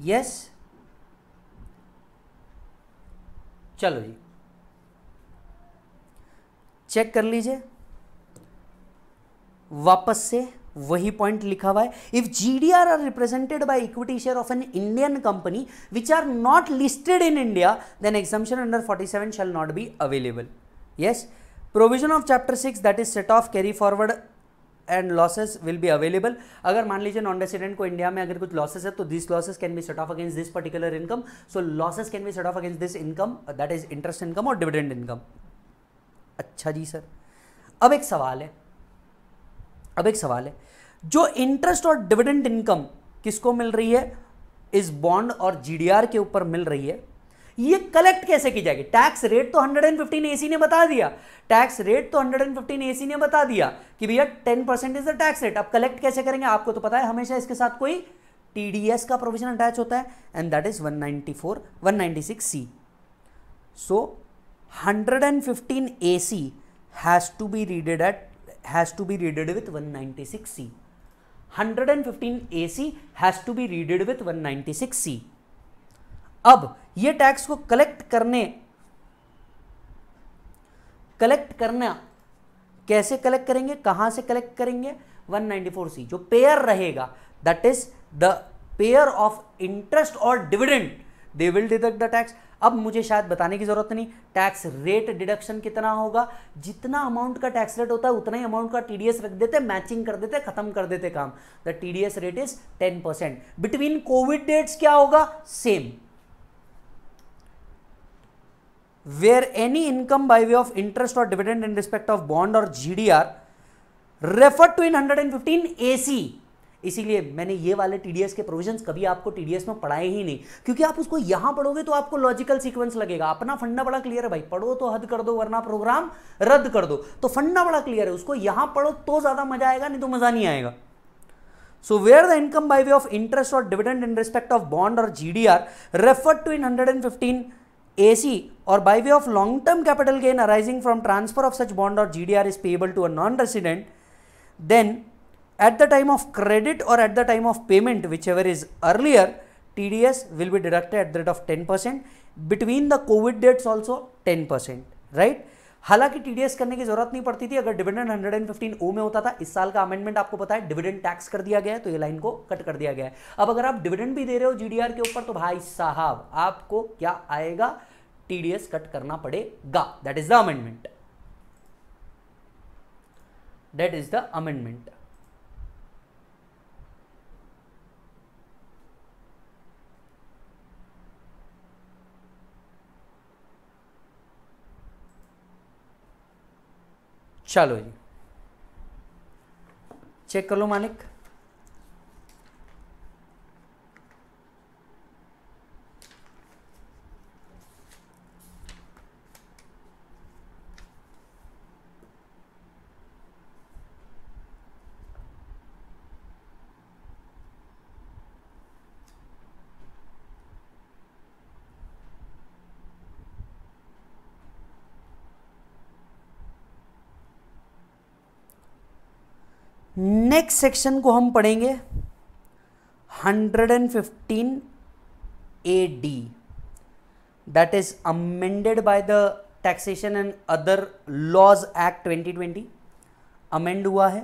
yes चलो जी चेक कर लीजिए वापस से वही पॉइंट लिखा हुआ है if GDR are represented by equity share of an Indian company which are not listed in India then exemption under 47 shall not be available yes provision of chapter six that is set off carry forward and losses will be available अगर मान लीजिए non resident को India में अगर कुछ losses है तो this losses can be set off against this particular income so losses can be set off against this income that is interest income और डिविडेंड इनकम अच्छा जी सर अब एक सवाल है अब एक सवाल है जो इंटरेस्ट और डिविडेंड इनकम किसको मिल रही है इस बॉन्ड और जीडीआर के ऊपर मिल रही है ये कलेक्ट कैसे की जाएगी टैक्स रेट तो 115 एसी ने बता दिया टैक्स रेट तो 115 एसी ने बता दिया कि भैया 10 percent is the tax rate अब कलेक्ट कैसे करेंगे आपको तो पता है हमेशा इसके साथ कोई टीडीएस का प्रोविजन अटैच होता है and that is 194 196 C so 115 AC has to be readed at has to be readed with 196 C 115 AC has to be readed with 196C. अब ये टैक्स को कलेक्ट करने कलेक्ट करना कैसे कलेक्ट करेंगे कहां से कलेक्ट करेंगे 194 सी जो पेयर रहेगा that is the payer of interest और dividend they will deduct the tax अब मुझे शायद बताने की ज़रूरत नहीं टैक्स रेट डिडक्शन कितना होगा जितना अमाउंट का टैक्स रेट होता है उतना ही अमाउंट का टीडीएस रख देते मैचिंग कर देते खत्म कर देते काम the TDS rate is 10 percent between covid dates क्या होगा same where any income by way of interest और dividend in respect of bond और G D R refer to in hundred and fifteen A C इसीलिए मैंने ये वाले TDS के provision कभी आपको टीडीएस में पढ़ाए ही नहीं क्योंकि आप उसको यहां पढ़ोगे तो आपको लॉजिकल सीक्वेंस लगेगा अपना फंडा बड़ा क्लियर है भाई पढ़ो तो हद कर दो वरना प्रोग्राम रद्द कर दो तो फंडा बड़ा क्लियर है उसको यहां पढ़ो तो ज्यादा मजा आएगा नहीं तो मजा नहीं आएगा so where the income by way of interest और dividend in respect of bond और G D R refer to in hundred and fifteen AC और by way of long term capital gain arising from transfer of such bond और R is payable to a non resident then at the time of credit और at the time of payment whichever is earlier T D S will be deducted at the rate of ten percent between the covid dates also ten percent right हालांकि TDS करने की जरूरत नहीं पड़ती थी अगर dividend 115 ओ में होता था इस साल का अमेंडमेंट आपको पता है डिविडेंड टैक्स कर दिया गया है तो ये लाइन को कट कर दिया गया है अब अगर आप डिविडेंट भी दे रहे हो जी डी आर के ऊपर तो भाई साहब आपको क्या आएगा टीडीएस कट करना पड़ेगा that is the amendment that is the amendment चलो जी चेक कर लो मानिक नेक्स्ट सेक्शन को हम पढ़ेंगे 115 A D is amended by the taxation and other laws act 2020 amend हुआ है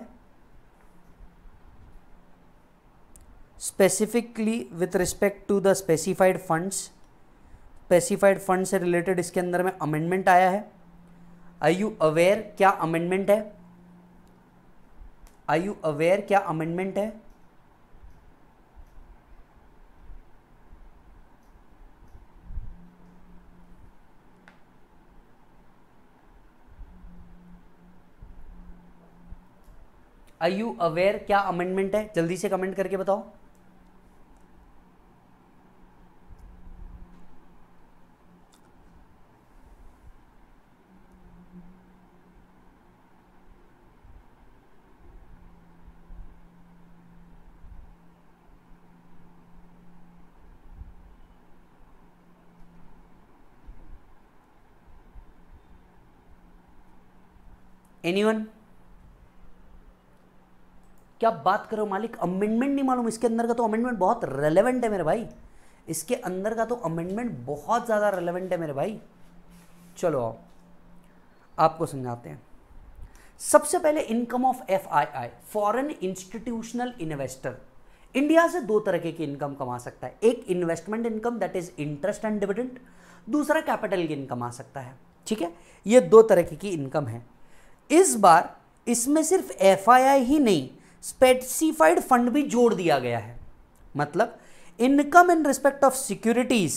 specifically with respect to the specified funds specified fund से related इसके अंदर में अमेंडमेंट आया है आई यू अवेयर क्या अमेंडमेंट है आई यू अवेयर क्या अमेंडमेंट है आई यू अवेयर क्या अमेंडमेंट है जल्दी से कमेंट करके बताओ एनीवन क्या बात करो मालिक अमेंडमेंट नहीं मालूम इसके अंदर का तो अमेंडमेंट बहुत रेलेवेंट है मेरे भाई इसके अंदर का तो अमेंडमेंट बहुत ज़्यादा रेलेवेंट है मेरे भाई चलो आओ आपको समझाते हैं सबसे पहले income of F I I foreign institutional investor India से दो तरह की इनकम कमा सकता है एक investment income that is interest and dividend दूसरा कैपिटल गेन कमा सकता है ठीक है ये दो तरह की इनकम है इस बार इसमें सिर्फ एफ ही नहीं स्पेसिफाइड फंड भी जोड़ दिया गया है मतलब income in respect of securities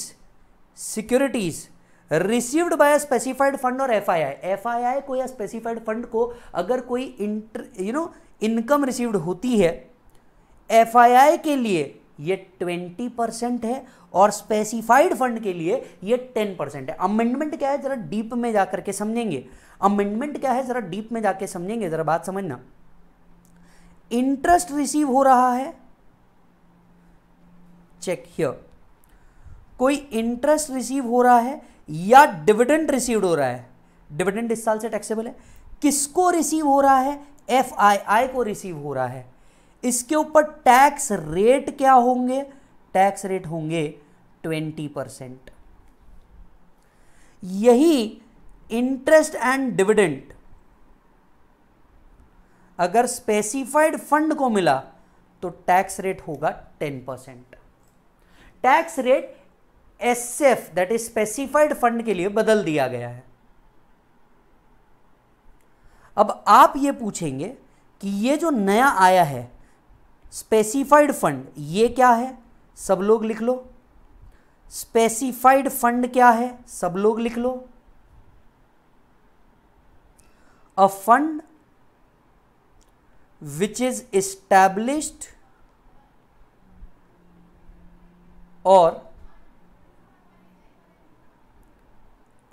securities received by specified fund और F I I F I I को या स्पेसिफाइड फंड को अगर कोई inter you know income received होती है एफ आई आई के लिए ये ट्वेंटी परसेंट है और स्पेसिफाइड फंड के लिए ये टेन परसेंट है अमेंडमेंट क्या है ज़रा डीप में जाकर के समझेंगे अमेंडमेंट क्या है ज़रा डीप में जाकर समझेंगे ज़रा बात समझना इंटरेस्ट रिसीव हो रहा है चेक हियर कोई इंटरेस्ट रिसीव हो रहा है या डिविडेंड रिसीव हो रहा है डिविडेंड इस साल से टैक्सेबल है किसको रिसीव हो रहा है एफ को रिसीव हो रहा है इसके ऊपर टैक्स रेट क्या होंगे टैक्स रेट होंगे ट्वेंटी परसेंट यही इंटरेस्ट एंड डिविडेंट अगर स्पेसिफाइड फंड को मिला तो टैक्स रेट होगा ten percent tax rate S F that is specified fund के लिए बदल दिया गया है अब आप ये पूछेंगे कि ये जो नया आया है स्पेसिफाइड फंड ये क्या है सब लोग लिख लो स्पेसिफाइड फंड क्या है सब लोग लिख लो a fund which is established और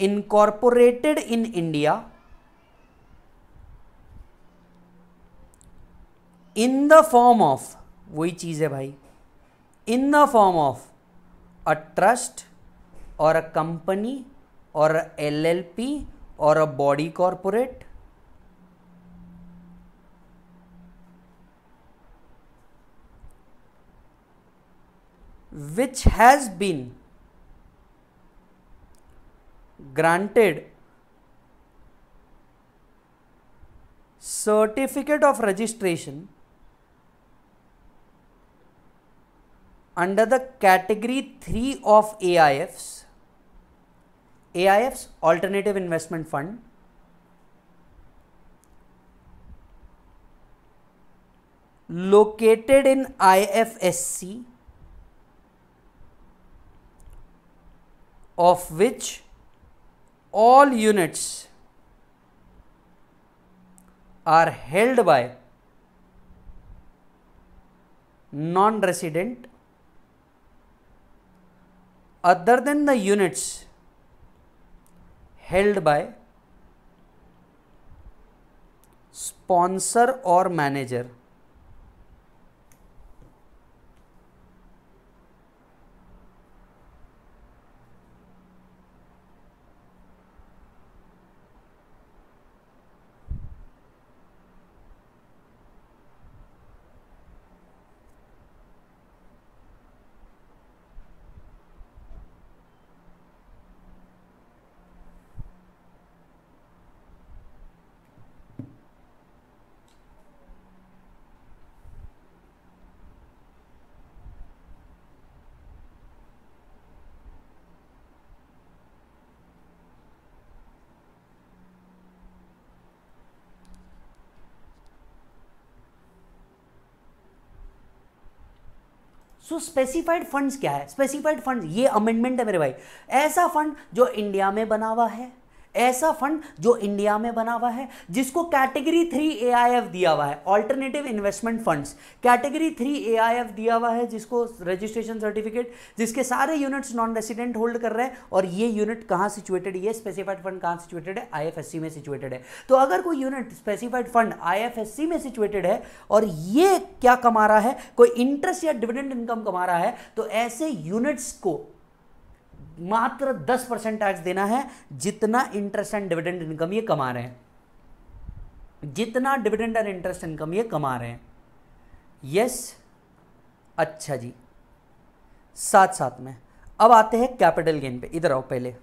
incorporated in India in the form of वही चीज़ है भाई in the form of a trust और अ कंपनी और एल एल पी और a body corporate which has been granted certificate of registration under the category 3 of AIFs, AIFs Alternative Investment Fund, located in IFSC, of which all units are held by non-resident other than the units held by sponsor or manager specified funds क्या है specified fund ये amendment है मेरे भाई ऐसा fund जो India में बना हुआ है ऐसा फंड जो इंडिया में बना हुआ है जिसको कैटेगरी थ्री ए दिया हुआ है alternative investment funds category three A दिया हुआ है जिसको रजिस्ट्रेशन सर्टिफिकेट जिसके सारे यूनिट्स नॉन रेसिडेंट होल्ड कर रहे हैं और ये यूनिट कहाँ सिचुएटेड ये स्पेसिफाइड फंड कहाँ सिचुएटेड है आई में सिचुएटेड है तो अगर कोई यूनिट स्पेसिफाइड फंड आई में सिचुएटेड है और ये क्या कमा रहा है कोई इंटरेस्ट या डिविडेंड इनकम कमा रहा है तो ऐसे यूनिट्स को मात्र दस परसेंट टैक्स देना है जितना इंटरेस्ट एंड डिविडेंड इनकम ये कमा रहे हैं जितना डिविडेंड एंड इंटरेस्ट इनकम ये कमा रहे हैं यस अच्छा जी साथ साथ में अब आते हैं कैपिटल गेन पे इधर आओ पहले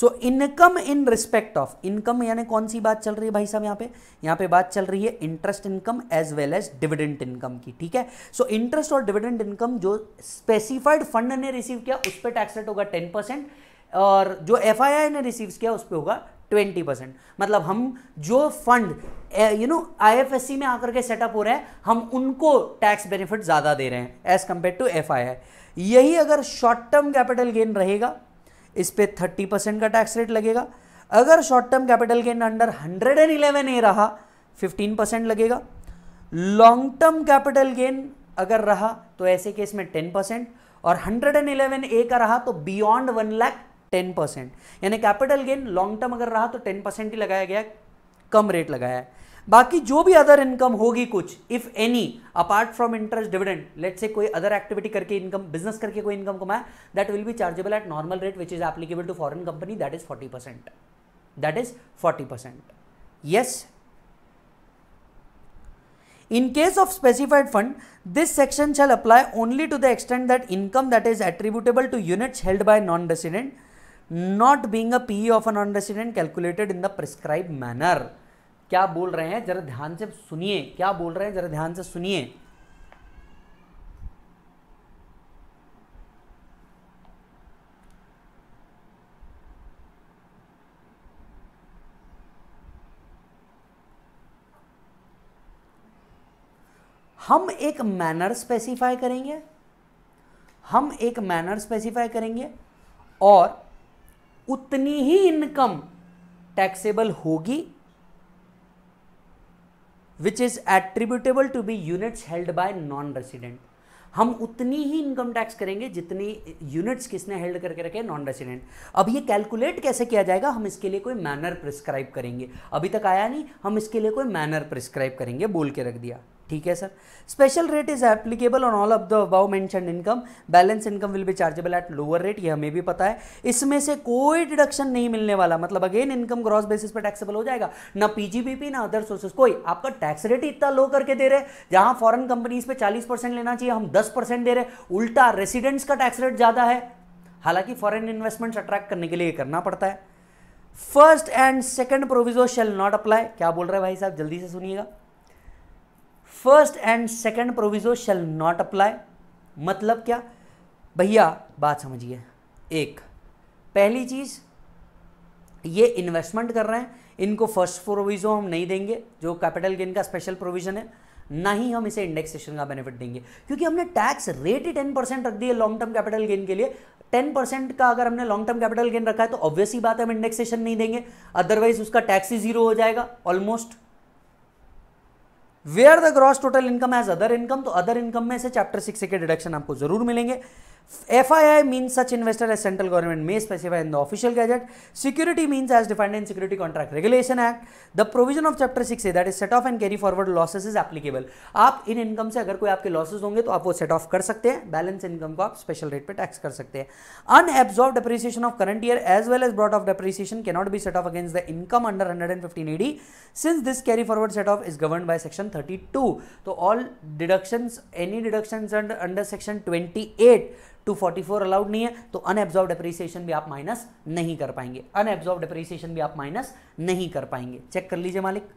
so income in respect of income यानी कौन सी बात चल रही है भाई साहब यहाँ पे यहाँ पे बात चल रही है interest income as well as dividend income की ठीक है सो इंटरेस्ट और डिविडेंट इनकम जो स्पेसिफाइड फंड ने रिसीव किया उस पर टैक्स रेट होगा टेन परसेंट और जो एफ ने रिसीव किया उस पर होगा ट्वेंटी परसेंट मतलब हम जो फंड यू नो आईएफएससी में आकर के सेटअप हो रहे हैं हम उनको टैक्स बेनिफिट ज़्यादा दे रहे हैं एज कंपेयर टू एफ यही अगर शॉर्ट टर्म कैपिटल गेन रहेगा इस पर थर्टी परसेंट का टैक्स रेट लगेगा अगर short term capital gain under hundred and eleven A रहा फिफ्टीन परसेंट लगेगा लॉन्ग टर्म कैपिटल गेन अगर रहा तो ऐसे केस में टेन परसेंट और हंड्रेड एंड इलेवन ए का रहा तो beyond one lakh ten percent यानी कैपिटल गेन लॉन्ग टर्म अगर रहा तो टेन परसेंट ही लगाया गया कम रेट लगाया है बाकी जो भी अदर इनकम होगी कुछ if any apart from interest dividend let से कोई अदर एक्टिविटी करके इनकम बिजनेस करके कोई इनकम कमाया that will be chargeable at normal rate which is applicable to foreign company that is forty percent that is forty percent yes in case of specified fund this section shall apply only to the extend that income that is attributable to units held by non resident not being a P of a non resident calculated in the prescribe manner क्या बोल रहे हैं जरा ध्यान से सुनिए क्या बोल रहे हैं जरा ध्यान से सुनिए हम एक मैनर स्पेसिफाई करेंगे हम एक मैनर स्पेसिफाई करेंगे और उतनी ही इनकम टैक्सेबल होगी which is attributable to be units held by non resident हम उतनी ही इनकम टैक्स करेंगे जितनी यूनिट्स किसने हेल्ड करके रखे नॉन रेसिडेंट अब ये कैलकुलेट कैसे किया जाएगा हम इसके लिए कोई मैनर प्रिस्क्राइब करेंगे अभी तक आया नहीं हम इसके लिए कोई मैनर प्रिस्क्राइब करेंगे बोल के रख दिया ठीक है sir special rate is applicable on all of the above mention income balance income will be chargeable at lower rate ये हमें भी पता है इसमें से कोई डिडक्शन नहीं मिलने वाला मतलब अगेन इनकम ग्रॉस बेसिस पर टैक्सेबल हो जाएगा ना पीजीबीपी ना अदर सोर्सेस कोई आपका टैक्स रेट इतना लो करके दे रहे जहां फॉरन कंपनीज पे चालीस परसेंट लेना चाहिए हम दस परसेंट दे रहे उल्टा रेसिडेंट्स का टैक्स रेट ज़्यादा है हालांकि फॉरन इन्वेस्टमेंट अट्रैक्ट करने के लिए करना पड़ता है first and second proviso shall not apply क्या बोल रहे हैं भाई साहब जल्दी से सुनिएगा first and second proviso shall not apply मतलब क्या भैया बात समझिए एक पहली चीज़ ये इन्वेस्टमेंट कर रहे हैं इनको फर्स्ट प्रोविज़ो हम नहीं देंगे जो कैपिटल गेन का स्पेशल प्रोविज़न है ना ही हम इसे इंडेक्सेशन का बेनिफिट देंगे क्योंकि हमने टैक्स रेट ही टेन परसेंट रख दिया है लॉन्ग टर्म कैपिटल गेन के लिए टेन परसेंट का अगर हमने लॉन्ग टर्म कैपिटल गेन रखा है तो ऑब्वियसली बात है हम इंडेक्सेशन नहीं देंगे अदरवाइज उसका टैक्स ही जीरो हो जाएगा almost where the gross total income as other income तो अदर इनकम में से चैप्टर सिक्स के डिडक्शन आपको जरूर मिलेंगे FII means such investor as central government may specify in the official security Security means as defined in Security Contract Regulation Act. The provision of Chapter 6A that is set off and carry forward losses is applicable. आप इन income से अगर कोई आपके losses होंगे तो आप वो set of कर सकते हैं बैलेंस इनकम को आप स्पेशल रेट पे टैक्स कर सकते हैं unabsorbed depreciation of current year as well as brought of depreciation not be set off against the income under hundred and fifteen AD since this carry forward set off is govern by section thirty two तो all deduction any deduction under section twenty eight 244 allowed नहीं है तो unabsorbed depreciation भी आप minus नहीं कर पाएंगे unabsorbed depreciation भी आप माइनस नहीं कर पाएंगे चेक कर लीजिए मालिक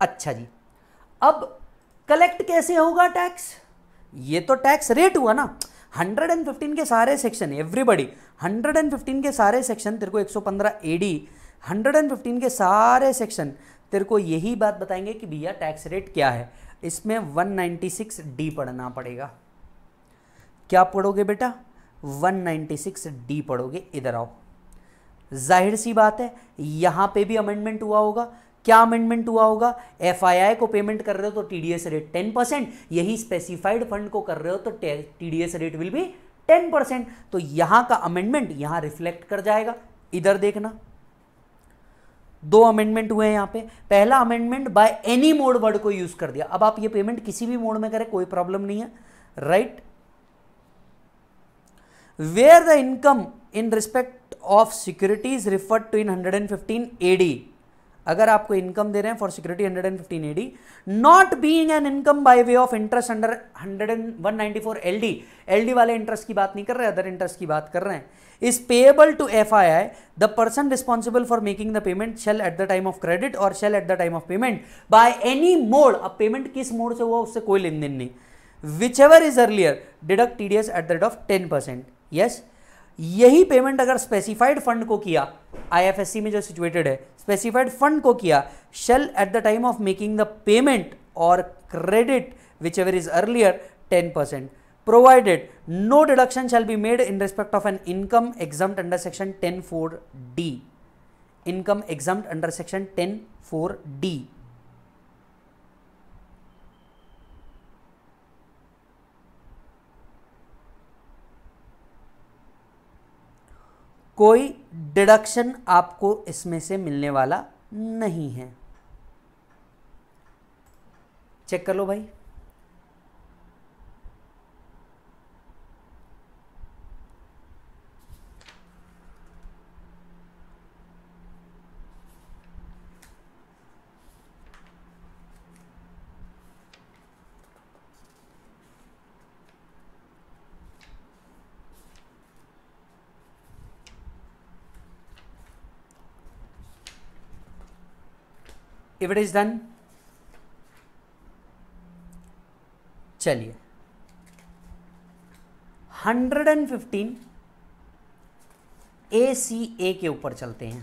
अच्छा जी अब कलेक्ट कैसे होगा टैक्स ये तो टैक्स रेट हुआ ना 115 के सारे सेक्शन एवरीबडी 115 के सारे सेक्शन तेरे को 115 एडी 115 के सारे सेक्शन तेरे को यही बात बताएंगे कि भैया टैक्स रेट क्या है इसमें 196 डी पढ़ना पड़ेगा क्या पढ़ोगे बेटा 196 डी पढ़ोगे इधर आओ जाहिर सी बात है यहाँ पे भी अमेंडमेंट हुआ होगा क्या अमेंडमेंट हुआ होगा एफ को पेमेंट कर रहे हो तो टीडीएस रेट टेन परसेंट यही स्पेसिफाइड फंड को कर रहे हो तो TDS rate will be ten percent तो यहां का अमेंडमेंट यहां रिफ्लेक्ट कर जाएगा इधर देखना दो अमेंडमेंट हुए हैं यहां पे पहला amendment by any mode word को यूज कर दिया अब आप ये पेमेंट किसी भी मोड में करें कोई प्रॉब्लम नहीं है right where the income in respect of securities referred to in 115 AD अगर आपको इनकम दे रहे हैं for security hundred and fifteen AD not being an income by way of interest under hundred and one ninety D L D वाले interest की बात नहीं कर रहे अदर इंटरेस्ट की बात कर रहे हैं is payable to F I I the person responsible for making the payment shall at the time of credit और shall at the time of payment by any mode अब पेमेंट किस mode से हुआ उससे कोई लेन देन नहीं whichever is earlier deduct T D S at the rate of ten percent yes यही पेमेंट अगर स्पेसिफाइड फंड को किया आईएफएससी में जो सिचुएटेड है स्पेसिफाइड फंड को किया shall at the time of making the payment और credit whichever is earlier ten percent provided no deduction shall be made in respect of an income exam under section ten four D income exam under section ten four D कोई deduction आपको इसमें से मिलने वाला नहीं है check कर लो भाई if it is done चलिए 115 ए सी ए के ऊपर चलते हैं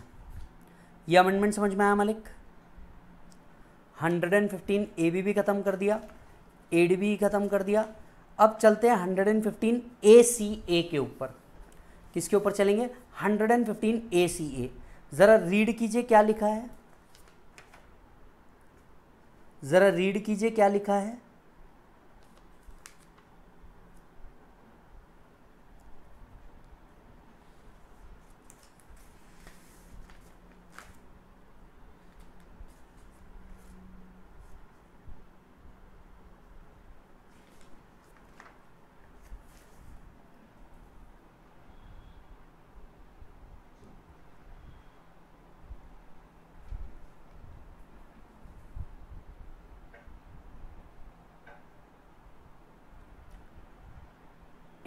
यह अमेंडमेंट समझ में आया मालिक 115 ए बी भी ख़त्म कर दिया ए भी ख़त्म कर दिया अब चलते हैं 115 ए सी ए के ऊपर किसके ऊपर चलेंगे 115 ए सी ए ज़रा रीड कीजिए क्या लिखा है ज़रा रीड कीजिए क्या लिखा है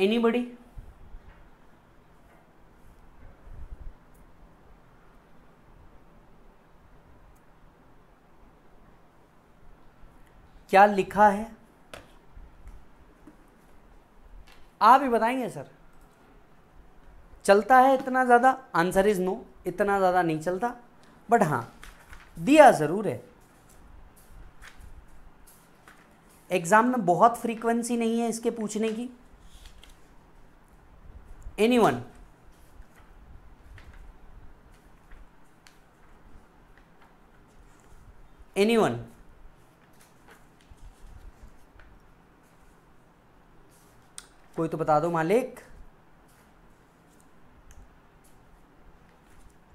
anybody क्या लिखा है आप ही बताएंगे सर चलता है इतना ज़्यादा आंसर इज़ नो इतना ज़्यादा नहीं चलता बट हां दिया ज़रूर है एग्ज़ाम में बहुत फ्रीक्वेंसी नहीं है इसके पूछने की एनी वन एनी वन कोई तो बता दो मालिक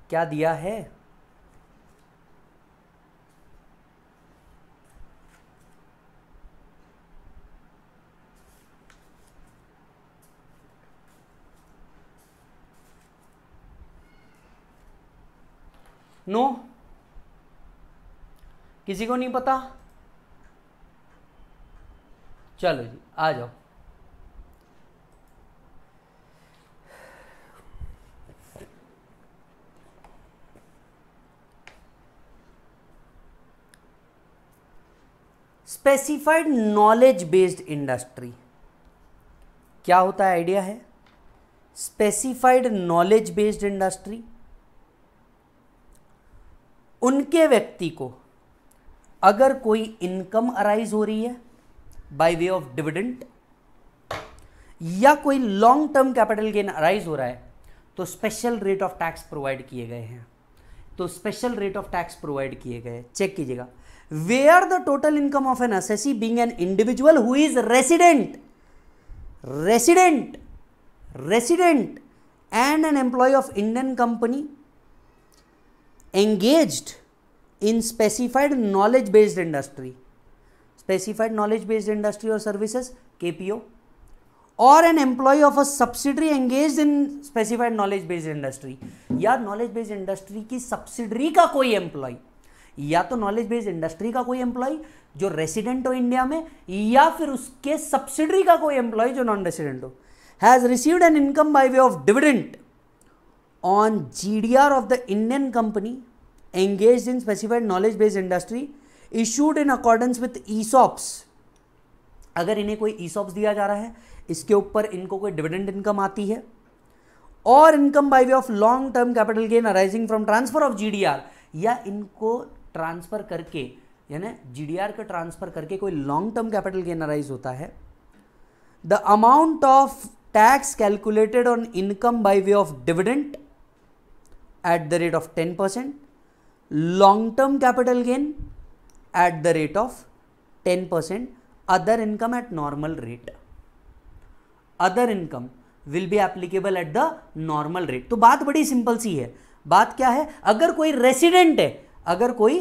क्या दिया है नो किसी को नहीं पता चलो जी आ जाओ स्पेसिफाइड नॉलेज बेस्ड इंडस्ट्री क्या होता है आइडिया है स्पेसिफाइड नॉलेज बेस्ड इंडस्ट्री उनके व्यक्ति को अगर कोई इनकम अराइज हो रही है बाय वे ऑफ डिविडेंट या कोई long term capital gain arise हो रहा है तो special rate of tax provide किए गए हैं तो special rate of tax provide किए गए चेक कीजिएगा वे are the total income of an assessee being an individual who is resident resident resident and an employ of Indian company engaged in specified knowledge based industry specified knowledge based industry और services KPO और an employ of a subsidiary engage in specified knowledge based industry या knowledge based industry की subsidiary का कोई employ या तो knowledge based industry का कोई एम्प्लॉय जो रेसिडेंट हो इंडिया में या फिर उसके सब्सिडरी का कोई एम्प्लॉय जो नॉन रेसिडेंट हो has received an income by way of dividend on GDR of the Indian company engaged in specified knowledge based industry issued in accordance with ESOPs अगर इन्हें कोई ईसॉप्स e दिया जा रहा है इसके ऊपर इनको कोई डिविडेंड इनकम आती है और income by way of long term capital gain arising from transfer of GDR या इनको ट्रांसफर करके यानी जीडीआर का ट्रांसफर करके कोई long term capital gain arise होता है the amount of tax calculated on income by way of dividend at the rate of ten percent long term capital gain at the rate of ten percent other income at normal rate other income will be applicable at the normal rate तो बात बड़ी simple सी है बात क्या है अगर कोई resident है अगर कोई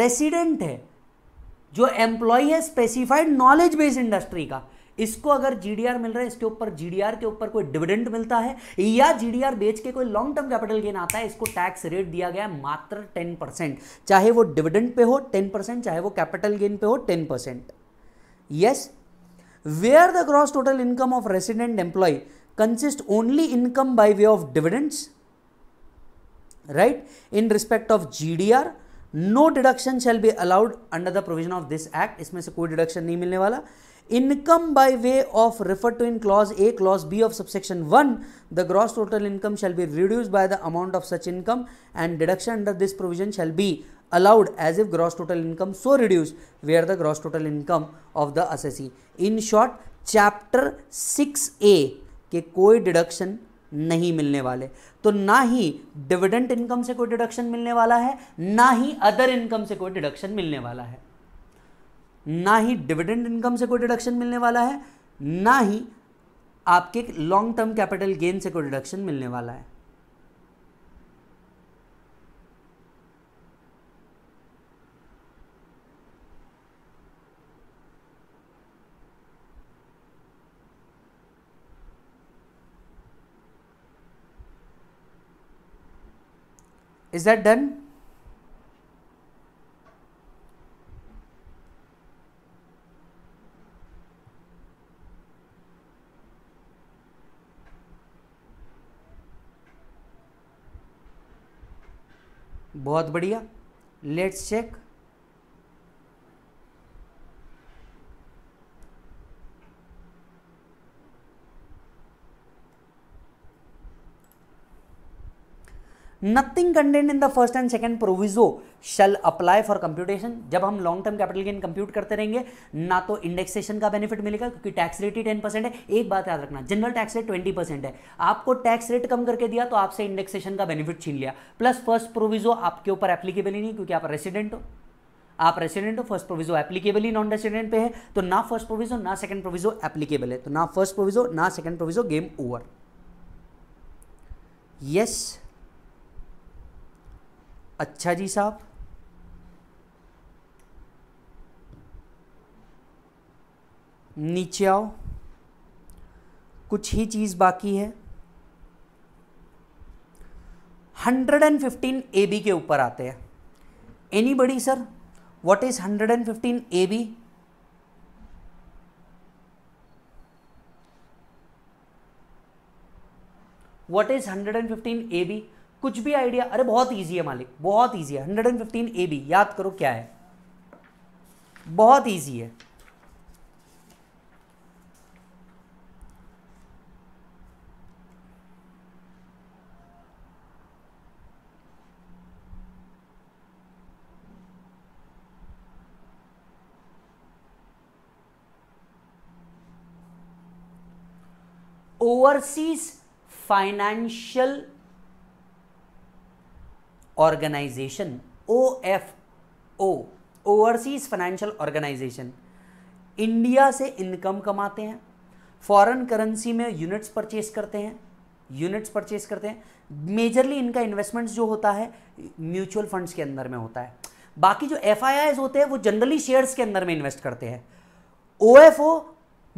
रेसिडेंट है जो एम्प्लॉय है स्पेसिफाइड नॉलेज बेस्ड इंडस्ट्री का इसको अगर जीडीआर मिल रहा है इसके ऊपर जीडीआर के ऊपर कोई डिविडेंड मिलता है या जीडीआर बेच के कोई लॉन्ग टर्म कैपिटल गेन आता है इसको टैक्स रेट दिया गया है मात्र टेन परसेंट चाहे वो डिविडेंड पे हो टेन परसेंट चाहे वो कैपिटल गेन पे हो ten percent yes where the gross total income of resident employ consist only income by way of dividends right in respect of gdr no deduction shall be allowed under the provision of this act इसमें से कोई डिडक्शन नहीं मिलने वाला income by way of refer to in clause A clause B of subsection one the gross total income shall be reduce by the amount of such income and deduction under this provision shall be allowed as if gross total income so reduce way are the gross total income of the assessee in short chapter six A के कोई डिडक्शन नहीं मिलने वाले तो ना ही dividend income से कोई डिडक्शन मिलने वाला है ना ही अदर इनकम से कोई डिडक्शन मिलने वाला है ना ही डिविडेंड इनकम से कोई डिडक्शन मिलने वाला है ना ही आपके लॉन्ग टर्म कैपिटल गेन से कोई डिडक्शन मिलने वाला है is that done बहुत बढ़िया let's check nothing contained in the first and second proviso shall apply for computation जब हम long term capital gain compute करते रहेंगे ना तो इंडेक्सेशन का बेनिफिट मिलेगा क्योंकि टैक्स रेट ही टेन परसेंट है एक बात याद रखना general tax rate twenty percent है आपको टैक्स रेट कम करके दिया तो आपसे इंडेक्सेशन का बेनिफिट छीन लिया प्लस फर्स्ट प्रोविजो आपके ऊपर एप्लीकेबल ही नहीं क्योंकि आप रेसिडेंट हो आप रेसिडेंट हो फर्स्ट प्रोविजो एप्लीकेबल ही नॉन रेसिडेंट पे है तो ना फर्स्ट प्रोविजो ना सेकंड प्रोविजो एप्लीकेबल है तो ना फर्स्ट प्रोविजो ना second proviso game over yes अच्छा जी साहब नीचे आओ कुछ ही चीज़ बाकी है 115 ए बी के ऊपर आते हैं एनी बड़ी sir what is 115 A B what is 115 A B कुछ भी आइडिया अरे बहुत ईजी है मालिक बहुत ईजी है hundred and fifteen A B याद करो क्या है बहुत ईजी है overseas financial organisation O F O overseas financial organisation India से इनकम कमाते हैं फॉरेन करेंसी में यूनिट्स परचेस करते हैं यूनिट्स परचेस करते हैं मेजरली इनका इन्वेस्टमेंट्स जो होता है म्यूचुअल फंड्स के अंदर में होता है बाकी जो एफ होते हैं वो जनरली शेयर्स के अंदर में इन्वेस्ट करते हैं ओ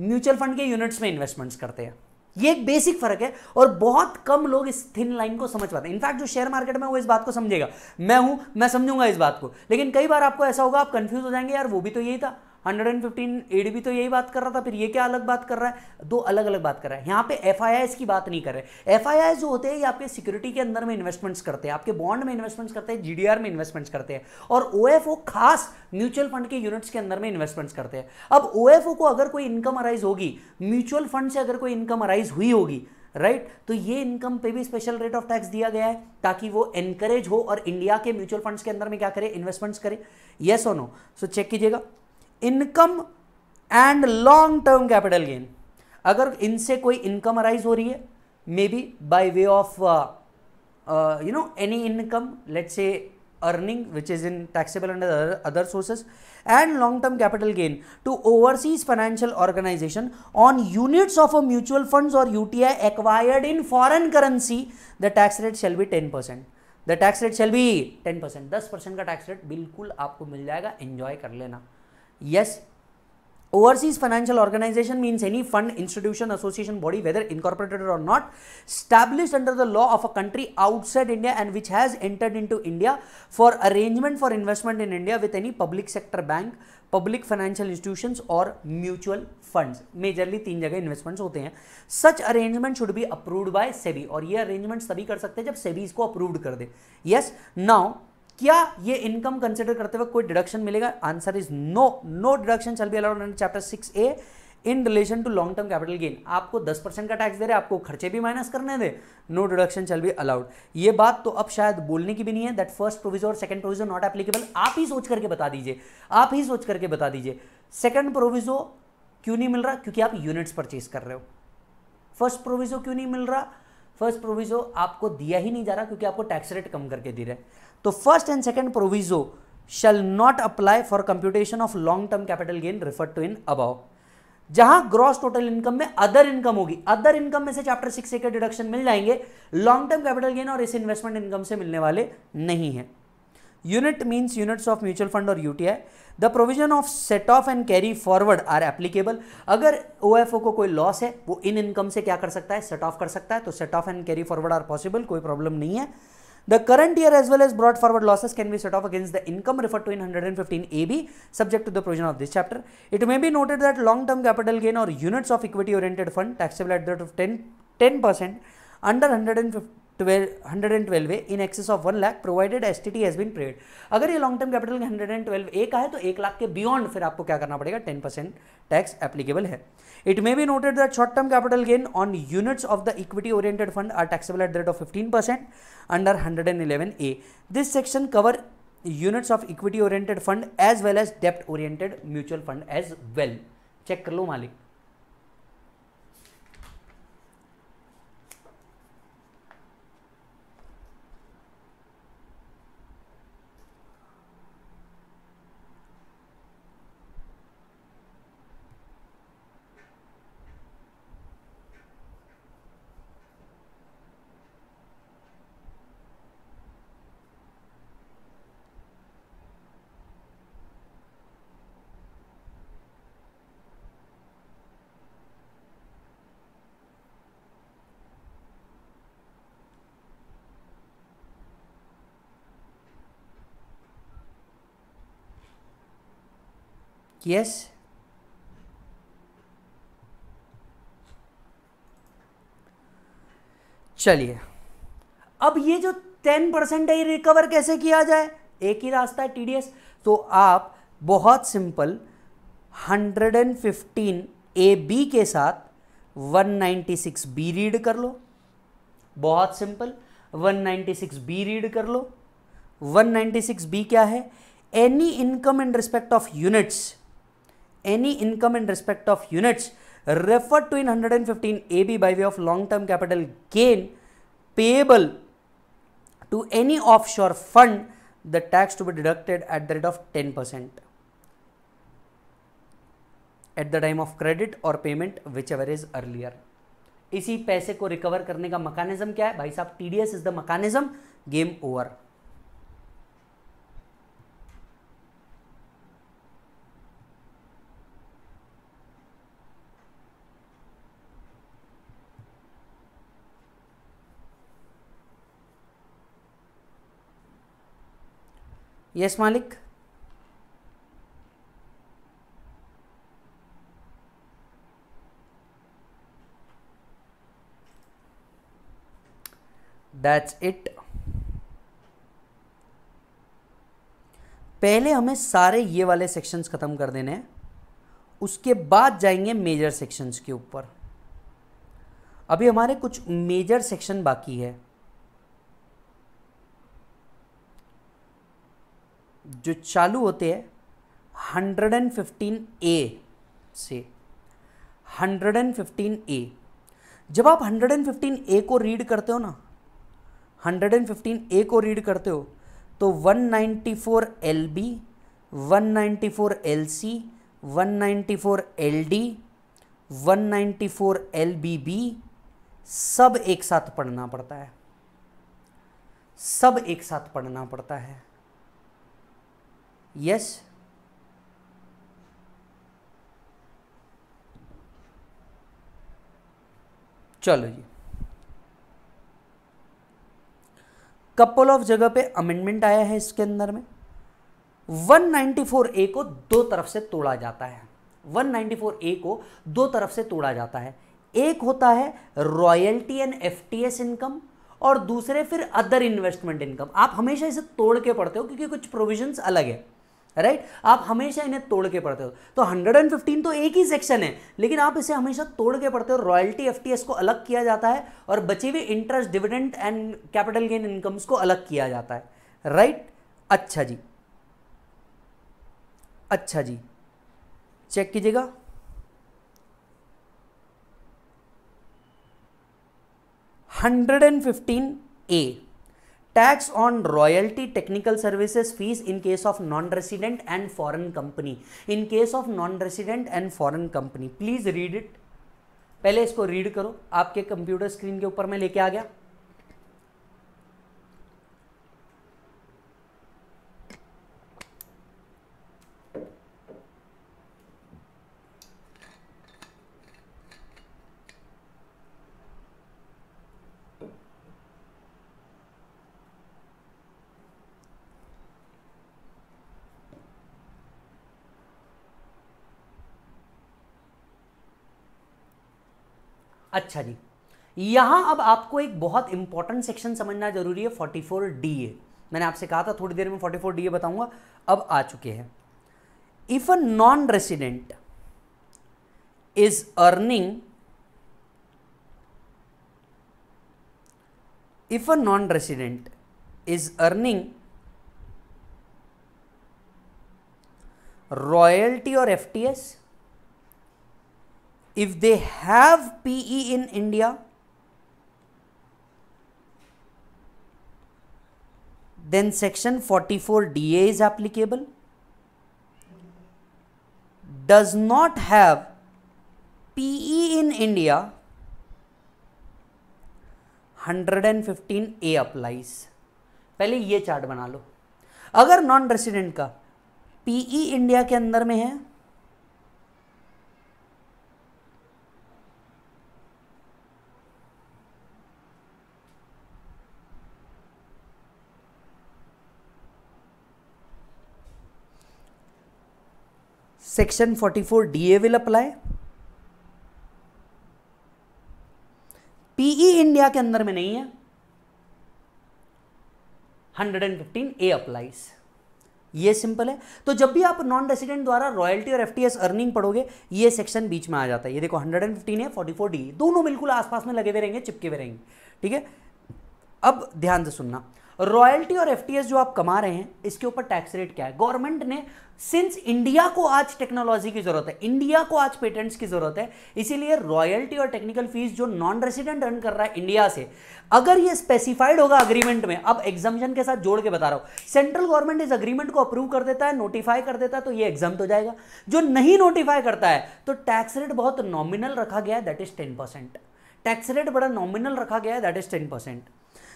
म्यूचुअल फंड के यूनिट्स में इन्वेस्टमेंट्स करते हैं ये एक बेसिक फर्क है और बहुत कम लोग इस थिन लाइन को समझ पाते हैं इनफैक्ट जो शेयर मार्केट में वो इस बात को समझेगा मैं हूं मैं समझूंगा इस बात को लेकिन कई बार आपको ऐसा होगा आप कंफ्यूज हो जाएंगे यार वो भी तो यही था 115 एडीबी तो यही बात कर रहा था फिर ये क्या अलग बात कर रहा है दो अलग अलग बात कर रहा है यहाँ पे एफ की बात नहीं कर रहे एफ जो होते हैं ये आपके सिक्योरिटी के अंदर में इन्वेस्टमेंट्स करते हैं आपके बॉन्ड में इन्वेस्टमेंट्स करते हैं जीडीआर में इन्वेस्टमेंट्स करते हैं और ओ खास म्यूचुअल फंड के यूनिट्स के अंदर में इन्वेस्टमेंट्स करते हैं अब ओ को अगर कोई इनकम अराइज होगी म्यूचुअल फंड से अगर कोई इनकम अराइज हुई होगी राइट right? तो ये इनकम पे भी स्पेशल रेट ऑफ टैक्स दिया गया है ताकि वो एनकरेज हो और इंडिया के म्यूचुअल फंड्स के अंदर में क्या करे इन्वेस्टमेंट्स करे यस और नो सो चेक कीजिएगा income and long term capital gain अगर इनसे कोई इनकम अराइज हो रही है may be by way of you know any income let say earning which is in taxable and other sources and long term capital gain to overseas financial organisation on units of a mutual funds और U I acquired in foreign currency the tax rate shall be ten percent the tax rate shall be ten percent दस percent का tax rate बिल्कुल आपको मिल जाएगा enjoy कर लेना yes overseas financial organization means any fund institution association body whether incorporated or not established under the law of a country outside india and which has entered into india for arrangement for investment in india with any public sector bank public financial institutions और mutual funds majorly तीन जगह investments होते हैं such arrangement should be approved by SEBI और ये arrangement सभी कर सकते हैं जब सेबी इसको अप्रूव्ड कर दे यस नाउ क्या ये इनकम कंसिडर करते हुए कोई डिडक्शन मिलेगा answer is no no deduction shall be allowed under chapter six A in relation to long term capital gain आपको 10 परसेंट का टैक्स दे रहे आपको खर्चे भी माइनस करने they know deduction shall be allowed ये बात तो अब शायद बोलने की भी नहीं है दैट फर्स्ट प्रोविजन और सेकंड प्रोविजन नॉट एप्लीकेबल आप ही सोच करके बता दीजिए आप ही सोच करके बता दीजिए सेकंड प्रोविजो क्यों नहीं मिल रहा क्योंकि आप यूनिट्स परचेज कर रहे हो फर्स्ट प्रोविजो क्यों नहीं मिल रहा फर्स्ट प्रोविजो आपको दिया ही नहीं जा रहा क्योंकि आपको टैक्स रेट कम करके दे रहे हैं तो first and second proviso shall not apply for computation of long term capital gain refer to in above जहां ग्रॉस टोटल इनकम में अदर इनकम होगी अदर इनकम में से चैप्टर सिक्स ए के डिडक्शन मिल जाएंगे लॉन्ग टर्म कैपिटल गेन और इस इन्वेस्टमेंट इनकम से मिलने वाले नहीं है unit means units of mutual fund और UTI the provision of set off and carry forward are applicable अगर ओ एफ ओ को कोई लॉस है वो इन इनकम से क्या कर सकता है सेट ऑफ कर सकता है तो set off and carry forward are possible कोई प्रॉब्लम नहीं है The current year as well as brought forward losses can be set off against the income referred to in 115 AB subject to the provision of this chapter. It may be noted that long-term capital gain or units of equity-oriented fund taxable at the rate of 10, percent under 115 112 A in excess of one lakh provided S T has been paid अगर ये long term capital hundred and twelve A का है तो एक लाख के beyond फिर आपको क्या करना पड़ेगा टेन परसेंट टैक्स एप्लीकेबल है it may be noted that short term capital gain on units of the equity oriented fund are taxable at the rate of fifteen percent under hundred and eleven A this section cover units of equity oriented fund as well as डेप्ट oriented mutual fund as well check कर लो मालिक Yes. चलिए अब ये जो ten percent है ये रिकवर कैसे किया जाए एक ही रास्ता है टीडीएस तो आप बहुत simple hundred and fifteen A B के साथ 196 बी रीड कर लो बहुत सिंपल 196 बी रीड कर लो 196 बी क्या है any income in respect of units any income in respect of units referred to in 115 AB by way of long term capital gain payable to any offshore fund, the tax to be deducted at the rate of 10% at the time of credit or payment, whichever is earlier. इसी पैसे को recover करने का mechanism क्या है भाई साहब T D S is the mechanism game over yes मालिक दैट्स इट पहले हमें सारे ये वाले सेक्शंस ख़त्म कर देने हैं उसके बाद जाएंगे मेजर सेक्शंस के ऊपर अभी हमारे कुछ मेजर सेक्शन बाकी है जो चालू होते हैं हंड्रेड एंड फिफ्टीन ए से हंड्रेड एंड फिफ्टीन ए जब आप हंड्रेड एंड फिफ्टीन ए को रीड करते हो ना हंड्रेड एंड फिफ्टीन ए को रीड करते हो तो one ninety four L B one ninety four L C one ninety four L D one ninety four L B B सब एक साथ पढ़ना पड़ता है सब एक साथ पढ़ना पड़ता है यस चलो जी कपल ऑफ जगह पे अमेंडमेंट आया है इसके अंदर में 194 ए को दो तरफ से तोड़ा जाता है 194 ए को दो तरफ से तोड़ा जाता है एक होता है रॉयल्टी एंड एफटीएस इनकम और दूसरे फिर अदर इन्वेस्टमेंट इनकम आप हमेशा इसे तोड़ के पढ़ते हो क्योंकि कुछ प्रोविजंस अलग है राइट right? आप हमेशा इन्हें तोड़ के पढ़ते हो तो 115 तो एक ही सेक्शन है लेकिन आप इसे हमेशा तोड़ के पढ़ते हो रॉयल्टी एफ को अलग किया जाता है और बचे हुए interest dividend and capital gain incomes को अलग किया जाता है राइट right? अच्छा जी अच्छा जी चेक कीजिएगा hundred and fifteen A tax on royalty technical services fees in case of non resident and foreign company in case of non resident and foreign company please read it पहले इसको read करो आपके computer screen के ऊपर मैं लेके आ गया अच्छा जी यहाँ अब आपको एक बहुत इंपॉर्टेंट सेक्शन समझना जरूरी है फोर्टी फोर डी ए मैंने आपसे कहा था थोड़ी देर में फोर्टी फोर डी ए बताऊंगा अब आ चुके हैं if a non resident is earning non resident is earning royalty और F T S if they have PE in India, then section 44 DA is applicable. Does not have PE in India, 115 A applies. पहले ये chart बना लो अगर non resident का PE India के अंदर में है section 44 DA will apply PE India के अंदर में नहीं है 115 ए अप्लाइज ये सिंपल है तो जब भी आप नॉन रेसिडेंट द्वारा रॉयल्टी और एफटीएस अर्निंग पढ़ोगे ये सेक्शन बीच में आ जाता है ये देखो 115 एंड फिफ्टीन है फोर डी दोनों बिल्कुल आसपास में लगे हुए रहेंगे चिपके हुए रहेंगे ठीक है अब ध्यान से सुनना रॉयल्टी और एफटीएस जो आप कमा रहे हैं इसके ऊपर टैक्स रेट क्या है गवर्नमेंट ने सिंस इंडिया को आज टेक्नोलॉजी की जरूरत है इंडिया को आज पेटेंट्स की जरूरत है इसीलिए रॉयल्टी और टेक्निकल फीस जो नॉन रेसिडेंट अर्न कर रहा है इंडिया से अगर ये स्पेसिफाइड होगा अग्रीमेंट में अब एग्जामेशन के साथ जोड़ के बता रहा हूं सेंट्रल गवर्नमेंट इस अग्रीमेंट को अप्रूव कर देता है नोटिफाई कर देता है तो ये एग्जाम हो जाएगा जो नहीं नोटिफाई करता है तो टैक्स रेट बहुत नॉमिनल रखा गया है that is ten percent tax rate बड़ा नॉमिनल रखा गया है that is ten percent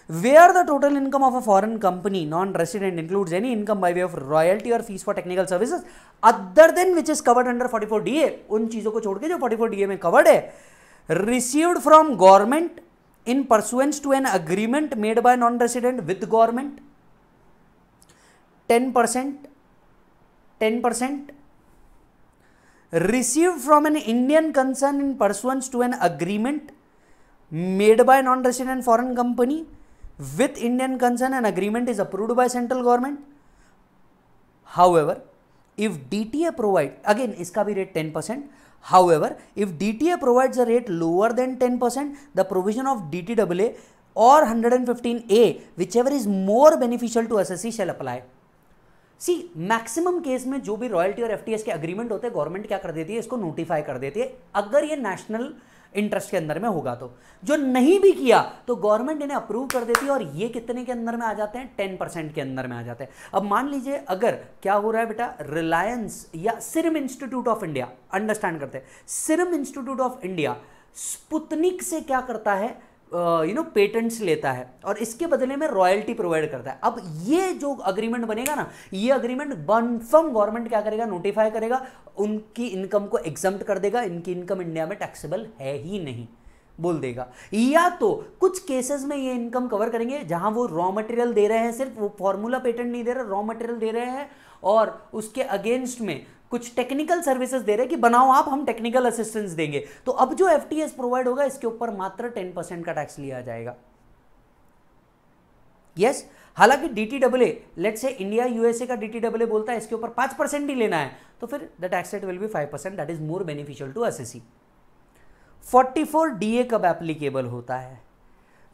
where the total income of a foreign company non-resident includes any income by way of royalty or fees for technical services other than which is covered under 44 DA उन चीज़ों को छोड़ के जो 44 DA में covered है received from government in pursuance to an agreement made by non-resident with government 10 percent 10 percent received from an Indian concern in pursuance to an agreement made by non-resident foreign company with Indian concern an agreement is approved by central government. However, if DTA provide again iska bhi rate 10 However, if DTA provides a rate lower than 10 the provision of DTAA or 115A, whichever is more beneficial to SSC shall apply. See maximum case में जो भी royalty और FTS के agreement होते हैं government क्या कर देती है इसको नोटिफाई कर देती है अगर ये नेशनल national इंटरेस्ट के अंदर में होगा तो जो नहीं भी किया तो गवर्नमेंट इन्हें अप्रूव कर देती है और ये कितने के अंदर में आ जाते हैं टेन परसेंट के अंदर में आ जाते हैं अब मान लीजिए अगर क्या हो रहा है बेटा रिलायंस या सिरम इंस्टीट्यूट ऑफ इंडिया अंडरस्टैंड करते हैं सिरम इंस्टीट्यूट ऑफ इंडिया स्पुतनिक से क्या करता है यू नो पेटेंट्स लेता है और इसके बदले में रॉयल्टी प्रोवाइड करता है अब ये जो अग्रीमेंट बनेगा ना ये अग्रीमेंट कन्फर्म गवर्नमेंट क्या करेगा नोटिफाई करेगा उनकी इनकम को एग्जाम कर देगा इनकी इनकम इंडिया में टैक्सेबल है ही नहीं बोल देगा या तो कुछ केसेस में ये इनकम कवर करेंगे जहां वो रॉ मटेरियल दे रहे हैं सिर्फ वो फॉर्मूला पेटेंट नहीं दे रहे रॉ मटेरियल दे रहे हैं और उसके अगेंस्ट में कुछ टेक्निकल सर्विसेज दे रहे हैं कि बनाओ आप हम टेक्निकल असिस्टेंस देंगे तो अब जो एफ प्रोवाइड होगा इसके ऊपर मात्र टेन परसेंट का टैक्स लिया जाएगा यस yes? हालांकि D T let say India USA का डी टी डब्ल्यू बोलता है इसके ऊपर पांच परसेंट ही लेना है तो फिर the tax rate will be five percent that is more beneficial to assessee forty four D A कब एप्लीकेबल होता है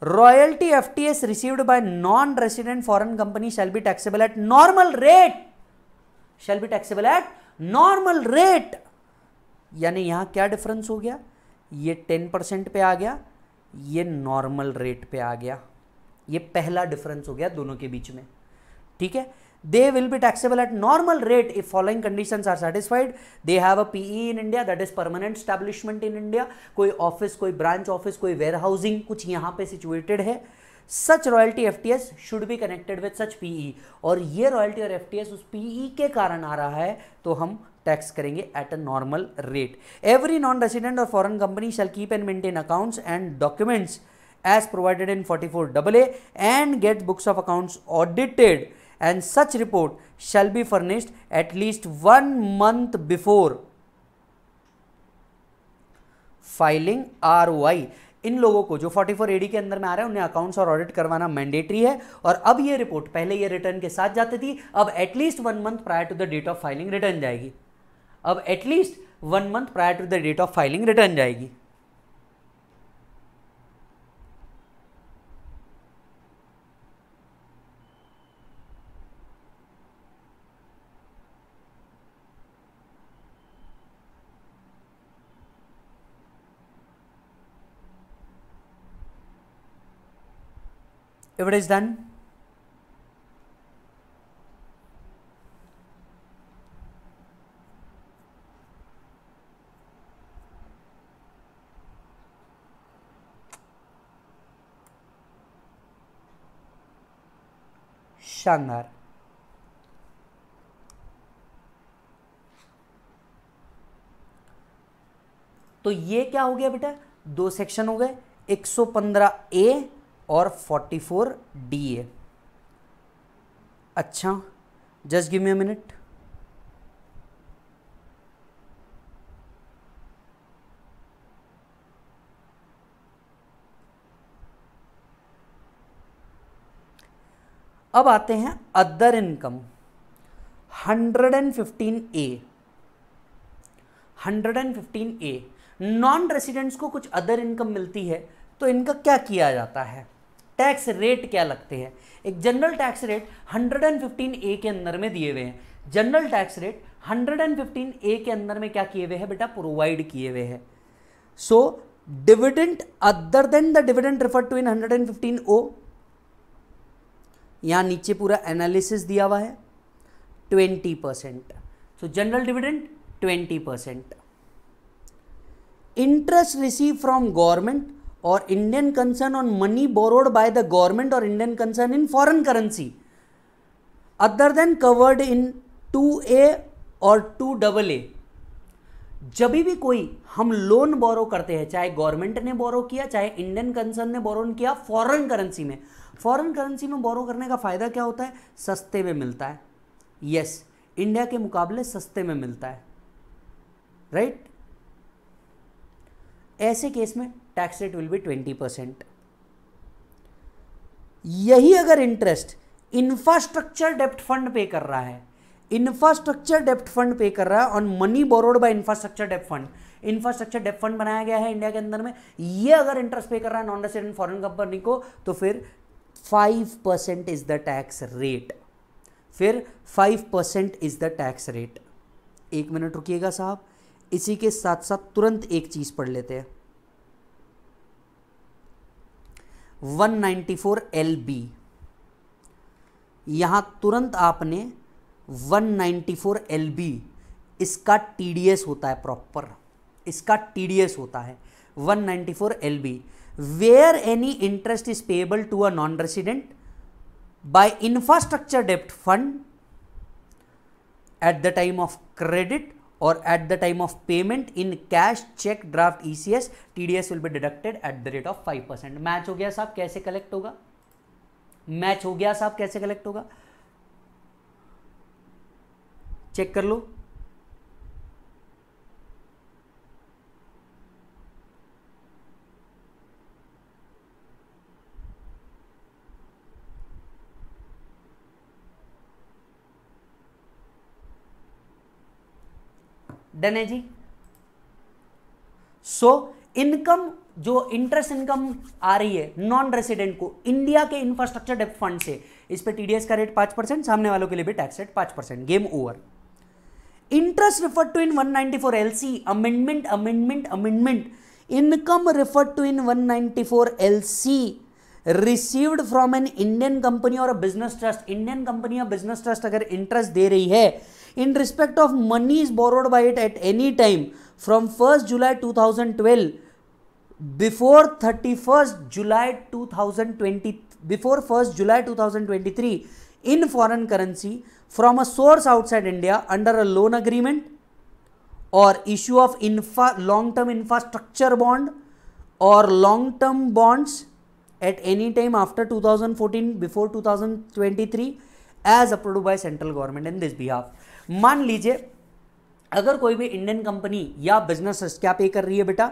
royalty F T S received by non resident foreign company shall be taxable at normal rate shall be taxable at normal rate यानी यहां क्या difference हो गया ये ten percent पे आ गया ये नॉर्मल रेट पे आ गया ये पहला डिफरेंस हो गया दोनों के बीच में ठीक है they will be taxable at normal rate if following condition are satisfied they have a PE in India that is permanent establishment in India कोई ऑफिस कोई ब्रांच ऑफिस कोई वेयर हाउसिंग कुछ यहां पर सिचुएटेड है such royalty F should be connected with such PE e. और ये royalty और एफ उस पीई e के कारण आ रहा है तो हम टैक्स करेंगे at a normal rate every non resident और foreign company shall keep and maintain accounts and documents as as provided in 44 AA and get books of accounts audited and such report shall be furnished at least one month before filing ROI. इन लोगों को जो 44 AD के अंदर में आ रहा है उन्हें अकाउंट्स और ऑडिट करवाना मैंडेटरी है और अब ये रिपोर्ट पहले ये रिटर्न के साथ जाती थी अब at least one month prior to the date of filing return जाएगी अब at least one month prior to the date of filing return जाएगी if it is done शानदार तो ये क्या हो गया बेटा दो सेक्शन हो गए 115 ए और 44 DA अच्छा just give me a minute अब आते हैं other income 115 A 115 A non residents को कुछ अदर इनकम मिलती है तो इनका क्या किया जाता है टैक्स रेट क्या लगते हैं एक जनरल टैक्स रेट 115 ए के अंदर में दिए हुए हैं जनरल टैक्स रेट 115 ए के अंदर में क्या किए हुए हैं बेटा प्रोवाइड किए हुए हैं so dividend other than the dividend refer to in 115 O यहां नीचे पूरा एनालिसिस दिया हुआ है 20 percent so general dividend 20 percent interest receive from government Indian concern on money borrowed by the government और Indian concern in foreign currency other than covered in two A और two double ए जब भी कोई हम loan बोरो करते हैं चाहे government ने बोरो किया चाहे इंडियन कंसर्न ने बोरोन किया फॉरेन करेंसी में फॉरेन करेंसी में बोरो करने का फ़ायदा क्या होता है सस्ते में मिलता है यस yes, इंडिया के मुकाबले सस्ते में मिलता है राइट right? ऐसे केस में tax rate will be 20%. यही अगर इंटरेस्ट इंफ्रास्ट्रक्चर डेप्ट फंड पे कर रहा है इंफ्रास्ट्रक्चर डेप्ट फंड पे कर रहा है on money borrowed bye infrastructure डेप्ट फंड इंफ्रास्ट्रक्चर डेप्ट फंड बनाया गया है इंडिया के अंदर में ये अगर इंटरेस्ट पे कर रहा है नॉन रेसिडेंट फॉरेन कंपनी को तो फिर five percent is the tax rate फिर five percent is the tax rate एक मिनट रुकिएगा साहब इसी के साथ साथ तुरंत एक चीज़ पढ़ लेते हैं 194 LB यहां तुरंत आपने 194 LB इसका TDS होता है प्रॉपर इसका TDS होता है 194 LB L B where any interest is payable to a non resident by infrastructure डेप्ट fund at the time of credit और at the time of payment in cash cheque draft ECS TDS will be deducted at the rate of five percent match हो गया साहब कैसे collect होगा match हो गया साहब कैसे कलेक्ट होगा चेक कर लो डन है जी सो so, इनकम जो इंटरेस्ट इनकम आ रही है नॉन रेसिडेंट को इंडिया के इंफ्रास्ट्रक्चर डेप फंड से इस पर टीडीएस का रेट पांच परसेंट सामने वालों के लिए भी टैक्स रेट पांच percent game over interest refer to in 194 LC amendment amendment amendment income refer to in 194 LC received from an Indian company और बिजनेस ट्रस्ट इंडियन कंपनी और बिजनेस ट्रस्ट अगर इंटरेस्ट दे रही है in respect of money is borrowed by it at any time from 1st July 2012 before 31st July 2020 before 1st July 2023 in foreign currency from a source outside India under a loan agreement or issue of infra, long-term infrastructure bond or long-term bonds at any time after 2014 before 2023 as approved by central government in this behalf. मान लीजिए अगर कोई भी Indian company या business क्या पे कर रही है बेटा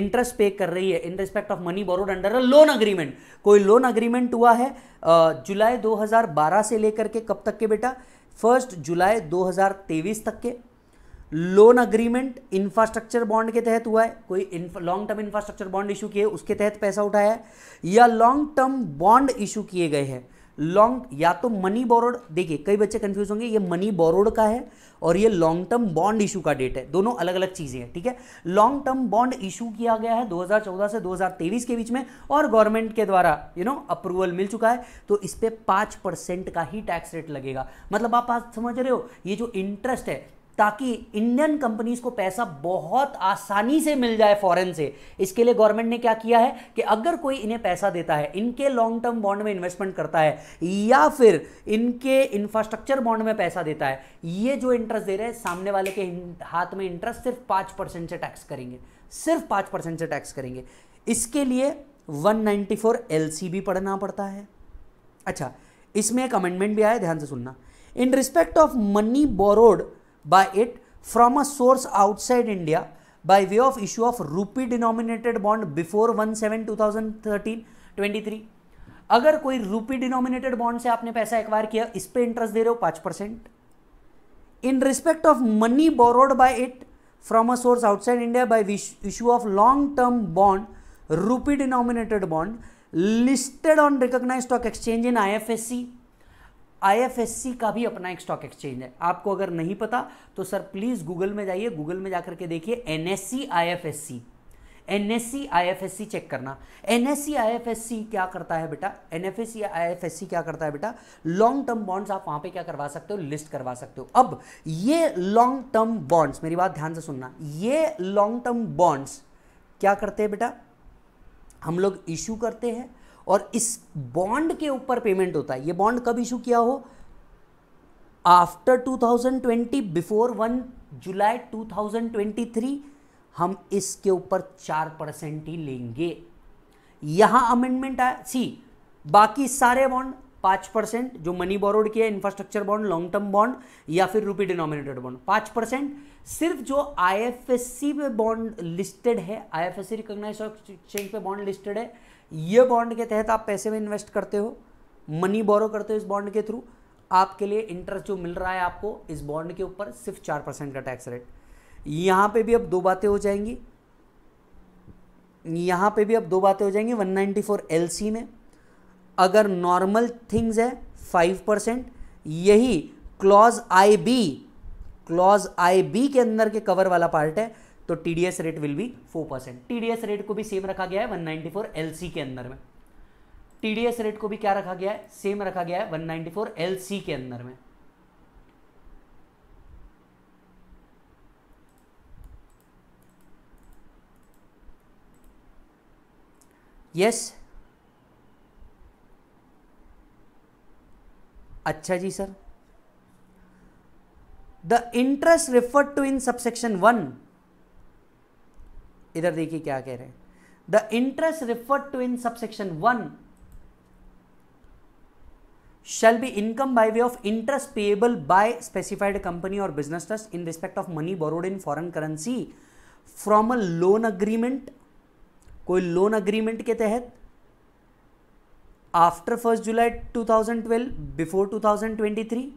इंटरेस्ट पे कर रही है in respect of money borrowed under a loan agreement कोई लोन अग्रीमेंट हुआ है जुलाई 2012 से लेकर के कब तक के बेटा फर्स्ट जुलाई 2023 तक के लोन अग्रीमेंट इंफ्रास्ट्रक्चर बॉन्ड के तहत हुआ है कोई long term infrastructure bond issue किए उसके तहत पैसा उठाया है या लॉन्ग टर्म बॉन्ड इशू किए गए हैं लॉन्ग या तो मनी बोरोड देखिए कई बच्चे कंफ्यूज होंगे ये मनी बोरोड का है और ये लॉन्ग टर्म बॉन्ड इशू का डेट है दोनों अलग अलग चीज़ें हैं ठीक है लॉन्ग टर्म बॉन्ड इशू किया गया है 2014 से 2023 के बीच में और गवर्नमेंट के द्वारा यू नो अप्रूवल मिल चुका है तो इस पर पांच परसेंट का ही टैक्स रेट लगेगा मतलब आप आज समझ रहे हो ये जो इंटरेस्ट है ताकि इंडियन कंपनीज को पैसा बहुत आसानी से मिल जाए फॉरेन से इसके लिए गवर्नमेंट ने क्या किया है कि अगर कोई इन्हें पैसा देता है इनके लॉन्ग टर्म बॉन्ड में इन्वेस्टमेंट करता है या फिर इनके इंफ्रास्ट्रक्चर बॉन्ड में पैसा देता है ये जो इंटरेस्ट दे रहे हैं सामने वाले के हाथ में इंटरेस्ट सिर्फ पाँच परसेंट से टैक्स करेंगे सिर्फ पाँच परसेंट से टैक्स करेंगे इसके लिए 194 एलसीबी पढ़ना पड़ता है अच्छा इसमें एक अमेंडमेंट भी आया ध्यान से सुनना in respect of money borrowed by it from a source outside India by way of issue of rupee denominated bond before 17 2013 23 अगर कोई रूपी डिनोमिनेटेड बॉन्ड से आपने पैसा एक्वायर किया इस पे इंटरेस्ट दे रहे हो पांच percent in respect of money borrowed by it from a source outside India by issue of long term bond rupee denominated bond listed on stock exchange in I F S C IFSC का भी अपना एक stock exchange है आपको अगर नहीं पता तो सर प्लीज़ गूगल में जाइए गूगल में जाकर के देखिए NSC IFSC NSC IFSC check करना एनएससी आईएफएससी क्या करता है बेटा एनएफएससी आईएफएससी क्या करता है बेटा लॉन्ग टर्म बॉन्ड्स आप वहां पे क्या करवा सकते हो लिस्ट करवा सकते हो अब ये लॉन्ग टर्म बॉन्ड्स मेरी बात ध्यान से सुनना ये लॉन्ग टर्म बॉन्ड्स क्या करते हैं बेटा हम लोग इशू करते हैं और इस बॉन्ड के ऊपर पेमेंट होता है ये बॉन्ड कब इशू किया हो आफ्टर 2020 बिफोर वन जुलाई 2023 हम इसके ऊपर चार परसेंट ही लेंगे यहां अमेंडमेंट आया सी बाकी सारे बॉन्ड पांच परसेंट जो मनी बोरोड किया infrastructure bond long term bond या फिर रुपी डिनोमिनेटेड बॉन्ड पांच परसेंट सिर्फ जो आईएफएससी पे बॉन्ड लिस्टेड है आईएफएससी रिकॉग्नाइज एक्सचेंज पे बॉन्ड लिस्टेड है ये बॉन्ड के तहत आप पैसे में इन्वेस्ट करते हो मनी बोरो करते हो इस बॉन्ड के थ्रू आपके लिए इंटरेस्ट जो मिल रहा है आपको इस बॉन्ड के ऊपर सिर्फ चार परसेंट का टैक्स रेट यहाँ पे भी अब दो बातें हो जाएंगी यहाँ पे भी अब दो बातें हो जाएंगी 194 एलसी में अगर नॉर्मल थिंग्स है फाइव परसेंट यही clause I B clause I B के अंदर के कवर वाला पार्ट है तो T D S rate will be four percent T D S rate को भी सेम रखा गया है one ninety four L C के अंदर में टी डी एस रेट को भी क्या रखा गया है सेम रखा गया है one ninety four L C के अंदर में यस अच्छा जी sir the interest referred to in subsection one इधर देखिए क्या कह रहे हैं the interest referred to in subsection one shall be income by way of interest payable by specified company और business in respect of money borrowed in foreign currency from a loan agreement कोई loan agreement के तहत after first July two thousand twelve before two thousand twenty three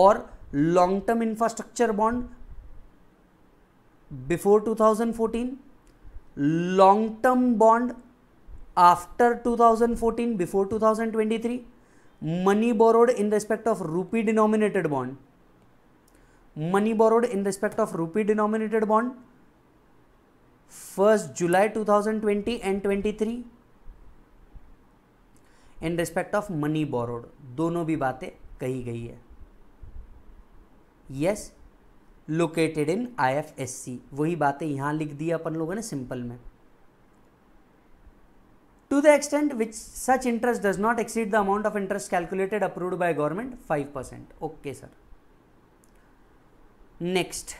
और long term infrastructure bond before 2014 long term bond after 2014 before 2023 money borrowed in respect of rupee denominated bond money borrowed in respect of rupee denominated bond first July 2020 and 23 in respect of money borrowed दोनों भी बातें कही गई है yes yes, located in IFSC वही बातें यहां लिख दी अपन लोगों ने सिंपल में to the extent which such interest does not exceed the amount of interest calculated approved by government five percent okay sir next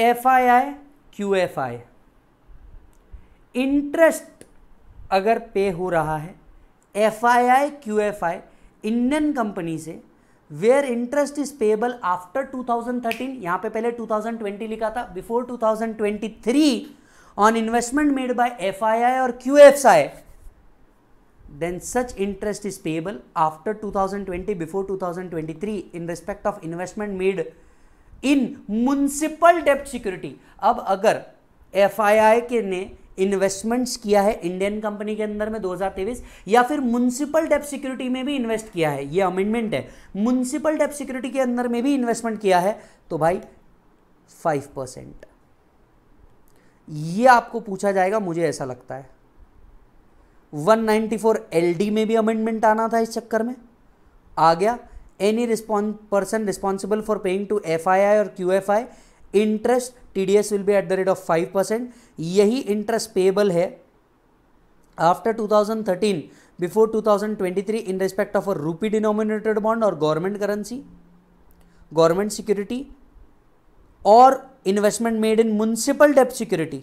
F I I Q F I interest अगर pay हो रहा है F I I Q F I Indian company से where interest is payable after 2013 यहां पे पहले 2020 लिखा था before 2023 on investment made by FII और Q QFI then such interest is payable after 2020 before 2023 in respect of investment made in municipal डेप्ट security अब अगर एफआईआई के ने इन्वेस्टमेंट्स किया है इंडियन कंपनी के अंदर में 2023 या फिर म्यूनसिपल डेप सिक्योरिटी में भी इन्वेस्ट किया है ये अमेंडमेंट है म्यूनसिपल डेप सिक्योरिटी के अंदर में भी इन्वेस्टमेंट किया है तो भाई फाइव परसेंट ये आपको पूछा जाएगा मुझे ऐसा लगता है 194 एलडी में भी अमेंडमेंट आना था इस चक्कर में आ गया any response person responsible for paying to F और Q interest TDS will be at the rate of five percent यही इंटरेस्ट पेबल है after 2013 before 2023 in respect of a rupee denominated bond और गवर्नमेंट करेंसी गवर्नमेंट सिक्योरिटी और investment made in municipal debt security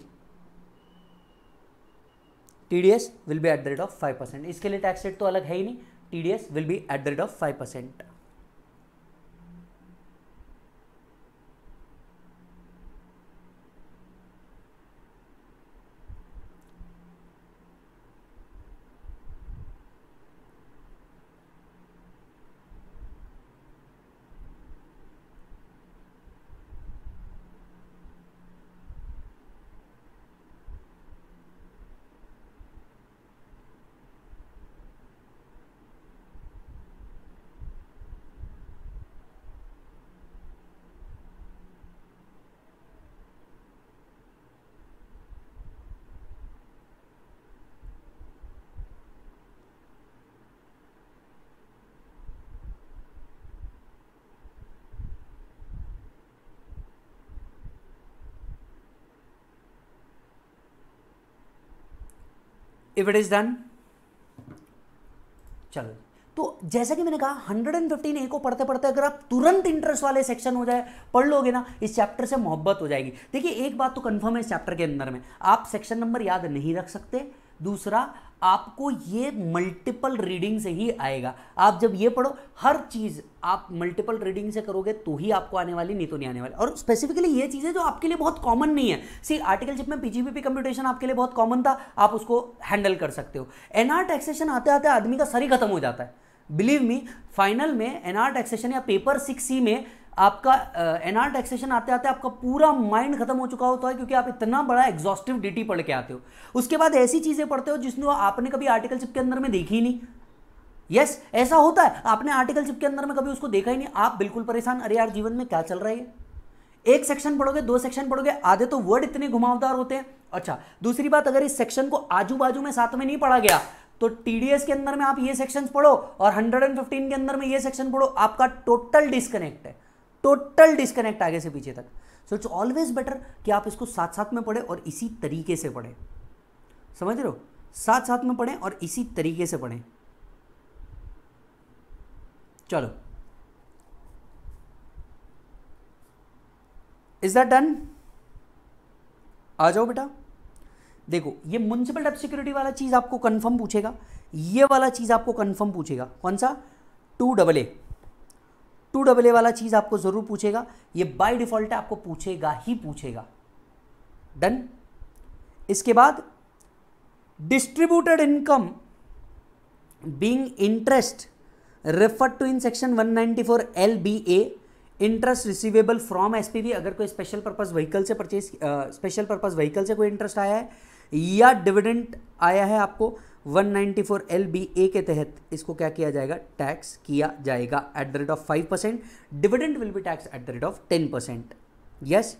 TDS will be at the rate of five percent इसके लिए tax rate तो अलग है ही नहीं TDS will be at the rate of five percent if it is done चलो तो जैसा कि मैंने कहा 115 ए को पढ़ते पढ़ते अगर आप तुरंत इंटरेस्ट वाले सेक्शन हो जाए पढ़ लोगे ना इस चैप्टर से मोहब्बत हो जाएगी देखिए एक बात तो कंफर्म है इस चैप्टर के अंदर में आप सेक्शन नंबर याद नहीं रख सकते दूसरा आपको ये मल्टीपल रीडिंग से ही आएगा आप जब ये पढ़ो हर चीज़ आप मल्टीपल रीडिंग से करोगे तो ही आपको आने वाली नहीं तो नहीं आने वाली और स्पेसिफिकली ये चीज़ें जो आपके लिए बहुत कॉमन नहीं है सी आर्टिकल जिप में पीजीपीपी कंप्यूटेशन आपके लिए बहुत कॉमन था आप उसको हैंडल कर सकते हो एनआर टैक्सेशन आते आते आदमी का सर ही खत्म हो जाता है बिलीव मी फाइनल में एनआर टैक्सेशन या पेपर सिक्स सी में आपका एनआर टैक्सेशन आते आते आपका पूरा माइंड खत्म हो चुका होता है क्योंकि आप इतना बड़ा एग्जॉस्टिव डीटी पढ़ के आते हो उसके बाद ऐसी चीज़ें पढ़ते हो जिसने आपने कभी आर्टिकलशिप के अंदर में देखी नहीं यस yes, ऐसा होता है आपने आर्टिकलशिप के अंदर में कभी उसको देखा ही नहीं आप बिल्कुल परेशान अरे यार जीवन में क्या चल रहा है एक सेक्शन पढ़ोगे दो सेक्शन पढ़ोगे आधे तो वर्ड इतने घुमावदार होते हैं अच्छा दूसरी बात अगर इस सेक्शन को आजू बाजू में साथ में नहीं पढ़ा गया तो टीडीएस के अंदर में आप ये सेक्शन पढ़ो और हंड्रेड के अंदर में ये सेक्शन पढ़ो आपका टोटल डिस्कनेक्ट है टोटल डिस्कनेक्ट आगे से पीछे तक सो इट्स ऑलवेज बेटर कि आप इसको साथ साथ में पढ़ें और इसी तरीके से पढ़ें समझ रहे हो साथ साथ में पढ़ें और इसी तरीके से पढ़ें चलो इज दैट डन आ जाओ बेटा देखो ये म्यूनसिपल डेप सिक्योरिटी वाला चीज आपको कंफर्म पूछेगा ये वाला चीज आपको कंफर्म पूछेगा कौन सा two double A two double A वाला चीज़ आपको ज़रूर पूछेगा ये बाई डिफ़ॉल्ट आपको पूछेगा ही पूछेगा डन इसके बाद distributed income being interest refer to in section 194 L B A interest receivable from S अगर कोई स्पेशल पर्पज व्हीकल से परचेज स्पेशल पर्पज व्हीकल से कोई इंटरेस्ट आया है या डिविडेंट आया है आपको 194 एल बी ए के तहत इसको क्या किया जाएगा टैक्स किया जाएगा at the rate of five percent dividend will be tax at the rate of ten percent yes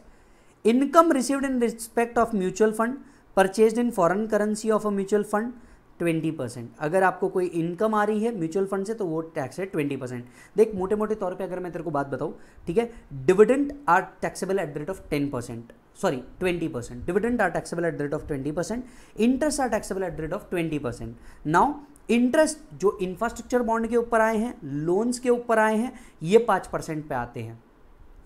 income received in respect of mutual fund purchase in foreign currency of a mutual fund twenty percent अगर आपको कोई income आ रही है mutual fund से तो वो tax है ट्वेंटी परसेंट देख मोटे मोटे तौर पे अगर मैं तेरे को बात बताऊँ ठीक है dividend are taxable at the rate of ten percent sorry 20 percent dividend are taxable at the rate of 20 percent interest are taxable at the rate of 20 percent now interest जो इंफ्रास्ट्रक्चर बॉन्ड के ऊपर आए हैं loans के ऊपर आए हैं ये पाँच परसेंट पे आते हैं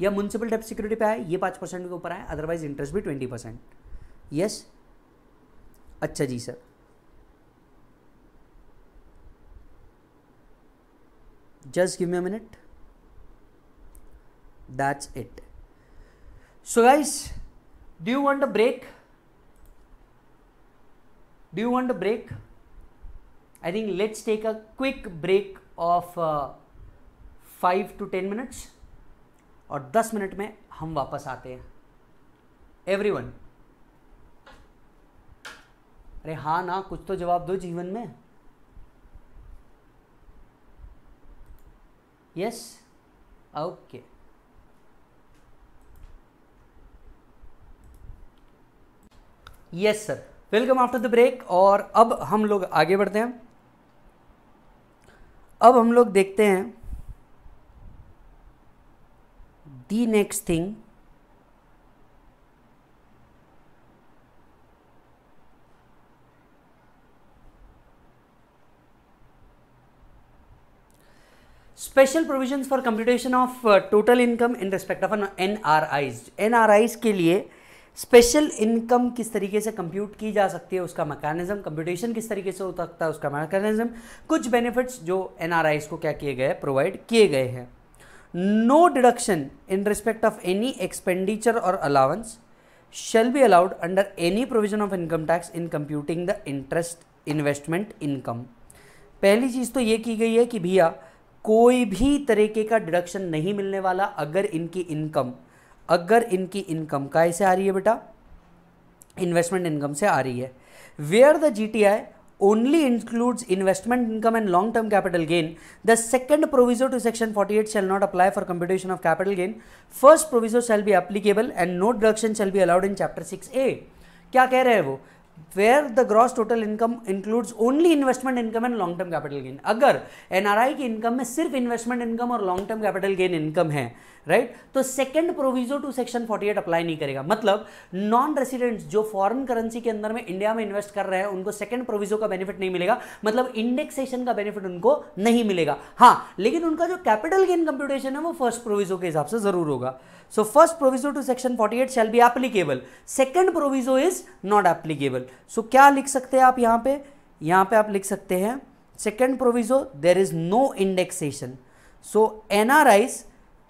या म्यूनसिपल डेप सिक्योरिटी पे आए ये पाँच परसेंट के ऊपर आए अदरवाइज इंटरेस्ट भी ट्वेंटी परसेंट यस अच्छा जी sir just give me a minute that's it so guys do you want a break do you want a break i think let's take a quick break of uh, 5 to 10 minutes और 10 minute में हम वापस आते हैं everyone अरे हाँ ना कुछ तो जवाब दो जीवन में yes yes? Okay okay. Yes sir welcome after the break और अब हम लोग आगे बढ़ते हैं अब हम लोग देखते हैं the next thing special provision for computation of total income in respect of N R Is N R Is के लिए स्पेशल इनकम किस तरीके से कंप्यूट की जा सकती है उसका मैकेनिज्म कंप्यूटेशन किस तरीके से हो सकता है उसका मैकेनिज्म कुछ बेनिफिट्स जो एन को क्या किए गए प्रोवाइड किए गए हैं no deduction in respect of any expenditure और allowance shall be allowed under any provision of income tax in computing the interest investment income पहली चीज़ तो ये की गई है कि भैया कोई भी तरीके का डिडक्शन नहीं मिलने वाला अगर इनकी इनकम अगर इनकी इनकम का से आ रही है बेटा इन्वेस्टमेंट इनकम से आ रही है वे are the G T I only includes investment income and long term capital gain the second proviso to section forty eight shall not apply for competition of capital gain first proviso shall be applicable and no deduction shall be allowed in chapter six A क्या कह रहे हैं वो where the gross total income includes only investment income and long term capital gain अगर NRI की income में सिर्फ investment income और long term capital gain income है राइट right? तो second proviso to section 48 apply नहीं करेगा मतलब नॉन रेसिडेंट्स जो फॉरेन करेंसी के अंदर में इंडिया में इन्वेस्ट कर रहे हैं उनको सेकंड प्रोविजो का बेनिफिट नहीं मिलेगा मतलब इंडेक्सेशन का बेनिफिट उनको नहीं मिलेगा हाँ लेकिन उनका जो कैपिटल गेन कंप्यूटेशन है वो फर्स्ट प्रोविजो के हिसाब से जरूर होगा So first proviso to section 48 shall be applicable. Second proviso is not applicable. So क्या लिख सकते हैं आप यहाँ पे यहाँ पे आप लिख सकते हैं second proviso there is no indexation. So NRIs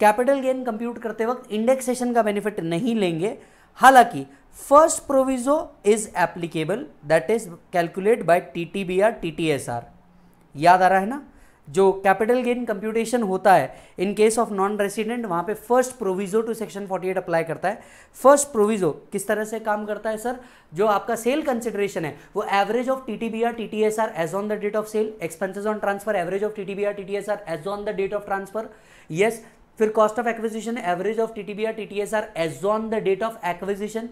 capital gain compute करते वक्त इंडेक्सेशन का बेनिफिट नहीं लेंगे हालांकि first proviso is applicable that is calculate by T T B R T T S R याद आ रहा है ना जो कैपिटल गेन कंप्यूटेशन होता है in case of non resident वहां पे first proviso to section 48 apply करता है फर्स्ट प्रोविजो किस तरह से काम करता है सर जो आपका सेल कंसिडरेशन है वो average of T T B R T T S R as on the date of sale expenses on transfer average of T T B R T T S R as on the date of transfer yes फिर cost of acquisition average of T T B R T T S R as on the date of acquisition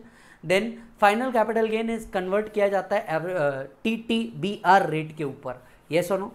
then final capital gain is convert किया जाता है T T B R rate के ऊपर yes और no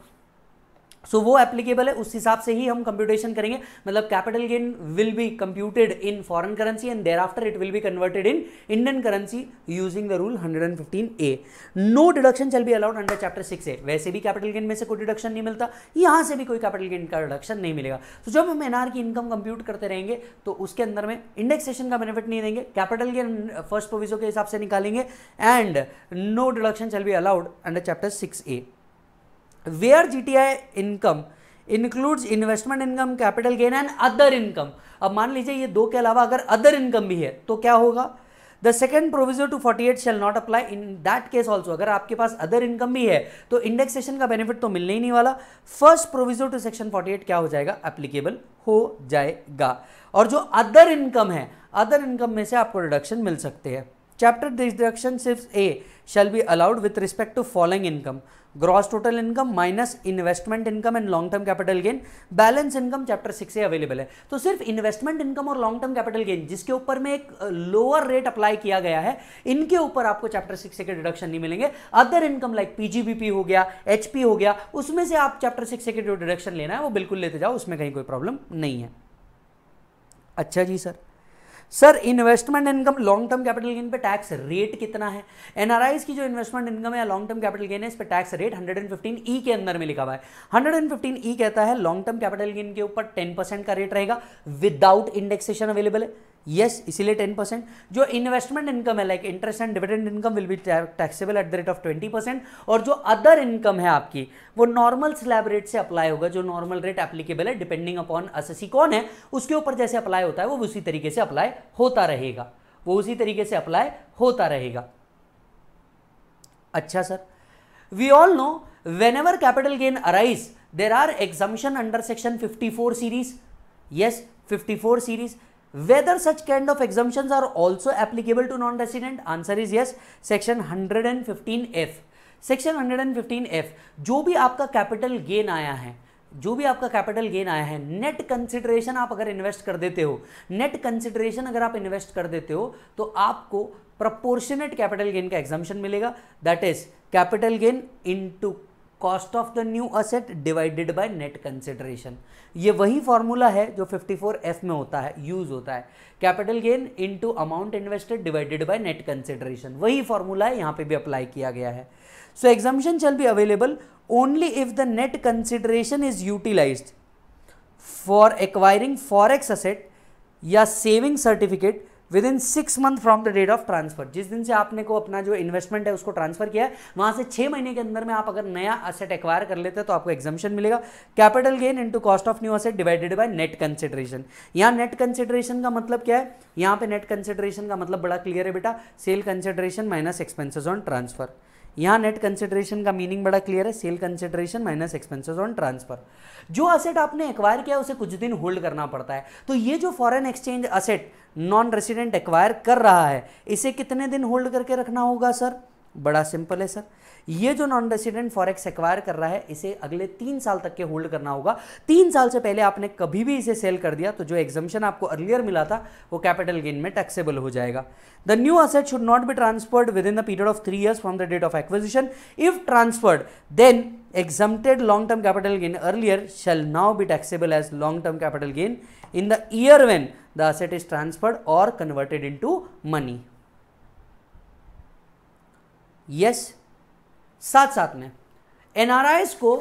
so so, वो applicable है उस हिसाब से ही हम कंप्यूटेशन करेंगे मतलब capital gain will be computed in foreign currency and thereafter it will be converted in Indian currency using the rule 115 A no deduction shall be allowed under chapter six A वैसे भी capital gain में से कोई डिडक्शन नहीं मिलता यहाँ से भी कोई कैपिटल गेन का डिडक्शन नहीं मिलेगा तो so, जब हम एनआर की इनकम कंप्यूट करते रहेंगे तो उसके अंदर में इंडेक्सेशन का बेनिफिट नहीं देंगे कैपिटल गेन फर्स्ट प्रोविजो के हिसाब से निकालेंगे and no deduction shall be allowed under chapter six A where GTI income includes investment income capital gain and other income अब मान लीजिए ये दो के अलावा अगर अदर इनकम भी है तो क्या होगा the second provision to 48 shall not apply in that case also अगर आपके पास अदर इनकम भी है तो इंडेक्सेशन का बेनिफिट तो मिलने ही नहीं वाला फर्स्ट प्रोविजन टू सेक्शन 48 क्या हो जाएगा एप्लीकेबल हो जाएगा और जो अदर इनकम है अदर इनकम में से आपको डिडक्शन मिल सकते हैं चैप्टर डिडक्शन सिर्फ A shall be allowed with respect to following income gross total income minus investment income and long term capital gain balance income chapter six से available है तो सिर्फ इन्वेस्टमेंट इनकम और लॉन्ग टर्म कैपिटल गेन जिसके ऊपर में एक lower rate apply किया गया है इनके ऊपर आपको चैप्टर सिक्स के डिडक्शन नहीं मिलेंगे अदर इनकम लाइक पीजीबीपी हो गया एचपी हो गया उसमें से आप चैप्टर सिक्स के जो डिडक्शन लेना है वो बिल्कुल लेते जाओ उसमें कहीं कोई प्रॉब्लम नहीं है अच्छा जी sir sir investment income long term capital gain पे टैक्स रेट कितना है एनआरआईज की जो इन्वेस्टमेंट इनकम है लॉन्ग टर्म कैपिटल गेन है इस पर टैक्स रेट 115 ई e के अंदर में लिखा हुआ है 115 ई e कहता है लॉन्ग टर्म कैपिटल गेन के ऊपर 10% का रेट रहेगा विदाउट इंडेक्सेशन अवेलेबल है यस इसीलिए टेन परसेंट जो इन्वेस्टमेंट इनकम है like interest and dividend income will be taxable at the rate of twenty percent और जो अदर इनकम है आपकी वो नॉर्मल स्लैब रेट से अप्लाई होगा जो नॉर्मल रेट एप्लीकेबल है डिपेंडिंग अपॉन असेसी कौन है उसके ऊपर जैसे अप्लाई होता है वो उसी तरीके से अप्लाई होता रहेगा वो उसी तरीके से अप्लाई होता रहेगा अच्छा sir we all know whenever capital gain arise there are exemption under section fifty four series yes fifty four series whether such kind of exemptions are also applicable to non-resident answer is yes section 115f section F जो भी आपका capital gain आया है जो भी आपका capital gain आया है नेट कंसिडरेशन आप अगर इन्वेस्ट कर देते हो नेट कंसिडरेशन अगर आप इन्वेस्ट कर देते हो तो आपको प्रपोर्शनेट कैपिटल गेन का एग्जामेशन मिलेगा that is capital gain into cost of the new asset divided by net consideration ये वही फॉर्मूला है जो 54F में होता है यूज होता है capital gain into amount invested divided by net consideration वही फॉर्मूला है यहाँ पे भी अप्लाई किया गया है so exemption shall be available only if the net consideration is utilise for acquiring forex asset या saving certificate within six month from the date of transfer जिस दिन से आपने को अपना जो इन्वेस्टमेंट है उसको ट्रांसफर किया है वहां से छह महीने के अंदर में आप अगर नया असेट एक्वायर कर लेते हैं तो आपको एग्जामेशन मिलेगा capital gain into cost of new asset divided by net consideration यहाँ नेट कंसिडरेशन का मतलब क्या है यहाँ पे नेट कंसिडरेशन का मतलब बड़ा क्लियर है बेटा sale consideration minus expenses on transfer यहाँ नेट कंसिडरेशन का मीनिंग बड़ा क्लियर है sale consideration minus expenses on transfer जो असेट आपने एक्वायर किया उसे कुछ दिन होल्ड करना पड़ता है तो ये जो foreign exchange asset non resident acquire कर रहा है इसे कितने दिन होल्ड करके रखना होगा सर बड़ा सिंपल है सर ये जो नॉन रेसिडेंट फॉरेक्स एक्वायर कर रहा है इसे अगले तीन साल तक के होल्ड करना होगा तीन साल से पहले आपने कभी भी इसे सेल कर दिया तो जो एग्जामेशन आपको अर्लियर मिला था वो कैपिटल गेन में टैक्सेबल हो जाएगा the new asset should not be transferred within the period of three years from the date of acquisition if transferred then term capital gain earlier shall now be taxable as long term capital gain in the year when the asset is transferred और converted into money yes yes साथ साथ में NRIs को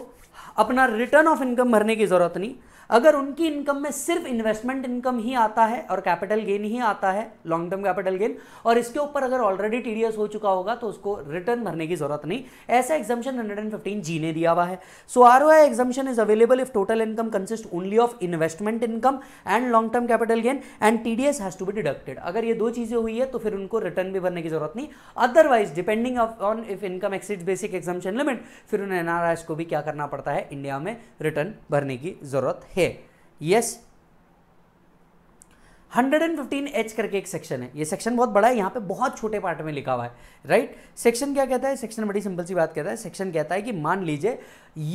अपना return of income भरने की ज़रूरत नहीं अगर उनकी इनकम में सिर्फ इन्वेस्टमेंट इनकम ही आता है और कैपिटल गेन ही आता है लॉन्ग टर्म कैपिटल गेन और इसके ऊपर अगर ऑलरेडी टीडीएस हो चुका होगा तो उसको रिटर्न भरने की जरूरत नहीं ऐसा एग्जाम्शन हंड्रेड जी ने दिया हुआ है so R O exemption is available if total income consist only of investment income and long term capital gain and TDS has to be deducted अगर ये दो चीजें हुई है तो फिर उनको रिटर्न भी भरने की जरूरत नहीं otherwise depending on if income exceed basic exemption limit फिर उन्हें एनआरआईएस को भी क्या करना पड़ता है इंडिया में रिटर्न भरने की जरूरत है है yes hundred and fifteen H करके एक सेक्शन है ये सेक्शन बहुत बड़ा है यहाँ पे बहुत छोटे पार्ट में लिखा हुआ है राइट सेक्शन क्या कहता है सेक्शन बड़ी सिंपल सी बात कहता है सेक्शन कहता है कि मान लीजिए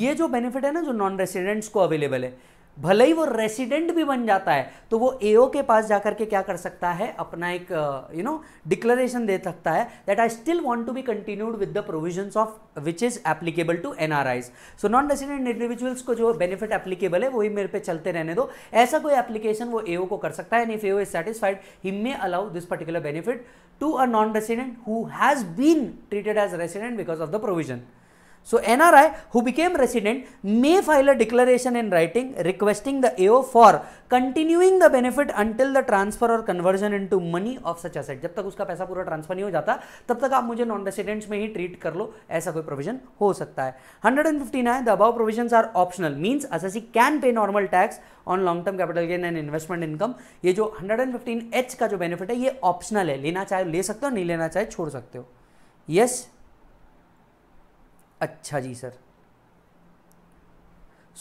ये जो बेनिफिट है ना जो नॉन रेसिडेंट्स को अवेलेबल है भले ही वो रेसिडेंट भी बन जाता है तो वो एओ के पास जाकर के क्या कर सकता है अपना एक यू नो डिक्लेरेशन दे सकता है that I still want to be continued with the provisions of which is applicable to NRIs so non resident individuals को जो बेनिफिट एप्लीकेबल है वही मेरे पे चलते रहने दो ऐसा कोई एप्लीकेशन वो एओ को कर सकता है and if AO is satisfied he may allow this particular benefit to a non resident who has been treated as resident because of the provision NRI who became resident may file a declaration in writing requesting the AO for continuing the benefit until the transfer और conversion into money of such asset जब तक उसका पैसा पूरा transfer नहीं हो जाता तब तक आप मुझे नॉन रेसिडेंट्स में ही ट्रीट कर लो ऐसा कोई प्रोविजन हो सकता है hundred and fifty nine the above provision are optional as assessee can pay normal tax on long term capital gain and investment income ये जो हंड्रेड एंड फिफ्टीन एच का जो बेनिफिट है ये ऑप्शनल है लेना चाहे ले सकते हो नहीं लेना चाहे छोड़ सकते हो यस yes? अच्छा जी sir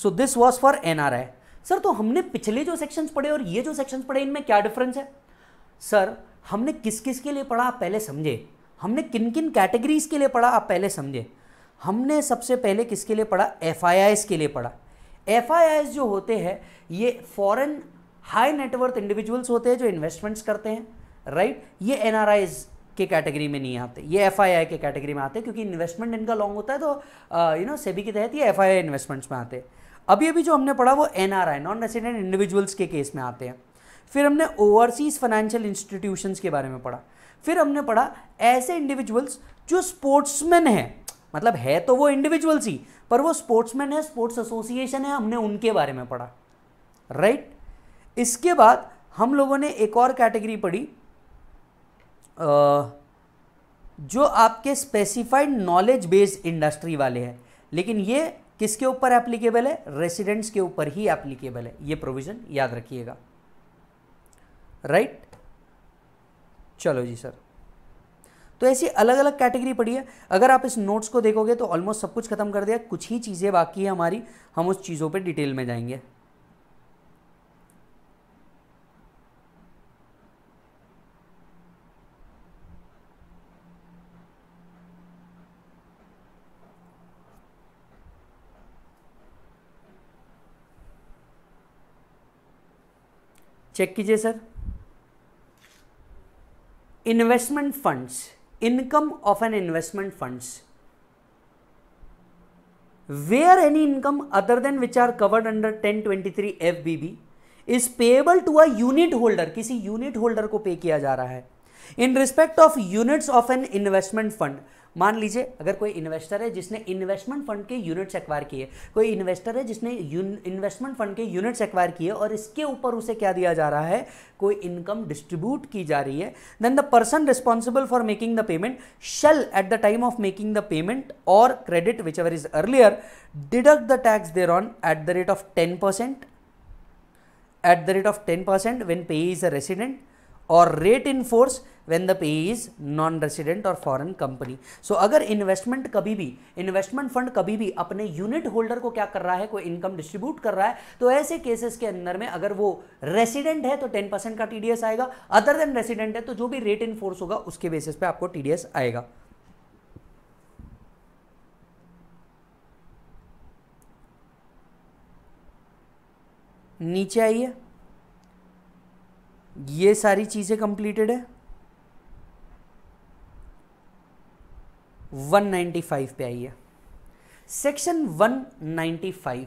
so this was for NRI sir तो हमने पिछले जो सेक्शंस पढ़े और ये जो सेक्शंस पढ़े इनमें क्या डिफरेंस है सर हमने किस किस के लिए पढ़ा आप पहले समझे हमने किन किन कैटेगरीज के लिए पढ़ा आप पहले समझे हमने सबसे पहले किसके लिए पढ़ा एफ के लिए पढ़ा एफ जो होते हैं ये फॉरेन हाई नेटवर्थ इंडिविजुअल्स होते हैं जो इन्वेस्टमेंट्स करते हैं राइट right? ये एन के कैटेगरी में नहीं आते ये एफ के कैटेगरी में आते क्योंकि इन्वेस्टमेंट इनका लॉन्ग होता है तो यू नो सेबी के तहत ये एफ इन्वेस्टमेंट्स में आते अभी अभी जो हमने पढ़ा वो एन नॉन रेसिडेंट इंडिविजुअल्स के केस में आते हैं फिर हमने ओवरसीज़ फाइनेंशियल इंस्टीट्यूशंस के बारे में पढ़ा फिर हमने पढ़ा ऐसे इंडिविजुअल्स जो स्पोर्ट्समैन हैं मतलब है तो वो इंडिविजुअल्स ही पर वो स्पोर्ट्समैन है स्पोर्ट्स एसोसिएशन है हमने उनके बारे में पढ़ा राइट right? इसके बाद हम लोगों ने एक और कैटेगरी पढ़ी जो आपके स्पेसिफाइड नॉलेज बेस्ड इंडस्ट्री वाले हैं लेकिन ये किसके ऊपर एप्लीकेबल है रेसिडेंट्स के ऊपर ही एप्लीकेबल है ये प्रोविज़न याद रखिएगा राइट right? चलो जी सर तो ऐसी अलग अलग कैटेगरी पड़ी है अगर आप इस नोट्स को देखोगे तो ऑलमोस्ट सब कुछ खत्म कर दिया कुछ ही चीज़ें बाकी है हमारी हम उस चीज़ों पे डिटेल में जाएंगे चेक कीजिए sir investment funds income of an investment funds where any income other than which are covered under ten twenty three F B B is payable to a unit holder किसी unit holder को pay किया जा रहा है in respect of units of an investment fund मान लीजिए अगर कोई इन्वेस्टर है जिसने इन्वेस्टमेंट फंड के यूनिट्स एक्वायर किए कोई इन्वेस्टर है जिसने इन्वेस्टमेंट फंड के यूनिट्स एक्वायर किए और इसके ऊपर उसे क्या दिया जा रहा है कोई इनकम डिस्ट्रीब्यूट की जा रही है then the person responsible for making the payment shall at the time of making the payment और credit whichever is earlier deduct the tax thereon at the rate of ten percent at the rate of ten percent when payee is a resident और rate in force when the payee is non resident और foreign company सो अगर investment कभी भी investment fund कभी भी अपने unit holder को क्या कर रहा है कोई इनकम डिस्ट्रीब्यूट कर रहा है तो ऐसे केसेस के अंदर में अगर वो रेसिडेंट है तो टेन परसेंट का टी आएगा अदर देन रेसिडेंट है तो जो भी रेट इन फोर्स होगा उसके बेसिस पे आपको टी आएगा नीचे आइए ये सारी चीज़ें कंप्लीटेड है 195 पे आई है सेक्शन 195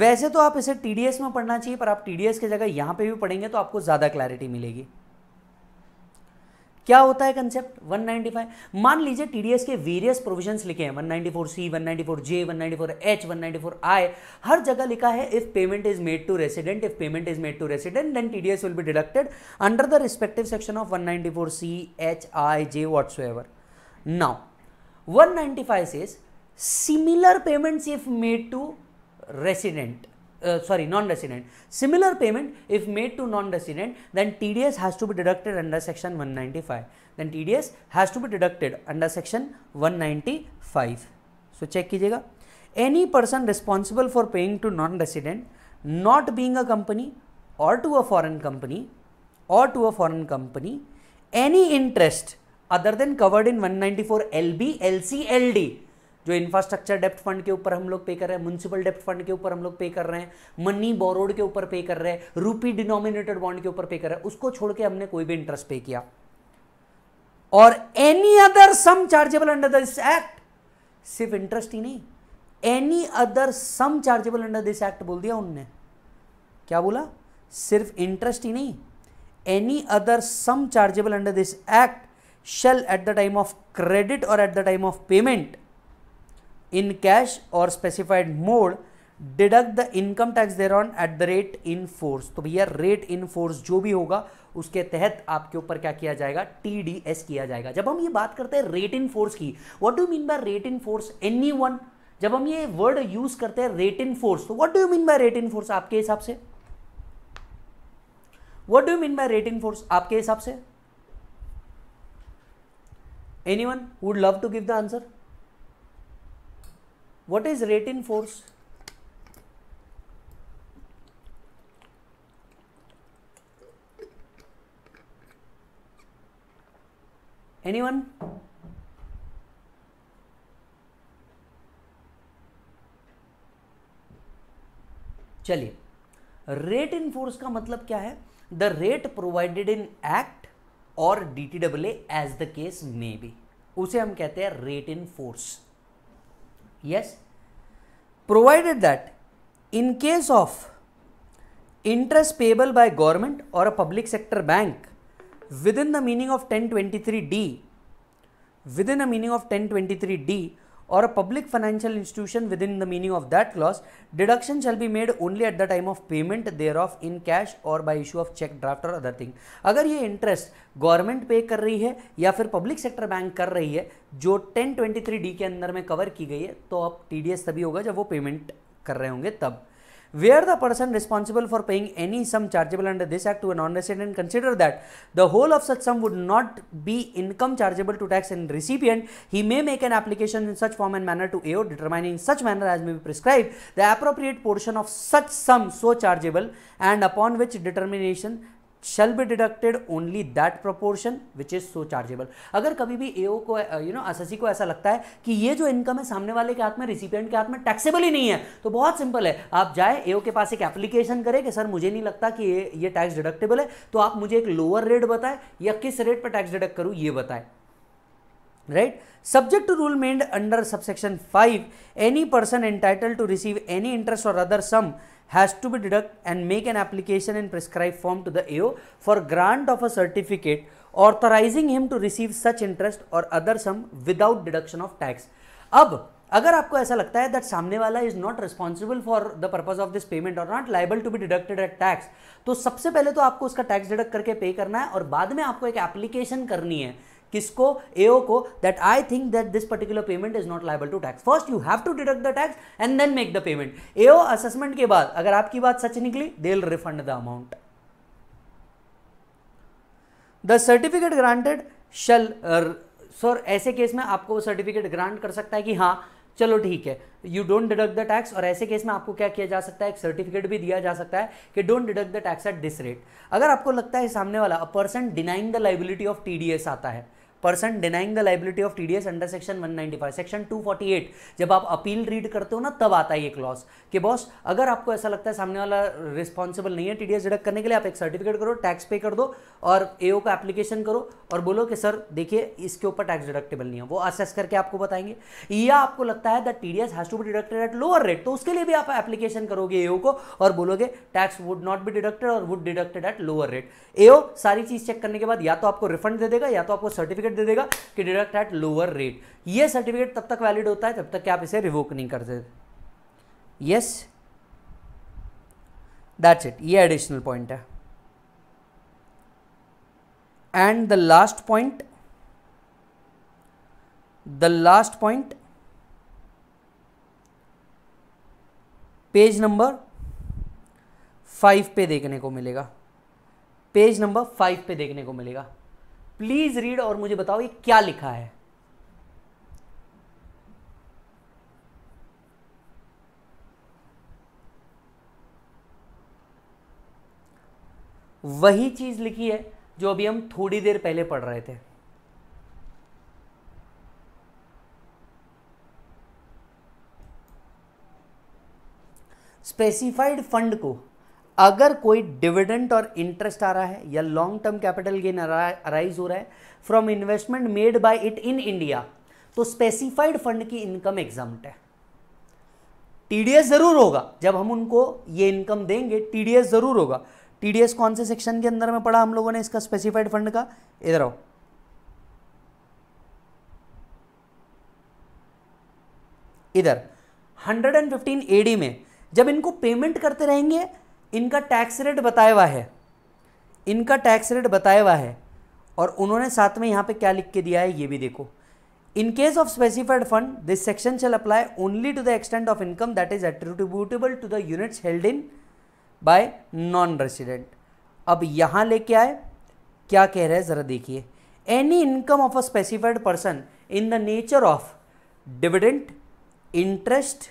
वैसे तो आप इसे टीडीएस में पढ़ना चाहिए पर आप टीडीएस की जगह यहां पे भी पढ़ेंगे तो आपको ज़्यादा क्लैरिटी मिलेगी क्या होता है कंसेप्ट 195 मान लीजिए टीडीएस के वेरियस प्रोविजन लिखे हैं 194C 194J 194H 194I हर जगह लिखा है if payment is made to resident if payment is made to resident then TDS will be deducted under the respective section of C J whatsoever now one now 195 says similar payment if made to resident uh, sorry non-resident. Similar payment if made to non-resident then TDS has to be deducted under section 195. Then TDS has to be deducted under section 195. So check कीजिएगा. Any person responsible for paying to non-resident not being a company or to a foreign company or to a foreign company any interest other than covered in 194 LB LC LD जो infrastructure डेप्ट fund के ऊपर हम लोग पे कर रहे हैं म्यूनसिपल डेप्ट फंड के ऊपर हम लोग पे कर रहे हैं मनी बोरोड के ऊपर पे कर रहे हैं रूपी डिनोमिनेटेड बॉन्ड के ऊपर पे कर रहे हैं उसको छोड़ के हमने कोई भी इंटरेस्ट पे किया और any other sum chargeable under this act सिर्फ इंटरेस्ट ही नहीं any other sum chargeable under this act बोल दिया उनने क्या बोला सिर्फ इंटरेस्ट ही नहीं any other sum chargeable under this act shall at the time of credit और at the time of payment in cash और specified mode deduct the income tax thereon at the rate in force तो भैया rate in force जो भी होगा उसके तहत आपके ऊपर क्या किया जाएगा टी डी एस किया जाएगा जब हम ये बात करते हैं रेट इन फोर्स की what do mean by rate in force anyone जब हम ये वर्ड यूज करते हैं रेट इन फोर्स तो what do you mean by rate in force आपके हिसाब से what do mean by rate in force आपके हिसाब से anyone would love to give the answer what is rate in force anyone चलिए rate in force का मतलब क्या है the rate provided in act और D T W as the case may be उसे हम कहते हैं rate in force Yes, provided that in case of interest payable by government or a public sector bank within the meaning of 1023D, within a meaning of 1023D, or a public financial institution within the meaning of that clause, deduction shall be made only at the time of payment thereof in cash or by issue of check, draft or other thing. agar ye interest government pay kar rahi hai ya fir public sector bank kar rahi hai jo 1023d ke andar mein cover ki gayi hai to ab tds tabhi hoga jab wo payment kar rahe honge tab where the person responsible for paying any sum chargeable under this act to a non-resident consider that the whole of such sum would not be income chargeable to tax and recipient, he may make an application in such form and manner to AO determining in such manner as may be prescribed the appropriate portion of such sum so chargeable and upon which determination shall be deducted only that proportion which is so chargeable अगर कभी भी ए को you no S को ऐसा लगता है कि ये जो इनकम है सामने वाले के हाथ में रिसिपियंट के हाथ में टैक्सेबल ही नहीं है तो बहुत सिंपल है आप जाए ए के पास एक एप्लीकेशन करें कि सर मुझे नहीं लगता कि ये ये टैक्स डिडक्टेबल है तो आप मुझे एक लोअर रेट बताएं या किस रेट पर टैक्स डिडक्ट करूँ ये बताएं right subject to rule made under subsection five any person entitle to receive any interest और other sum has to be deduct and make an application in prescribed form to the AO for grant of a certificate authorizing him to receive such interest or other sum without deduction of tax. अब अगर आपको ऐसा लगता है that सामने वाला is not responsible for the purpose of this payment और not liable to be deducted at tax तो सबसे पहले तो आपको उसका टैक्स डिडक्ट करके पे करना है और बाद में आपको एक एप्लीकेशन करनी है किसको एओ को that I think that this particular payment is not liable to tax first you have to deduct the tax and then make the payment AO assessment के बाद अगर आपकी बात सच निकली they will refund the amount the certificate granted shall sir ऐसे case में आपको सर्टिफिकेट ग्रांट कर सकता है कि हाँ चलो ठीक है you don't deduct the tax और ऐसे केस में आपको क्या किया जा सकता है एक सर्टिफिकेट भी दिया जा सकता है कि don't deduct the tax at this rate अगर आपको लगता है सामने वाला a person denying the liability of T आता है person denying the liability of TDS under section 195 section 248 जब आप अपील रीड करते हो ना तब आता है ये क्लॉज कि बॉस अगर आपको ऐसा लगता है सामने वाला रिस्पॉन्सिबल नहीं है टीडीएस डिडक्ट करने के लिए आप एक सर्टिफिकेट करो टैक्स पे कर दो और ए का एप्लीकेशन करो और बोलो कि सर देखिए इसके ऊपर टैक्स डिडक्टेबल नहीं है वो असेस करके आपको बताएंगे या आपको लगता है that TDS has to be deducted at lower rate तो उसके लिए भी आप एप्लीकेशन करोगे ए को और बोलोगे tax would not be deducted और would deducted at lower rate ए सारी चीज़ चेक करने के बाद या तो आपको रिफंड दे देगा या तो आपको सर्टिफिकेट सर्टिफिकेट दे देगा कि डिडक्ट एट लोअर रेट ये सर्टिफिकेट तब तक वैलिड होता है तब तक कि आप इसे रिवोक नहीं करते यस दैट्स इट ये एडिशनल पॉइंट है and the last point the last point page number five पे देखने को मिलेगा पेज नंबर फाइव पे देखने को मिलेगा प्लीज रीड और मुझे बताओ ये क्या लिखा है वही चीज लिखी है जो अभी हम थोड़ी देर पहले पढ़ रहे थे स्पेसिफाइड फंड को अगर कोई डिविडेंड और इंटरेस्ट आ रहा है या long term capital gain arise हो रहा है from investment made by it in India तो स्पेसिफाइड फंड की इनकम एग्जाम है टीडीएस जरूर होगा जब हम उनको ये इनकम देंगे टीडीएस जरूर होगा टीडीएस कौन से सेक्शन के अंदर में पढ़ा हम लोगों ने इसका स्पेसिफाइड फंड का इधर आओ इधर 115 एडी में जब इनको पेमेंट करते रहेंगे इनका टैक्स रेट बताया हुआ है इनका टैक्स रेट बताया हुआ है और उन्होंने साथ में यहाँ पे क्या लिख के दिया है ये भी देखो in case of specified fund this section shall apply only to the extent of income that is attributable to the units held in by non resident अब यहाँ लेके आए क्या कह रहे हैं ज़रा देखिए any income of a specified person in the nature of dividend interest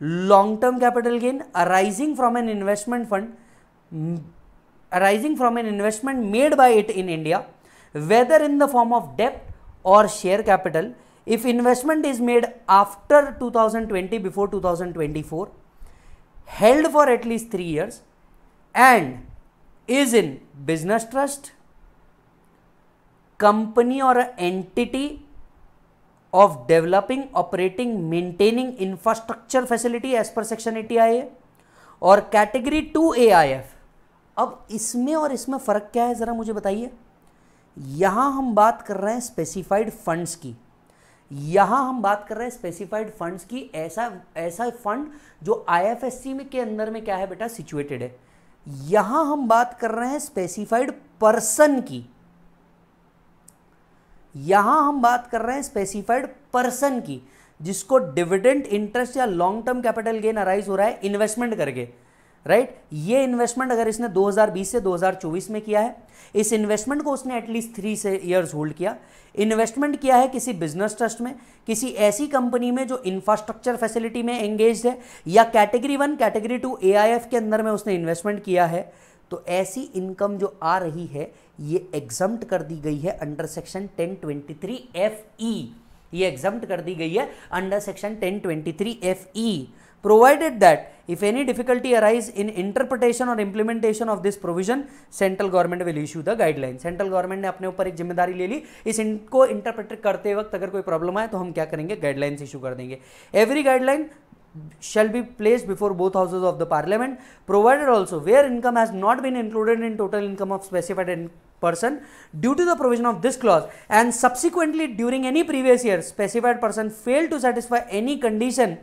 long term capital gain arising from an investment fund arising from an investment made by it in India whether in the form of debt or share capital if investment is made after 2020 before 2024 held for at least 3 years and is in business trust company or entity of developing, operating, maintaining infrastructure facility as per section I IA और category two A I F अब इसमें और इसमें फ़र्क क्या है ज़रा मुझे बताइए यहाँ हम बात कर रहे हैं स्पेसिफाइड फंड्स की यहाँ हम बात कर रहे हैं स्पेसिफाइड फंड्स की ऐसा ऐसा फंड जो आईएफएससी में के अंदर में क्या है बेटा सिचुएटेड है यहाँ हम बात कर रहे हैं स्पेसिफाइड पर्सन की यहां हम बात कर रहे हैं स्पेसिफाइड पर्सन की जिसको डिविडेंड इंटरेस्ट या long term capital gain arise हो रहा है इन्वेस्टमेंट करके राइट right? ये इन्वेस्टमेंट अगर इसने 2020 से 2024 में किया है इस इन्वेस्टमेंट को उसने एटलीस्ट थ्री से ईयर्स होल्ड किया इन्वेस्टमेंट किया है किसी बिजनेस ट्रस्ट में किसी ऐसी कंपनी में जो इंफ्रास्ट्रक्चर फैसिलिटी में एंगेज है या category one category two A के अंदर में उसने इन्वेस्टमेंट किया है तो ऐसी इनकम जो आ रही है ये एग्जम्प्ट कर दी गई है अंडर सेक्शन 1023 ट्वेंटी ये एग्जम्प्ट कर दी गई है under section 1023 twenty provided that if any difficulty arise in interpretation और implementation of this provision central government will issue the guideline central government ने अपने ऊपर एक जिम्मेदारी ले ली इस इनको इंटरप्रेट करते वक्त अगर कोई प्रॉब्लम आए तो हम क्या करेंगे गाइडलाइंस इशू कर देंगे every guideline shall be place before both houses of the parliament provided also where income has not been included in total income of specified person due to the provision of this clause and subsequently during any previous year specified person failed to satisfy any condition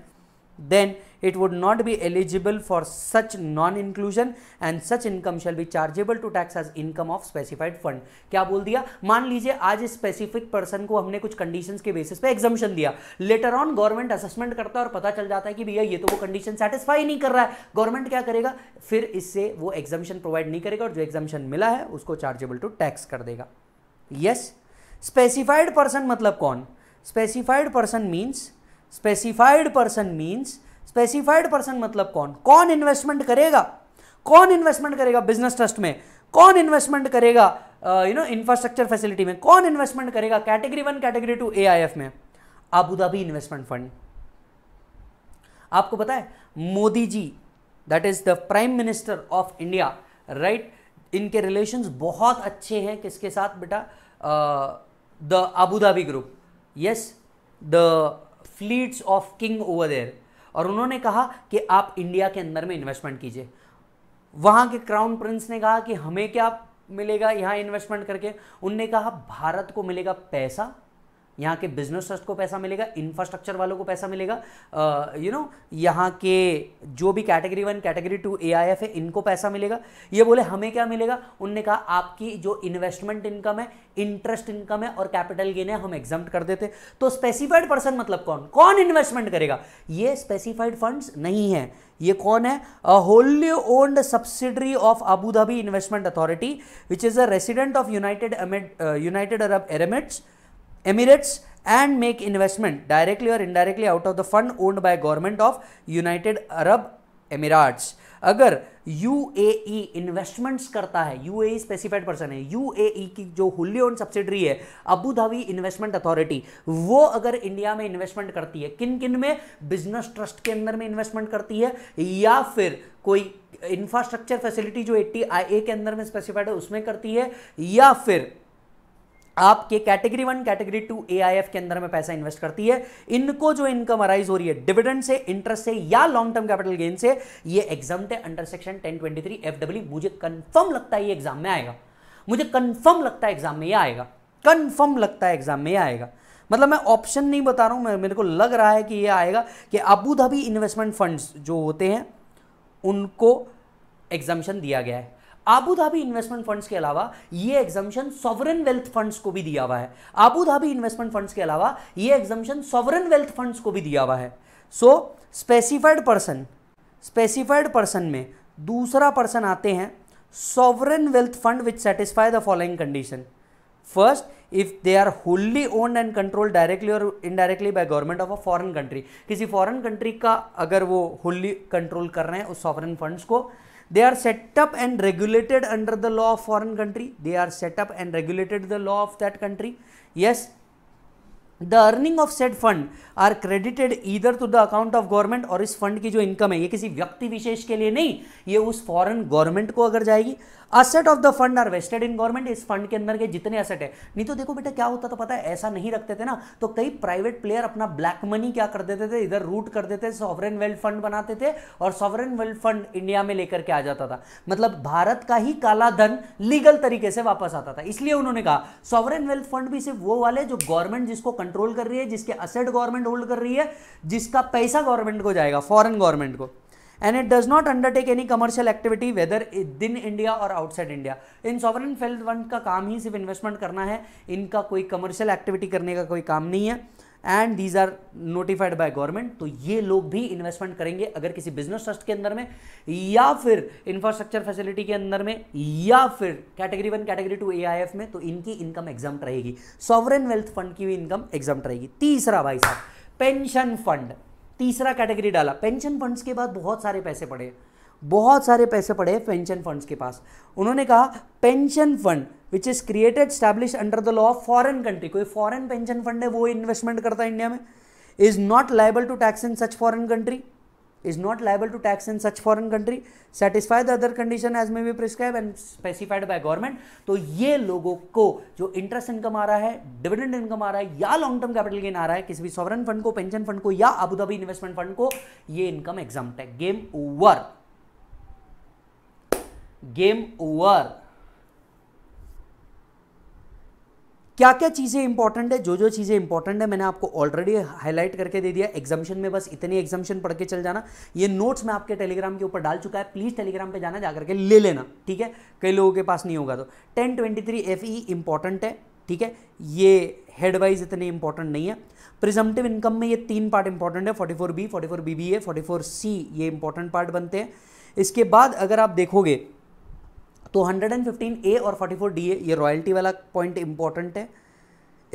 then it would not be eligible for such non-inclusion and such income shall be chargeable to tax as income of specified fund. क्या बोल दिया मान लीजिए आज specific person को हमने कुछ conditions के बेसिस पे एग्जामेशन दिया लेटर ऑन गवर्नमेंट असेसमेंट करता है और पता चल जाता है कि भैया ये तो वो कंडीशन सेटिस्फाई नहीं कर रहा है गवर्नमेंट क्या करेगा फिर इससे वो एग्जामेशन प्रोवाइड नहीं करेगा और जो एग्जामेशन मिला है उसको चार्जेबल टू टैक्स कर देगा यस स्पेसिफाइड पर्सन मतलब कौन specified person means specified person means specified person मतलब कौन कौन इन्वेस्टमेंट करेगा कौन इन्वेस्टमेंट करेगा बिजनेस ट्रस्ट में कौन इन्वेस्टमेंट करेगा यू नो इंफ्रास्ट्रक्चर फैसिलिटी में कौन इन्वेस्टमेंट करेगा category one category two A में आबुधाबी धाबी इन्वेस्टमेंट फंड आपको पता है Modi ji that is the prime minister of India right इनके रिलेशन बहुत अच्छे हैं किसके साथ बेटा the Abu Dhabi Dhabi group yes the fleets of king over there और उन्होंने कहा कि आप इंडिया के अंदर में इन्वेस्टमेंट कीजिए वहां के क्राउन प्रिंस ने कहा कि हमें क्या मिलेगा यहां इन्वेस्टमेंट करके उनने कहा भारत को मिलेगा पैसा यहाँ के बिजनेस ट्रस्ट को पैसा मिलेगा इंफ्रास्ट्रक्चर वालों को पैसा मिलेगा यू नो यहाँ के जो भी category one category two A I F है इनको पैसा मिलेगा ये बोले हमें क्या मिलेगा उनने कहा आपकी जो इन्वेस्टमेंट इनकम है इंटरेस्ट इनकम है और कैपिटल गेन है हम एग्जाम कर देते तो स्पेसिफाइड पर्सन मतलब कौन कौन इन्वेस्टमेंट करेगा ये स्पेसिफाइड फंड्स नहीं है ये कौन है wholly owned subsidiary of Abu Dhabi investment authority which is a resident of United United Arab Emirates Emirates and make investment directly or indirectly out of the fund owned by government of United Arab Emirates. अगर U A investments करता है U A specified person है U A e की जो हुल्ली own subsidiary है Abu Dhabi investment authority वो अगर India में इन्वेस्टमेंट करती है किन किन में बिजनेस ट्रस्ट के अंदर में इन्वेस्टमेंट करती है या फिर कोई इंफ्रास्ट्रक्चर फैसिलिटी जो एट्टी आई के अंदर में स्पेसिफाइड है उसमें करती है या फिर आपके category one category two A के अंदर में पैसा इन्वेस्ट करती है इनको जो इनकम अराइज हो रही है डिविडेंड से इंटरेस्ट से या लॉन्ग टर्म कैपिटल गेन से ये एग्जाम है under section ten twenty three F W मुझे कंफर्म लगता है ये एग्जाम में आएगा मुझे कंफर्म लगता है एग्जाम में ये आएगा कंफर्म लगता है एग्जाम में ये आएगा मतलब मैं ऑप्शन नहीं बता रहा हूं मेरे को लग रहा है कि ये आएगा कि अबू धाबी इन्वेस्टमेंट फंड्स जो होते हैं उनको एग्जामेशन दिया गया है आबूधाबी इन्वेस्टमेंट फंड्स के अलावा यह एग्जामिशन सॉवरन वेल्थ फंड्स को भी दिया हुआ है आबूधाबी इन्वेस्टमेंट फंड्स के अलावा यह एग्जामिशन सॉवरन वेल्थ फंड्स को भी दिया हुआ है so specified person specified person में दूसरा पर्सन आते हैं sovereign wealth fund which satisfy the following condition first if they are wholly owned and control directly और indirectly by government of a foreign country किसी फॉरन कंट्री का अगर वो होल्ली control कर रहे हैं उस सॉवरन फंड्स को they are set up and regulated under the law of foreign country they are set up and regulated the law of that country yes the earning of said fund are credited either to the account of government और इस fund की जो income है ये किसी व्यक्ति विशेष के लिए नहीं ये उस फॉरेन गवर्नमेंट को अगर जाएगी asset of the fund are vested in government इस फंड के अंदर के जितने असेट है नहीं तो देखो बेटा क्या होता था पता है ऐसा नहीं रखते थे ना तो कई प्राइवेट प्लेयर अपना ब्लैक मनी क्या कर देते थे इधर रूट कर देते सॉवरेन वेल्थ फंड बनाते थे और सॉवरेन वेल्थ फंड इंडिया में लेकर के आ जाता था मतलब भारत का ही काला धन लीगल तरीके से वापस आता था इसलिए उन्होंने कहा सॉवरेन वेल्थ फंड भी सिर्फ वो वाले जो गवर्नमेंट जिसको कंट्रोल कर रही है जिसके असेट गवर्नमेंट होल्ड कर रही है जिसका पैसा गवर्नमेंट को जाएगा फॉरन गवर्नमेंट को it does not undertake any commercial activity whether it in India और outside India in sovereign wealth fund का काम ही सिर्फ इन्वेस्टमेंट करना है इनका कोई कमर्शियल एक्टिविटी करने का कोई काम नहीं है and these are notified by government तो ये लोग भी इन्वेस्टमेंट करेंगे अगर किसी बिजनेस ट्रस्ट के अंदर में या फिर इंफ्रास्ट्रक्चर फैसिलिटी के अंदर में या फिर category one category two A I F में तो इनकी इनकम एग्जाम रहेगी सॉवरन वेल्थ फंड की भी इनकम एग्जाम रहेगी तीसरा भाई साहब पेंशन फंड तीसरा कैटेगरी डाला पेंशन फंड्स के बाद बहुत सारे पैसे पड़े बहुत सारे पैसे पड़े पेंशन फंड्स के पास उन्होंने कहा pension fund which is created establish under the law of foreign country कोई फॉरेन पेंशन फंड है वो इन्वेस्टमेंट करता है इंडिया में is not liable to tax in such foreign country is not liable to tax in such foreign country satisfy the other condition as may be prescribed and specified by government तो ये लोगों को जो interest income आ रहा है dividend income आ रहा है या लॉन्ग टर्म कैपिटल गेन आ रहा है किसी भी सॉवरन फंड को पेंशन फंड को या Dhabi investment fund को ये income exempt है game over game over क्या क्या चीज़ें इंपॉर्टेंट है जो जो चीज़ें इंपॉर्टेंट है मैंने आपको ऑलरेडी हाईलाइट करके दे दिया एग्जामिशन में बस इतनी एग्जामिशन पढ़ के चल जाना ये नोट्स मैं आपके टेलीग्राम के ऊपर डाल चुका है प्लीज़ टेलीग्राम पे जाना जा करके ले लेना ठीक है कई लोगों के पास नहीं होगा तो ten twenty three F E important है ठीक है ये हेडवाइज़ इतनी इतने इंपॉर्टेंट नहीं है प्रिजमटिव इनकम में ये तीन पार्ट इंपॉर्टेंट है forty four B forty four B B A forty four C ये इंपॉर्टेंट पार्ट बनते हैं इसके बाद अगर आप देखोगे तो 115 ए और 44 डी ए ये रॉयल्टी वाला पॉइंट इंपॉर्टेंट है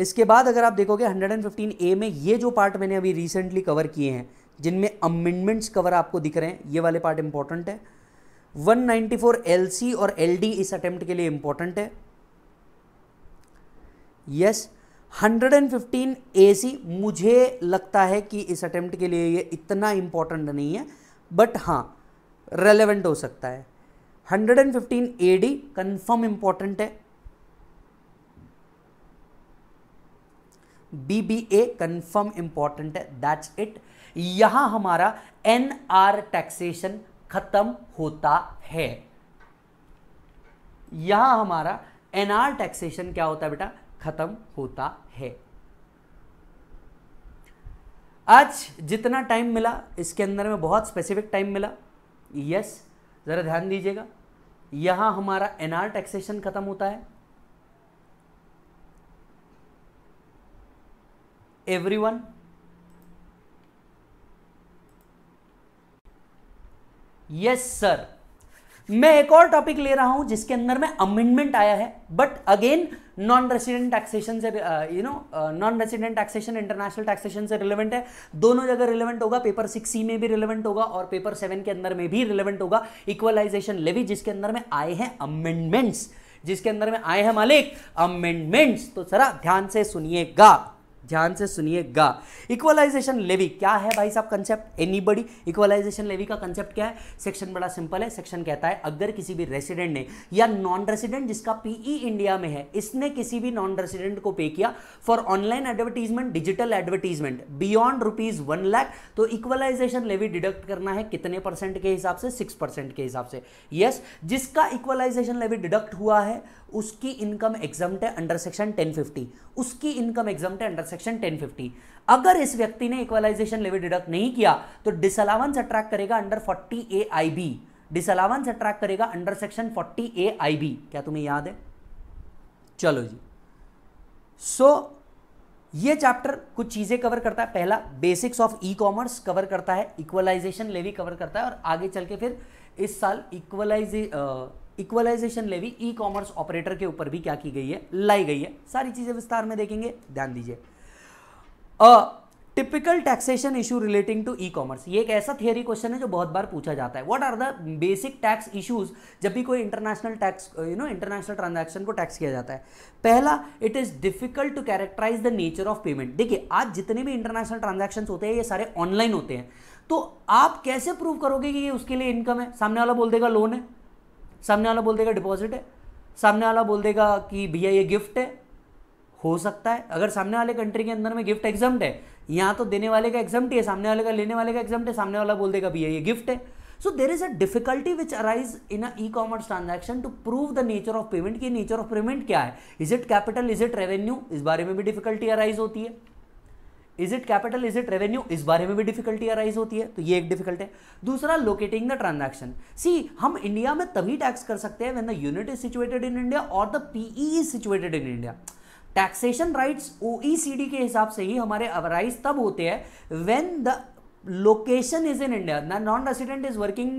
इसके बाद अगर आप देखोगे 115 ए में ये जो पार्ट मैंने अभी रिसेंटली कवर किए हैं जिनमें अमेंडमेंट्स कवर आपको दिख रहे हैं ये वाले पार्ट इंपॉर्टेंट है 194 नाइन्टी और एल इस अटेम्प्ट के लिए इंपॉर्टेंट है यस yes, 115 सी मुझे लगता है कि इस अटेम्प्ट के लिए ये इतना इम्पोर्टेंट नहीं है बट हाँ रेलेवेंट हो सकता है hundred and fifteen AD confirm important है बीबीए कंफर्म इंपॉर्टेंट है दैट्स इट यहां हमारा एनआर टैक्सेशन खत्म होता है यहां हमारा एनआर टैक्सेशन क्या होता है बेटा खत्म होता है आज जितना टाइम मिला इसके अंदर में बहुत स्पेसिफिक टाइम मिला यस ज़रा ध्यान दीजिएगा यहां हमारा एनआर टैक्सेशन खत्म होता है एवरीवन यस सर मैं एक और टॉपिक ले रहा हूं जिसके अंदर में अमेंडमेंट आया है but again non resident taxation से you know non resident taxation international taxation से रिलेवेंट है दोनों जगह रिलेवेंट होगा पेपर सिक्स सी में भी रिलेवेंट होगा और पेपर सेवन के अंदर में भी रिलेवेंट होगा इक्वलाइजेशन लेवी जिसके अंदर में आए हैं अमेंडमेंट्स जिसके अंदर में आए हैं मालिक अमेंडमेंट्स तो जरा ध्यान से सुनिएगा ध्यान से गा इक्वलाइजेशन लेवी क्या है भाई साहब कंसेप्ट बडी इक्वलाइजेशन लेवी का कंसेप्ट क्या है सेक्शन बड़ा सिंपल है सेक्शन कहता है अगर किसी भी रेसिडेंट ने या नॉन रेसिडेंट जिसका पीई इंडिया e में है इसने किसी भी नॉन रेसिडेंट को पे किया for online advertisement digital advertisement beyond rupees one lakh तो इक्वलाइजेशन लेवी डिडक्ट करना है कितने परसेंट के हिसाब से सिक्स परसेंट के हिसाब से यस yes, जिसका इक्वलाइजेशन लेवी डिडक्ट हुआ है उसकी इनकम एग्जाम है अंडर सेक्शन 1050 उसकी इनकम एग्जाम है अंडर सेक्शन 1050 अगर इस व्यक्ति ने इक्वलाइजेशन लेवी डिडक्ट नहीं किया तो डिसअलावेंस अट्रैक्ट करेगा under 40 A I B disallowance attract करेगा under section 40 A I B क्या तुम्हें याद है चलो जी सो so, ये चैप्टर कुछ चीज़ें कवर करता है पहला basics of E commerce cover करता है इक्वलाइजेशन लेवी कवर करता है और आगे चल के फिर इस साल equalise equalisation levy E commerce operator के ऊपर भी क्या की गई है लाई गई है सारी चीजें विस्तार में देखेंगे ध्यान दीजिए a typical taxation issue relating to E commerce ये एक ऐसा थियरी क्वेश्चन है जो बहुत बार पूछा जाता है what are the basic tax issues जब भी कोई international tax you know international transaction को टैक्स किया जाता है पहला it is difficult to characterise the nature of payment देखिए आज जितने भी इंटरनेशनल ट्रांजेक्शन होते हैं ये सारे ऑनलाइन होते हैं तो आप कैसे प्रूव करोगे कि ये उसके लिए इनकम है सामने वाला बोल देगा लोन है सामने वाला बोल देगा डिपॉजिट है सामने वाला बोल देगा कि भैया ये गिफ्ट है हो सकता है अगर सामने वाले कंट्री के अंदर में गिफ्ट एग्जाम है यहाँ तो देने वाले का एग्जाम है सामने वाले का लेने वाले का एग्जाम है सामने वाला बोल देगा भैया ये गिफ्ट है so there is a difficulty which arise in a E commerce transaction to prove the nature of payment की नेचर ऑफ पेमेंट क्या है is it capital is it revenue इस बारे में भी डिफिकल्टी अराइज होती है is it capital is it revenue इस बारे में भी डिफिकल्टी अराइज होती है तो ये एक डिफिकल्ट है दूसरा लोकेटिंग द ट्रांजेक्शन सी हम इंडिया में तभी टैक्स कर सकते हैं when the unit is situated in India और the PE is situated in India taxation rights OECD के हिसाब से ही हमारे अराइज तब होते हैं when the location is in India non resident is working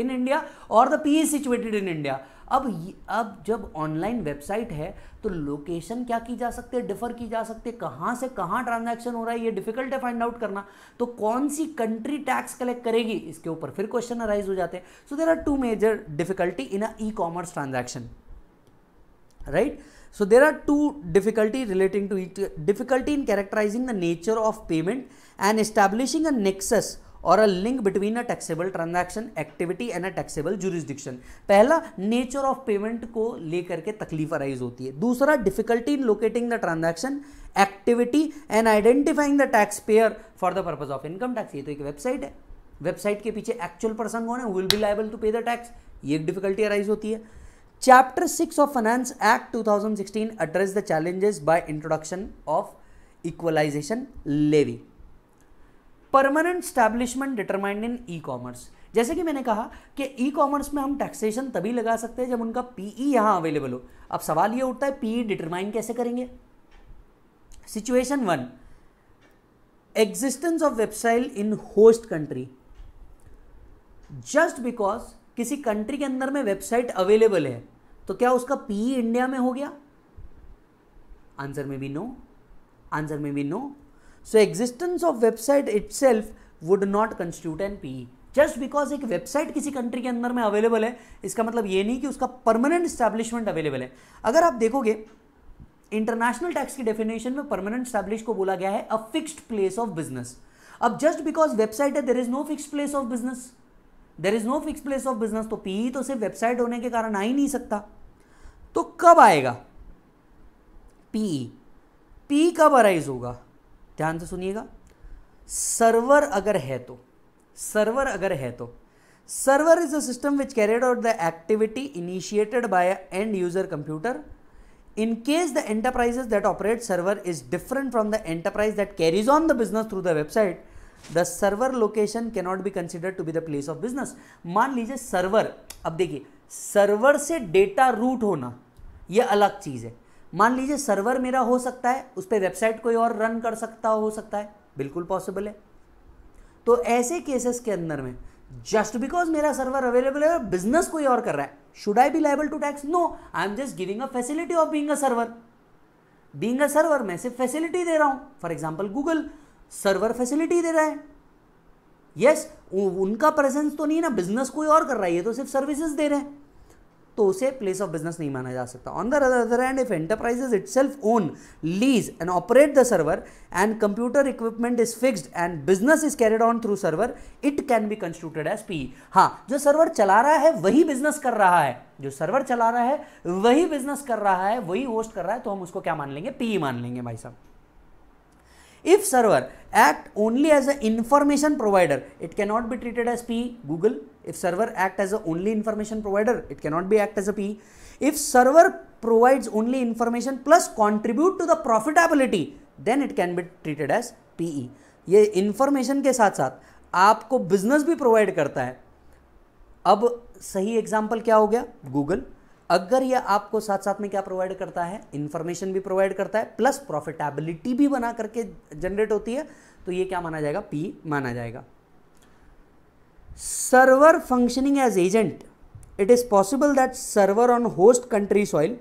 in India और the P is situated in India अब अब जब ऑनलाइन वेबसाइट है तो लोकेशन क्या की जा सकती है डिफर की जा सकती है कहाँ से कहाँ ट्रांजैक्शन हो रहा है ये डिफिकल्ट है फाइंड आउट करना तो कौन सी कंट्री टैक्स कलेक्ट करेगी इसके ऊपर फिर क्वेश्चन अराइज हो जाते हैं so there are two major difficulty in a E commerce transaction right so there are two difficulty relating to difficulty in characterising the nature of payment and establishing a nexus और a link between a taxable transaction activity and a taxable jurisdiction पहला nature of payment को लेकर के तकलीफ arise होती है दूसरा difficulty in locating the transaction activity and identifying the tax payer for the purpose of income tax ये तो एक वेबसाइट है वेबसाइट के पीछे एक्चुअल पर्सन कौन है will be liable to pay the tax ये एक डिफिकल्टी अराइज होती है chapter six of finance act 2016 address the challenges by introduction of equalisation levy permanent establishment determined in E commerce जैसे कि मैंने कहा कि ई कॉमर्स में हम टैक्सेशन तभी लगा सकते हैं जब उनका पीई यहां अवेलेबल हो अब सवाल यह उठता है पीई डिटरमाइन e कैसे करेंगे situation one existence of website in host country just because किसी कंट्री के अंदर में वेबसाइट अवेलेबल है तो क्या उसका पीई इंडिया e में हो गया आंसर में भी नो आंसर में भी no existence of website itself would not constitute an P just because एक वेबसाइट किसी कंट्री के अंदर में अवेलेबल है इसका मतलब ये नहीं कि उसका परमानेंट स्टैब्लिशमेंट अवेलेबल है अगर आप देखोगे इंटरनेशनल टैक्स की डेफिनेशन में परमानेंट स्टैब्लिश को बोला गया है a fixed place of business अब जस्ट बिकॉज वेबसाइट है there is no fix place of business there is no fix place of business तो पीई e तो सिर्फ वेबसाइट होने के कारण आ ही नहीं सकता तो कब आएगा पी पी e. e कब अराइज होगा ध्यान से सुनिएगा सर्वर अगर है तो सर्वर अगर है तो server is a system which carried out the activity initiated by end user computer in case the enterprises that operate server is different from the enterprise that carries on the business through the website the server location cannot be consider to be the place of business मान लीजिए server अब देखिए server से data root होना यह अलग चीज है मान लीजिए सर्वर मेरा हो सकता है उस पर वेबसाइट कोई और रन कर सकता हो सकता है बिल्कुल पॉसिबल है तो ऐसे केसेस के अंदर में जस्ट बिकॉज मेरा सर्वर अवेलेबल है और बिजनेस कोई और कर रहा है should I be liable to tax no I am just giving a facility of being a server being a server मैं सिर्फ फैसिलिटी दे रहा हूँ for example Google server facility दे रहा है यस yes, उनका प्रेजेंस तो नहीं है ना बिजनेस कोई और कर रहा है ये तो सिर्फ सर्विसेज दे रहे हैं तो उसे प्लेस ऑफ बिजनेस नहीं माना जा सकता on the other hand if enterprises itself own lease and operate the server and computer equipment is fixed and business is carried on through server it can be constituted as P हाँ जो server चला रहा है वही business कर रहा है जो सर्वर चला रहा है वही बिजनेस कर रहा है वही होस्ट कर रहा है तो हम उसको क्या मान लेंगे पी e मान लेंगे भाई साहब If server act only as a information provider, it cannot be treated as P, Google. If server act as a only information provider, it cannot be act as a P. If server provides only information plus contribute to the profitability, then it can be treated as PE. ye information ke sath sath aapko business bhi provide karta hai ab sahi example kya ho gaya google अगर यह आपको साथ साथ में क्या provide करता है information भी प्रोवाइड करता है प्लस प्रॉफिटेबिलिटी भी बना करके जनरेट होती है तो यह क्या माना जाएगा पी माना जाएगा server functioning as agent it is possible that server on host country soil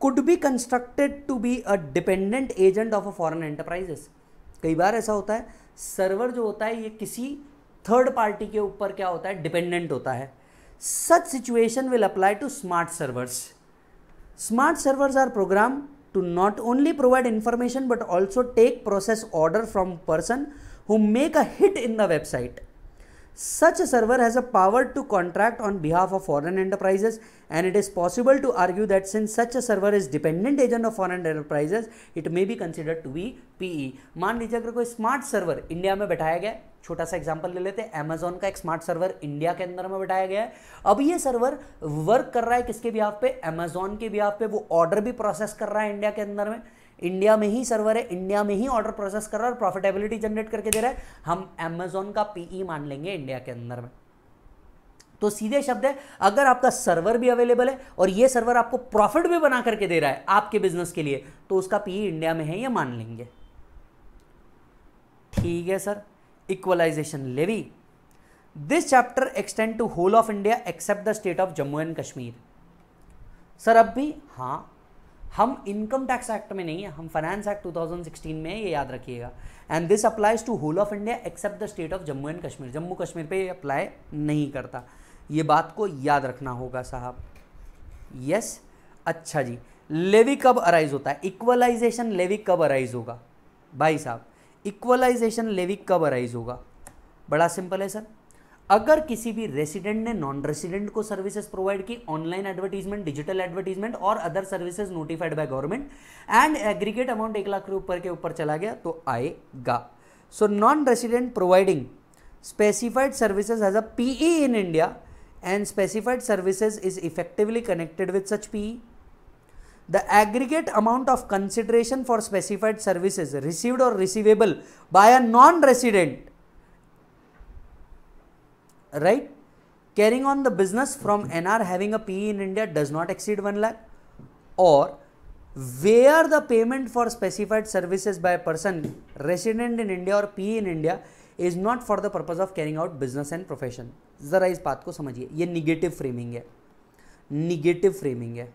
could be constructed to be a dependent agent of a foreign enterprises कई बार ऐसा होता है सर्वर जो होता है ये किसी थर्ड पार्टी के ऊपर क्या होता है डिपेंडेंट होता है Such situation will apply to smart servers. Smart servers are programmed to not only provide information but also take process order from person who make a hit in the website. Such a server has a power to contract on behalf of foreign enterprises and it is possible to argue that since such a server is dependent agent of foreign enterprises it may be considered to be PE e. मान लीजिए अगर कोई smart server India में बैठाया गया छोटा सा example ले लेते हैं अमेजोन का एक स्मार्ट सर्वर इंडिया के अंदर में बैठाया गया है अब ये सर्वर वर्क कर रहा है किसके भी आप पे अमेजोन के भी आप पे वो ऑर्डर भी प्रोसेस कर रहा है इंडिया के अंदर में इंडिया में ही सर्वर है इंडिया में ही ऑर्डर प्रोसेस कर रहा है और प्रॉफिटेबिलिटी जनरेट करके दे रहा है हम अमेजोन का पीई e मान लेंगे इंडिया के अंदर में तो सीधे शब्द है अगर आपका सर्वर भी अवेलेबल है और ये सर्वर आपको प्रॉफिट भी बना करके दे रहा है आपके बिजनेस के लिए तो उसका पी इंडिया e में है ये मान लेंगे ठीक है sir equalisation levy this chapter extend to whole of India except the state of Jammu and Kashmir sir अब भी हाँ हम इनकम टैक्स एक्ट में नहीं है हम फाइनेंस एक्ट 2016 में ये याद रखिएगा and this applies to whole of India except the state of Jammu and Kashmir Jammu Kashmir पे ये अप्लाई नहीं करता ये बात को याद रखना होगा साहब यस अच्छा जी लेवी कब अराइज होता है इक्वलाइजेशन लेवी कब अराइज होगा भाई साहब इक्वलाइजेशन लेवी कब अराइज होगा बड़ा सिंपल है सर अगर किसी भी रेसिडेंट ने नॉन रेसिडेंट को सर्विसेज प्रोवाइड की ऑनलाइन एडवर्टीजमेंट डिजिटल एडवर्टीजमेंट और other services notified by government and aggregate amount एक लाख के ऊपर के ऊपर चला गया तो आएगा so non resident providing specified services as a PE in India and specified services is effectively connected with such PE. The aggregate amount of consideration for specified services received or receivable by a non-resident, right, carrying on the business from NR having a PE in India does not exceed 1 lakh or where the payment for specified services by a person resident in India or PE in India is not for the purpose of carrying out business and profession. ज़रा इस बात को समझिए ये negative framing है negative framing है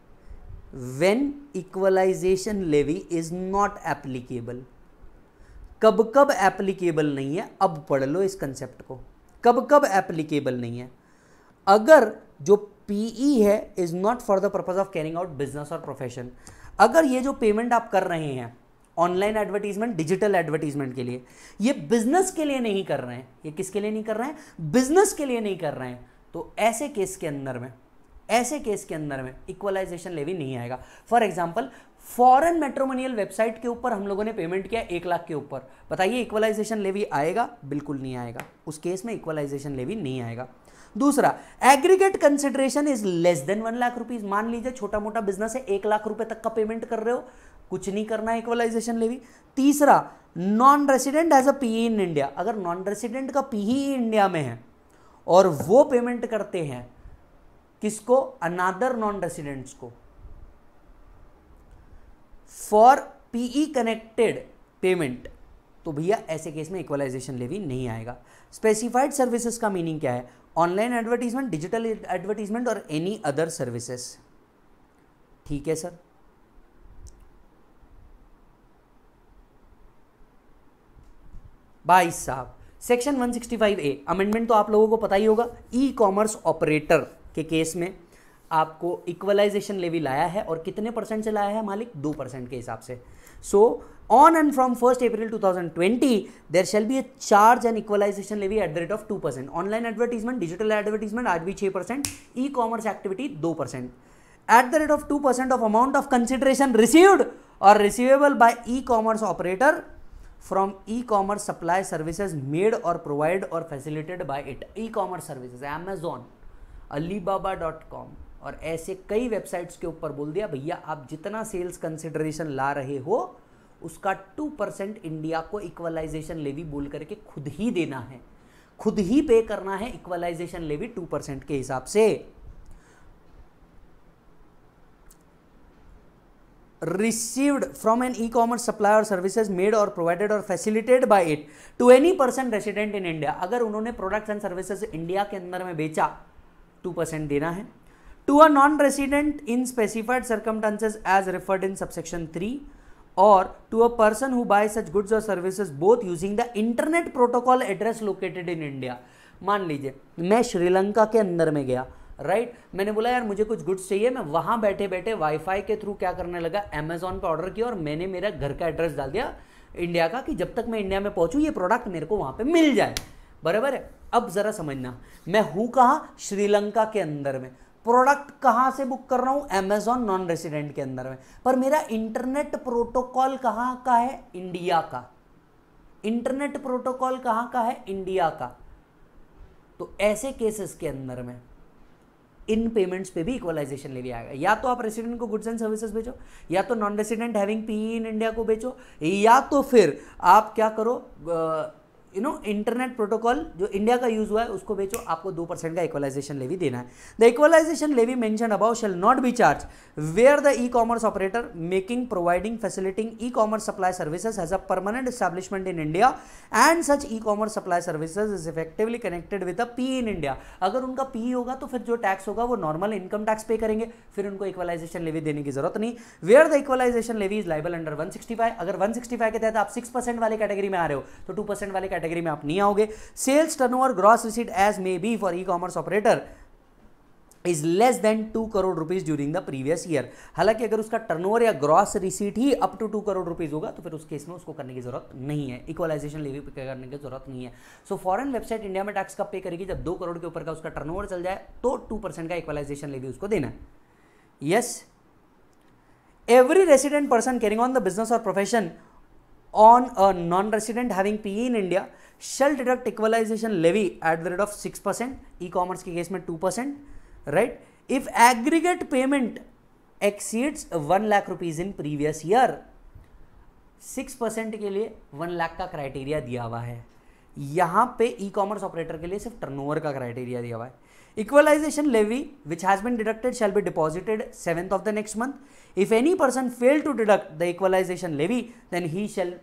when equalization levy is not applicable कब कब एप्लीकेबल नहीं है अब पढ़ लो इस कंसेप्ट को कब कब एप्लीकेबल नहीं है अगर जो पीई e है is not for the purpose of carrying out business और प्रोफेशन अगर ये जो पेमेंट आप कर रहे हैं ऑनलाइन एडवर्टीजमेंट डिजिटल एडवर्टीजमेंट के लिए ये बिजनेस के लिए नहीं कर रहे हैं ये किसके लिए नहीं कर रहे हैं बिजनेस के लिए नहीं कर रहे हैं तो ऐसे केस के अंदर में ऐसे केस के अंदर में इक्वलाइजेशन लेवी नहीं आएगा for example foreign matrimonial website के ऊपर हम लोगों ने पेमेंट किया एक लाख के ऊपर बताइए इक्वलाइजेशन लेवी आएगा बिल्कुल नहीं आएगा उस केस में इक्वलाइजेशन लेवी नहीं आएगा दूसरा aggregate consideration is less than one lakh rupees मान लीजिए छोटा मोटा बिजनेस है एक लाख रुपए तक का पेमेंट कर रहे हो कुछ नहीं करना है इक्वलाइजेशन लेवी तीसरा non resident as a P in India अगर नॉन रेसिडेंट का पीई e इंडिया में है और वो पेमेंट करते हैं किसको अनादर नॉन रेसिडेंट्स को फॉर पीई कनेक्टेड पेमेंट तो भैया ऐसे केस में इक्वलाइजेशन लेवी नहीं आएगा स्पेसिफाइड सर्विसेज का मीनिंग क्या है ऑनलाइन एडवर्टीजमेंट डिजिटल एडवर्टीजमेंट और एनी अदर सर्विसेज ठीक है सर बाईस साहब सेक्शन 165 ए अमेंडमेंट तो आप लोगों को पता ही होगा ई कॉमर्स ऑपरेटर के केस में आपको इक्वलाइजेशन लेवी लाया है और कितने परसेंट से लाया है मालिक दो परसेंट के हिसाब से so on and from first April 2020 there shall be a charge and equalisation levy at the rate of two percent online advertisement digital advertisement आज भी छः परसेंट ई कॉमर्स एक्टिविटी दो percent at the rate of two percent of amount of consideration received और receivable by e commerce operator from e supply services made और provide और facilitated by it e commerce services e Ali Alibaba dot com और ऐसे कई websites के ऊपर बोल दिया भैया आप जितना सेल्स कंसिडरेशन ला रहे हो उसका टू परसेंट इंडिया को इक्वलाइजेशन लेवी बोल करके खुद ही देना है खुद ही पे करना है इक्वलाइजेशन लेवी टू परसेंट के हिसाब से received from an e-commerce supply or services made or provided or facilitated by it to any person resident in India अगर उन्होंने products and services इंडिया के अंदर में बेचा टू परसेंट देना है to a non resident in specified circumstances as referred in subsection three और to a person who buy such goods और services both using the internet protocol address located in India मान लीजिए मैं श्रीलंका के अंदर में गया राइट right? मैंने बोला यार मुझे कुछ गुड्स चाहिए मैं वहां बैठे बैठे वाईफाई के थ्रू क्या करने लगा अमेजोन पर ऑर्डर किया और मैंने मेरा घर का एड्रेस डाल दिया इंडिया का कि जब तक मैं इंडिया में पहुंचू ये प्रोडक्ट मेरे को वहां पर मिल जाए बराबर है अब ज़रा समझना मैं हूं कहा श्रीलंका के अंदर में प्रोडक्ट कहाँ से बुक कर रहा हूं अमेजोन नॉन रेसिडेंट के अंदर में पर मेरा इंटरनेट प्रोटोकॉल कहां का है इंडिया का इंटरनेट प्रोटोकॉल कहां का है इंडिया का तो ऐसे केसेस के अंदर में इन पेमेंट्स पे भी इक्वलाइजेशन ले लिया गया या तो आप रेसिडेंट को गुड्स एंड सर्विसेज बेचो या तो non resident having P in India को बेचो या तो फिर आप क्या करो यू नो इंटरनेट प्रोटोकॉल जो इंडिया का यूज हुआ है उसको बेचो आपको दो परसेंट का इक्वलाइजेशन लेवी देना है the equalisation levy mention above shall not be charge where the e commerce operator making providing facilitating e commerce supply services has a permanent establishment in India and such e commerce supply services is effectively connected with a P in India अगर उनका P होगा तो फिर जो tax होगा वो normal income tax पे करेंगे फिर उनको इक्वलाइजेशन लेवी देने की जरूरत नहीं where the equalisation levy is liable under one अगर वन के तहत आप सिक्स वाले कैटेगरी में आ रहे हो तो टू वाले कैटेगरी में आप नहीं आओगे sales turnover gross receipt as may be for e commerce operator is less than two crore rupees during the previous year हालांकि अगर उसका टर्नओवर या ग्रॉस रिसीट ही up to two crore rupees होगा तो फिर उस केस में उसको करने की जरूरत नहीं है इक्वलाइजेशन लेवी करने की जरूरत नहीं है सो फॉरन वेबसाइट इंडिया में टैक्स कब पे करेगी जब दो करोड़ के ऊपर का उसका टर्नओवर चल जाए तो टू परसेंट का इक्वलाइजेशन लेवी उसको देना है yes every resident person carrying on the business और profession on a non-resident having PE in India shall deduct equalization levy at the rate of 6%, e-commerce के केस में 2%, right? If aggregate payment exceeds 1 lakh rupees in previous year, 6% के लिए 1 lakh का criteria दिया हुआ है यहाँ पे e-commerce operator के लिए सिर्फ turnover का criteria दिया हुआ है Equalization levy which has been deducted shall be deposited seventh of the next month. If any person fail to deduct the equalisation levy then he shall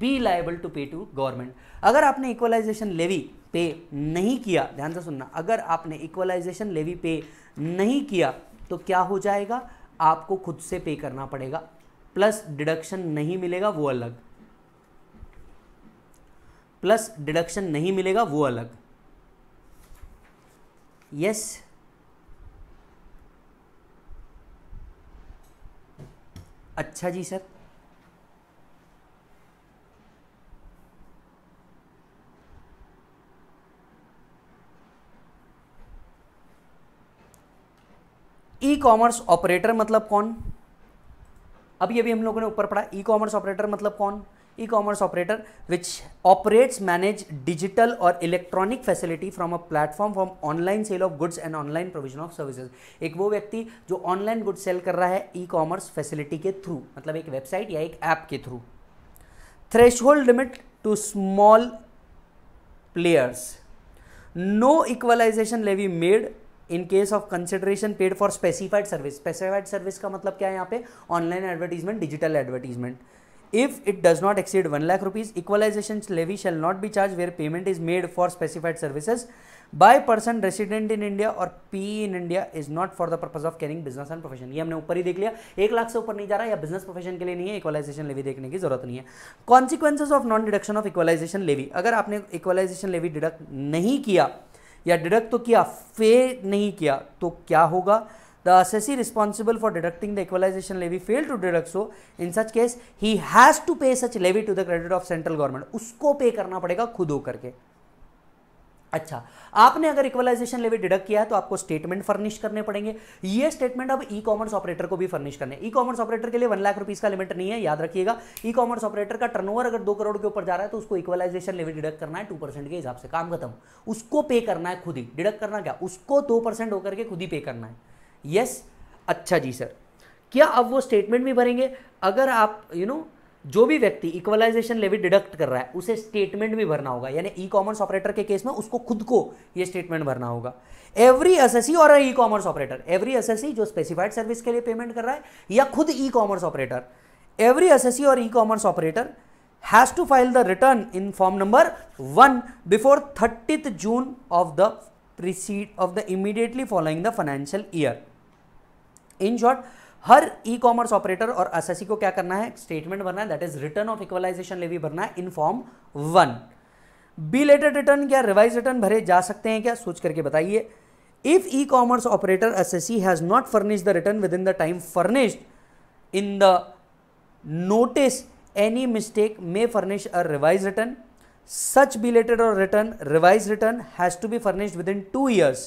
be liable to pay to government अगर आपने equalisation levy पे नहीं किया ध्यान से सुनना अगर आपने इक्वलाइजेशन लेवी पे नहीं किया तो क्या हो जाएगा आपको खुद से पे करना पड़ेगा प्लस डिडक्शन नहीं मिलेगा वो अलग प्लस डिडक्शन नहीं मिलेगा वो अलग यस अच्छा जी सर ई कॉमर्स ऑपरेटर मतलब कौन अभी अभी हम लोगों ने ऊपर पढ़ा ई कॉमर्स ऑपरेटर मतलब कौन e commerce operator which operates manage digital और electronic facility from a platform from online sale of goods and online provision of services एक वो व्यक्ति जो ऑनलाइन गुड्स सेल कर रहा है ई कॉमर्स फैसिलिटी के थ्रू मतलब एक वेबसाइट या एक ऐप के through threshold limit to small players no equalisation levy made in case of consideration paid for specified service specified service का मतलब क्या है यहाँ पे online advertisement digital advertisement if it does not exceed one lakh rupees equalisation levy shall not be charge where payment is made for specified services by person resident in India और P in India is not for the purpose of carrying business and profession ये हमने ऊपर ही देख लिया एक लाख से ऊपर नहीं जा रहा है या बिजनेस प्रोफेशन के लिए नहीं है इक्वलाइजेशन लेवी देखने की जरूरत नहीं है consequence of non deduction of equalisation levy अगर आपने इक्वलाइजेशन लेवी डिडक्ट नहीं किया या डिडक्ट तो किया फे नहीं किया तो क्या होगा the assessee responsible for deducting the equalization levy failed to deduct so in such case he has to pay such levy to the credit of central government उसको पे करना पड़ेगा खुद होकर के अच्छा आपने अगर इक्वलाइजेशन लेवी डिडक्ट किया है तो आपको स्टेटमेंट फर्निश करने पड़ेंगे ये स्टेटमेंट अब ई कॉमर्स ऑपरेटर को भी फर्निश करने ई कॉमर्स ऑपरेटर के लिए वन लाख रुपीस का लिमिट नहीं है याद रखिएगा ई कॉमर्स ऑपरेटर का टर्नओवर अगर दो करोड़ के ऊपर जा रहा है तो उसको इक्वलाइजेशन लेवी डिडक्ट करना है टू के हिसाब से काम खत्म उसको पे करना है खुद ही डिडक्ट करना क्या उसको दो होकर के खुद ही पे करना है यस अच्छा जी सर क्या अब वो स्टेटमेंट भी भरेंगे अगर आप यू you नो know, जो भी व्यक्ति इक्वलाइजेशन लेवी डिडक्ट कर रहा है उसे स्टेटमेंट भी भरना होगा यानी ई कॉमर्स ऑपरेटर के केस में उसको खुद को ये स्टेटमेंट भरना होगा एवरी एसएससी और e commerce operator every assessee जो स्पेसिफाइड सर्विस के लिए पेमेंट कर रहा है या खुद e commerce operator every assessee और e commerce operator has to file the return in form number one before thirtieth June of the precede of the immediately following the financial year in short हर e commerce operator और S को क्या करना है statement भरना है that is return of equalisation levy भरना है in form one belated return क्या रिवाइज रिटर्न भरे जा सकते हैं क्या सोच करके बताइए if e commerce operator assessee has not furnish the return within the time furnished in the notice any mistake may furnish a revise return such belated return revise return has to be furnished within two years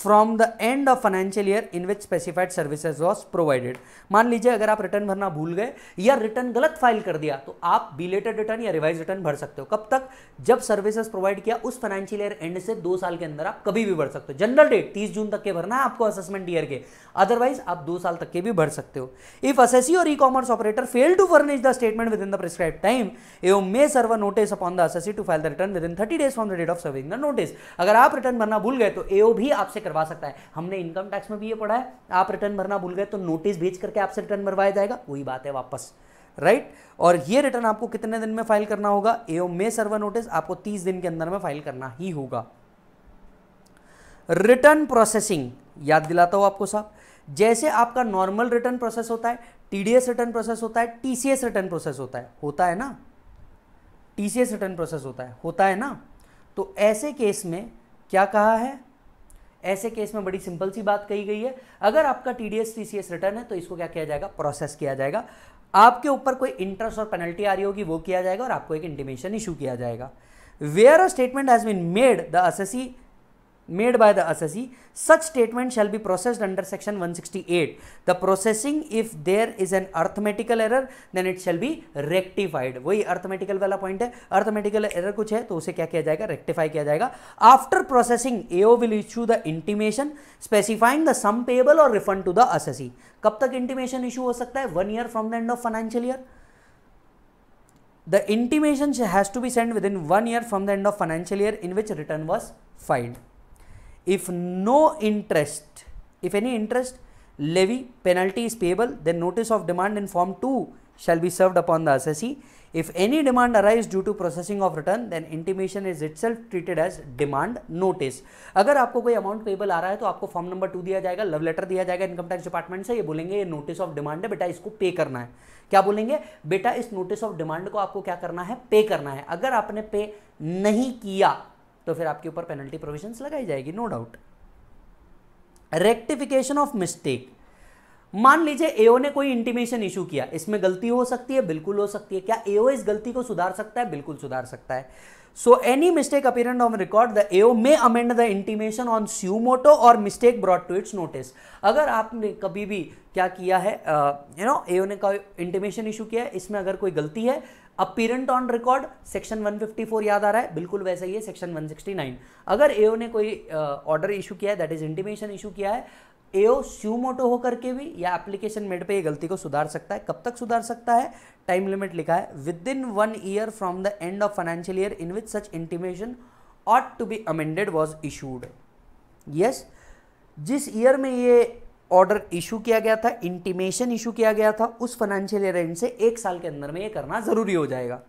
from the end of financial year in which specified services was provided मान लीजिए अगर आप return भरना भूल गए या return गलत file कर दिया तो आप बिलेटेड रिटर्न या रिवाइज रिटर्न भर सकते हो कब तक जब सर्विसेज प्रोवाइड किया उस फाइनेंशियल ईयर एंड से दो साल के अंदर आप कभी भी भर सकते हो जनरल डेट तीस जून तक के भरना है आपको असेसमेंट ईयर के अदरवाइज आप दो साल तक के भी भर सकते हो if assessee or e commerce operator fail to furnish the statement within the prescribe time एवं may serve notice upon the assessee to file the return within thirty days from the date of serving the notice अगर आप return भरना भूल गए तो एओ भी आपसे करवा सकता है हमने इनकम टैक्स में भी ये पढ़ा है आप रिटर्न भरना भूल गए तो नोटिस भेज करके आपसे रिटर्न भरवाया जाएगा वही बात है वापस राइट और ये रिटर्न आपको कितने दिन में फाइल करना होगा एओ मे सर्वर नोटिस आपको तीस दिन के अंदर में फाइल करना ही होगा रिटर्न प्रोसेसिंग याद दिलाता हूं आपको साहब जैसे आपका नॉर्मल रिटर्न प्रोसेस होता है टीडीएस रिटर्न प्रोसेस होता है टीसीएस रिटर्न प्रोसेस होता है होता है ना टीसीएस रिटर्न प्रोसेस होता है होता है ना तो ऐसे केस में क्या कहा है ऐसे केस में बड़ी सिंपल सी बात कही गई है अगर आपका टी डी एस रिटर्न है तो इसको क्या किया जाएगा प्रोसेस किया जाएगा आपके ऊपर कोई इंटरेस्ट और पेनल्टी आ रही होगी वो किया जाएगा और आपको एक इंटीमेशन इशू किया जाएगा where a statement has been made the assessee made by the assessee such statement shall be processed under section 168 the processing if there is an arithmetical error then it shall be rectified वही arithmetical वाला point है arithmetical error कुछ है तो उसे क्या किया जाएगा rectify किया जाएगा after processing AO will issue the intimation specifying the sum payable or refund to the assessee कब तक intimation issue हो सकता है one year from the end of financial year the intimation has to be sent within one year from the end of financial year in which return was filed if no interest if any interest levy penalty is payable then notice of demand in form 2 shall be served upon the assessee if any demand arises due to processing of return then intimation is itself treated as demand notice agar aapko koi amount payable aa raha hai to aapko form number 2 diya jayega love letter diya jayega income tax department se ye bolenge ye notice of demand hai beta isko pay karna hai क्या बोलेंगे बेटा इस notice of demand को आपको क्या करना है पे करना है अगर आपने पे नहीं किया तो फिर आपके ऊपर पेनल्टी प्रोविजंस लगाई जाएगी no doubt rectification of mistake मान लीजिए एओ ने कोई इंटीमेशन इशू किया इसमें गलती हो सकती है बिल्कुल हो सकती है क्या एओ इस गलती को सुधार सकता है बिल्कुल सुधार सकता है so any mistake apparent on record the AO may amend the intimation on suo motu or mistake brought to its notice अगर आपने कभी भी क्या किया है यू नो एओ ने कोई इंटीमेशन इशू किया है इसमें अगर कोई गलती है अब पेरेंट ऑन रिकॉर्ड सेक्शन 154 याद आ रहा है बिल्कुल वैसा ही है सेक्शन 169 अगर एओ ने कोई ऑर्डर इशू किया है दैट इज इंटीमेशन इशू किया है एओ स्यू मोटो होकर के भी या एप्लीकेशन मेड पे ये गलती को सुधार सकता है कब तक सुधार सकता है टाइम लिमिट लिखा है within one year from the end of financial year in which such intimation ought to be amended was issued yes जिस ईयर में ये ऑर्डर इशू किया गया था इंटीमेशन इशू किया गया था उस फाइनेंशियल ईयर एंड से एक साल के अंदर में ये करना जरूरी हो जाएगा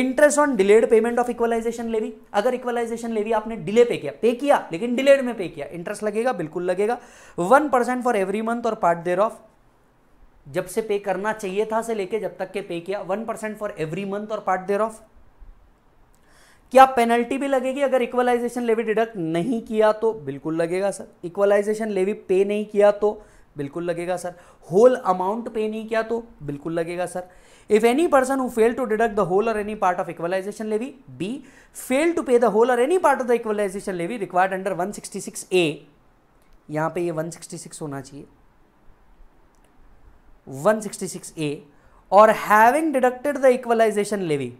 interest on delayed payment of equalisation levy अगर इक्वलाइजेशन लेवी आपने डिले पे किया पे किया लेकिन डिलेड में पे किया इंटरेस्ट लगेगा बिल्कुल लगेगा one percent for every month or part thereof जब से पे करना चाहिए था से लेके जब तक के पे किया one percent for every month or part thereof क्या पेनल्टी भी लगेगी अगर इक्वलाइजेशन लेवी डिडक्ट नहीं किया तो बिल्कुल लगेगा सर इक्वलाइजेशन लेवी पे नहीं किया तो बिल्कुल लगेगा सर होल अमाउंट पे नहीं किया तो बिल्कुल लगेगा sir if any person who fail to deduct the whole or any part of equalisation levy be fail to pay the whole or any part of the equalisation levy required under 166 A यहां पे ये 166 होना चाहिए 166 A or having deducted the equalisation levy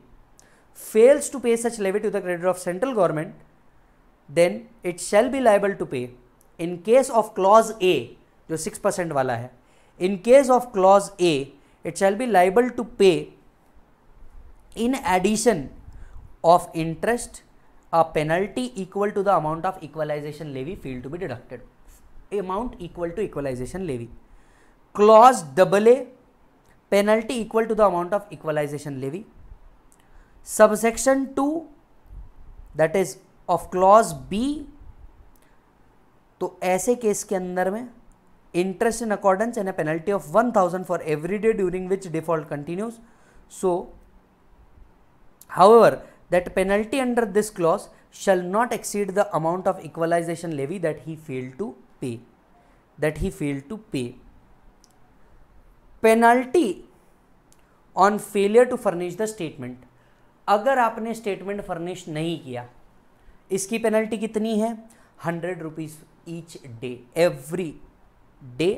fails to pay such levy to the credit of central government then it shall be liable to pay in case of clause A जो six percent वाला है in case of clause A it shall be liable to pay in addition of interest a penalty equal to the amount of equalisation levy fail to be deducted amount equal to equalisation levy clause double A penalty equal to the amount of equalisation levy subsection two that is of clause B तो ऐसे case के अंदर में interest in accordance and A penalty of one thousand for every day during which default continues so however that penalty under this clause shall not exceed the amount of equalisation levy that he fail to pay that he fail to pay penalty on failure to furnish the statement अगर आपने statement furnish नहीं किया इसकी penalty कितनी है hundred rupees each day every day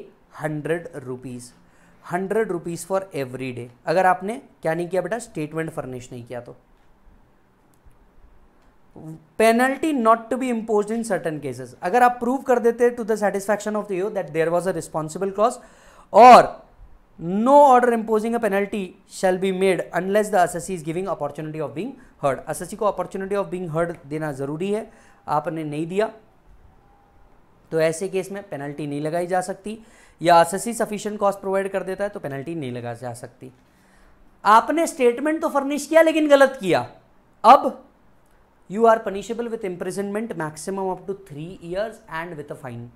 hundred rupees hundred rupees for every day अगर आपने क्या नहीं किया बेटा स्टेटमेंट फर्निश नहीं किया तो penalty not to be impose in certain cases अगर आप प्रूव कर देते to the satisfaction of the you that there was a responsible clause or no order imposing a penalty shall be made unless the assessee is giving opportunity of being heard assessee को opportunity of being heard देना ज़रूरी है आपने नहीं दिया तो ऐसे case में पेनल्टी नहीं लगाई जा सकती या अससी सफिशिएंट कॉस्ट प्रोवाइड कर देता है तो पेनल्टी नहीं लगा जा सकती आपने स्टेटमेंट तो फर्निश किया लेकिन गलत किया अब you are punishable with imprisonment maximum up to three years and with a fine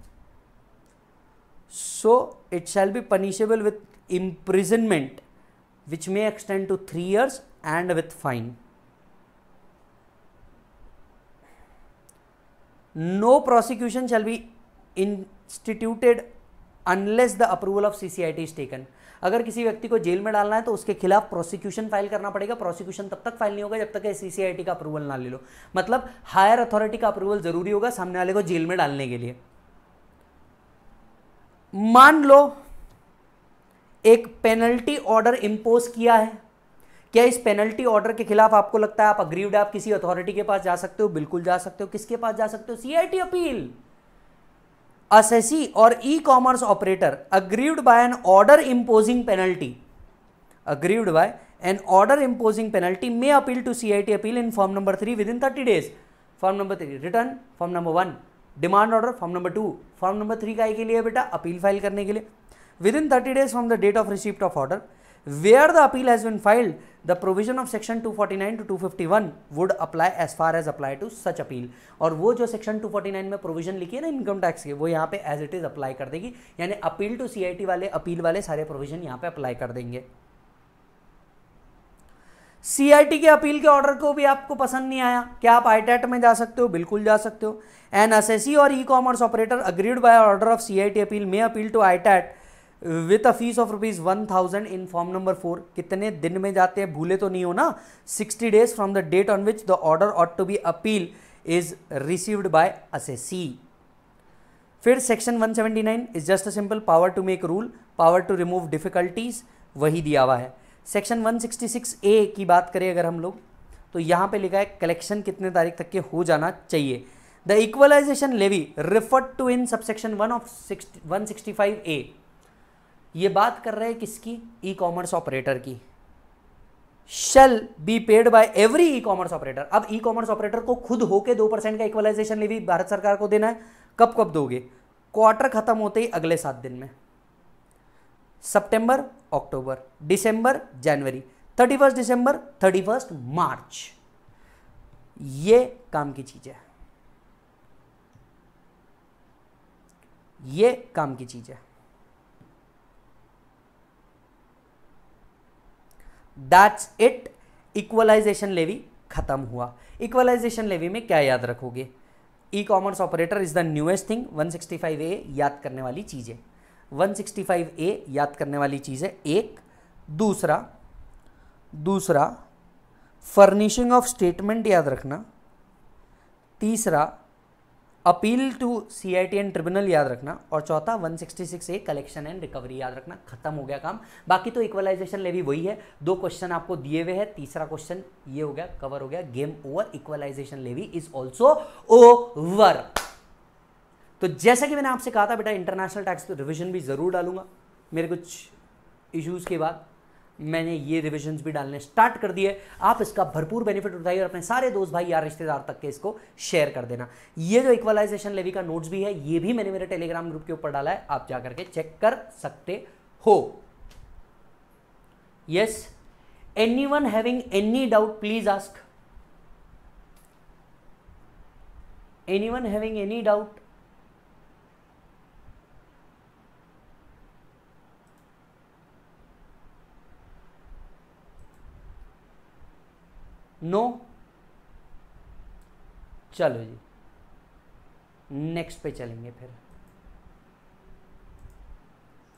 so it shall be punishable with imprisonment which may extend to 3 years and with fine. No prosecution shall be instituted unless the approval of CCIT is taken अगर किसी व्यक्ति को jail में डालना है तो उसके खिलाफ प्रोसिक्यूशन फाइल करना पड़ेगा प्रोसिक्यूशन तब तक फाइल नहीं होगा जब तक सीसीआईटी का अप्रूवल ना ले लो मतलब हायर अथॉरिटी का अप्रूवल जरूरी होगा सामने वाले को जेल में डालने के लिए मान लो एक पेनल्टी ऑर्डर इम्पोज किया है क्या इस पेनल्टी ऑर्डर के खिलाफ आपको लगता है आप अग्रीवड आप किसी अथॉरिटी के पास जा सकते हो बिल्कुल जा सकते हो किसके पास जा सकते हो CIT appeal assessee or e commerce operator aggrieved by an order imposing penalty aggrieved by an order imposing penalty may appeal to CIT appeal in form number three within thirty days form number three return form number one demand order form number two form number three का के लिए बेटा appeal file करने के लिए within thirty within 30 days from of date of receipt of order where the appeal has been filed the provision of two two fifty one would apply as far as apply to such appeal और वो जो section two forty nine में provision लिखी है ना income tax की वो यहाँ पे एज इट इज अप्लाई कर देगी यानी appeal to C I T वाले अपील वाले सारे प्रोविजन यहाँ पे अप्लाई कर देंगे सी आई टी के अपील के ऑर्डर को भी आपको पसंद नहीं आया क्या आप आई टैट में जा सकते हो बिल्कुल जा सकते हो N S assessee or e commerce operator aggrieved by order of CIT appeal में appeal to ITAT with a fees of rupees one thousand in form number four कितने दिन में जाते हैं भूले तो नहीं हो ना sixty days from the date on which the order ought to be appeal is received by assessee फिर section 179 is just a simple power to make rule power to remove difficulties वही दिया हुआ है सेक्शन 166 ए की बात करें अगर हम लोग तो यहाँ पे लिखा है कलेक्शन कितने तारीख तक के हो जाना चाहिए the equalisation levy referred to in subsection one of one sixty five A ये बात कर रहे हैं किसकी ई कॉमर्स ऑपरेटर की shall be paid by every e commerce operator अब ई कॉमर्स ऑपरेटर को खुद होके दो परसेंट का इक्वलाइजेशन लेवी भारत सरकार को देना है कब कब दोगे क्वार्टर खत्म होते ही अगले सात दिन में सितंबर, अक्टूबर दिसंबर जनवरी थर्टी फर्स्ट दिसंबर थर्टी फर्स्ट मार्च ये काम की चीज़ है ये काम की चीज़ है दैट्स इट इक्वलाइजेशन लेवी खत्म हुआ इक्वलाइजेशन लेवी में क्या याद रखोगे e commerce operator is the newest thing 165 A याद करने वाली चीज़ है 165 ए याद करने वाली चीज़ है एक दूसरा दूसरा फर्निशिंग ऑफ स्टेटमेंट याद रखना तीसरा appeal to C I T and tribunal याद रखना और चौथा 166 ए कलेक्शन एंड रिकवरी याद रखना खत्म हो गया काम बाकी तो इक्वलाइजेशन लेवी वही है दो क्वेश्चन आपको दिए हुए हैं तीसरा क्वेश्चन ये हो गया कवर हो गया game over equalisation levy is also over तो जैसा कि मैंने आपसे कहा था बेटा इंटरनेशनल टैक्स रिविजन भी जरूर डालूंगा मेरे कुछ इशूज के बाद मैंने ये रिविजन भी डालने स्टार्ट कर दिए आप इसका भरपूर बेनिफिट उठाइए और अपने सारे दोस्त भाई यार रिश्तेदार तक के इसको शेयर कर देना ये जो इक्वलाइजेशन लेवी का नोट्स भी है ये भी मैंने मेरे टेलीग्राम ग्रुप के ऊपर डाला है आप जाकर के चेक कर सकते हो yes anyone having any doubt please ask anyone having any doubt no चलो जी नेक्स्ट पे चलेंगे फिर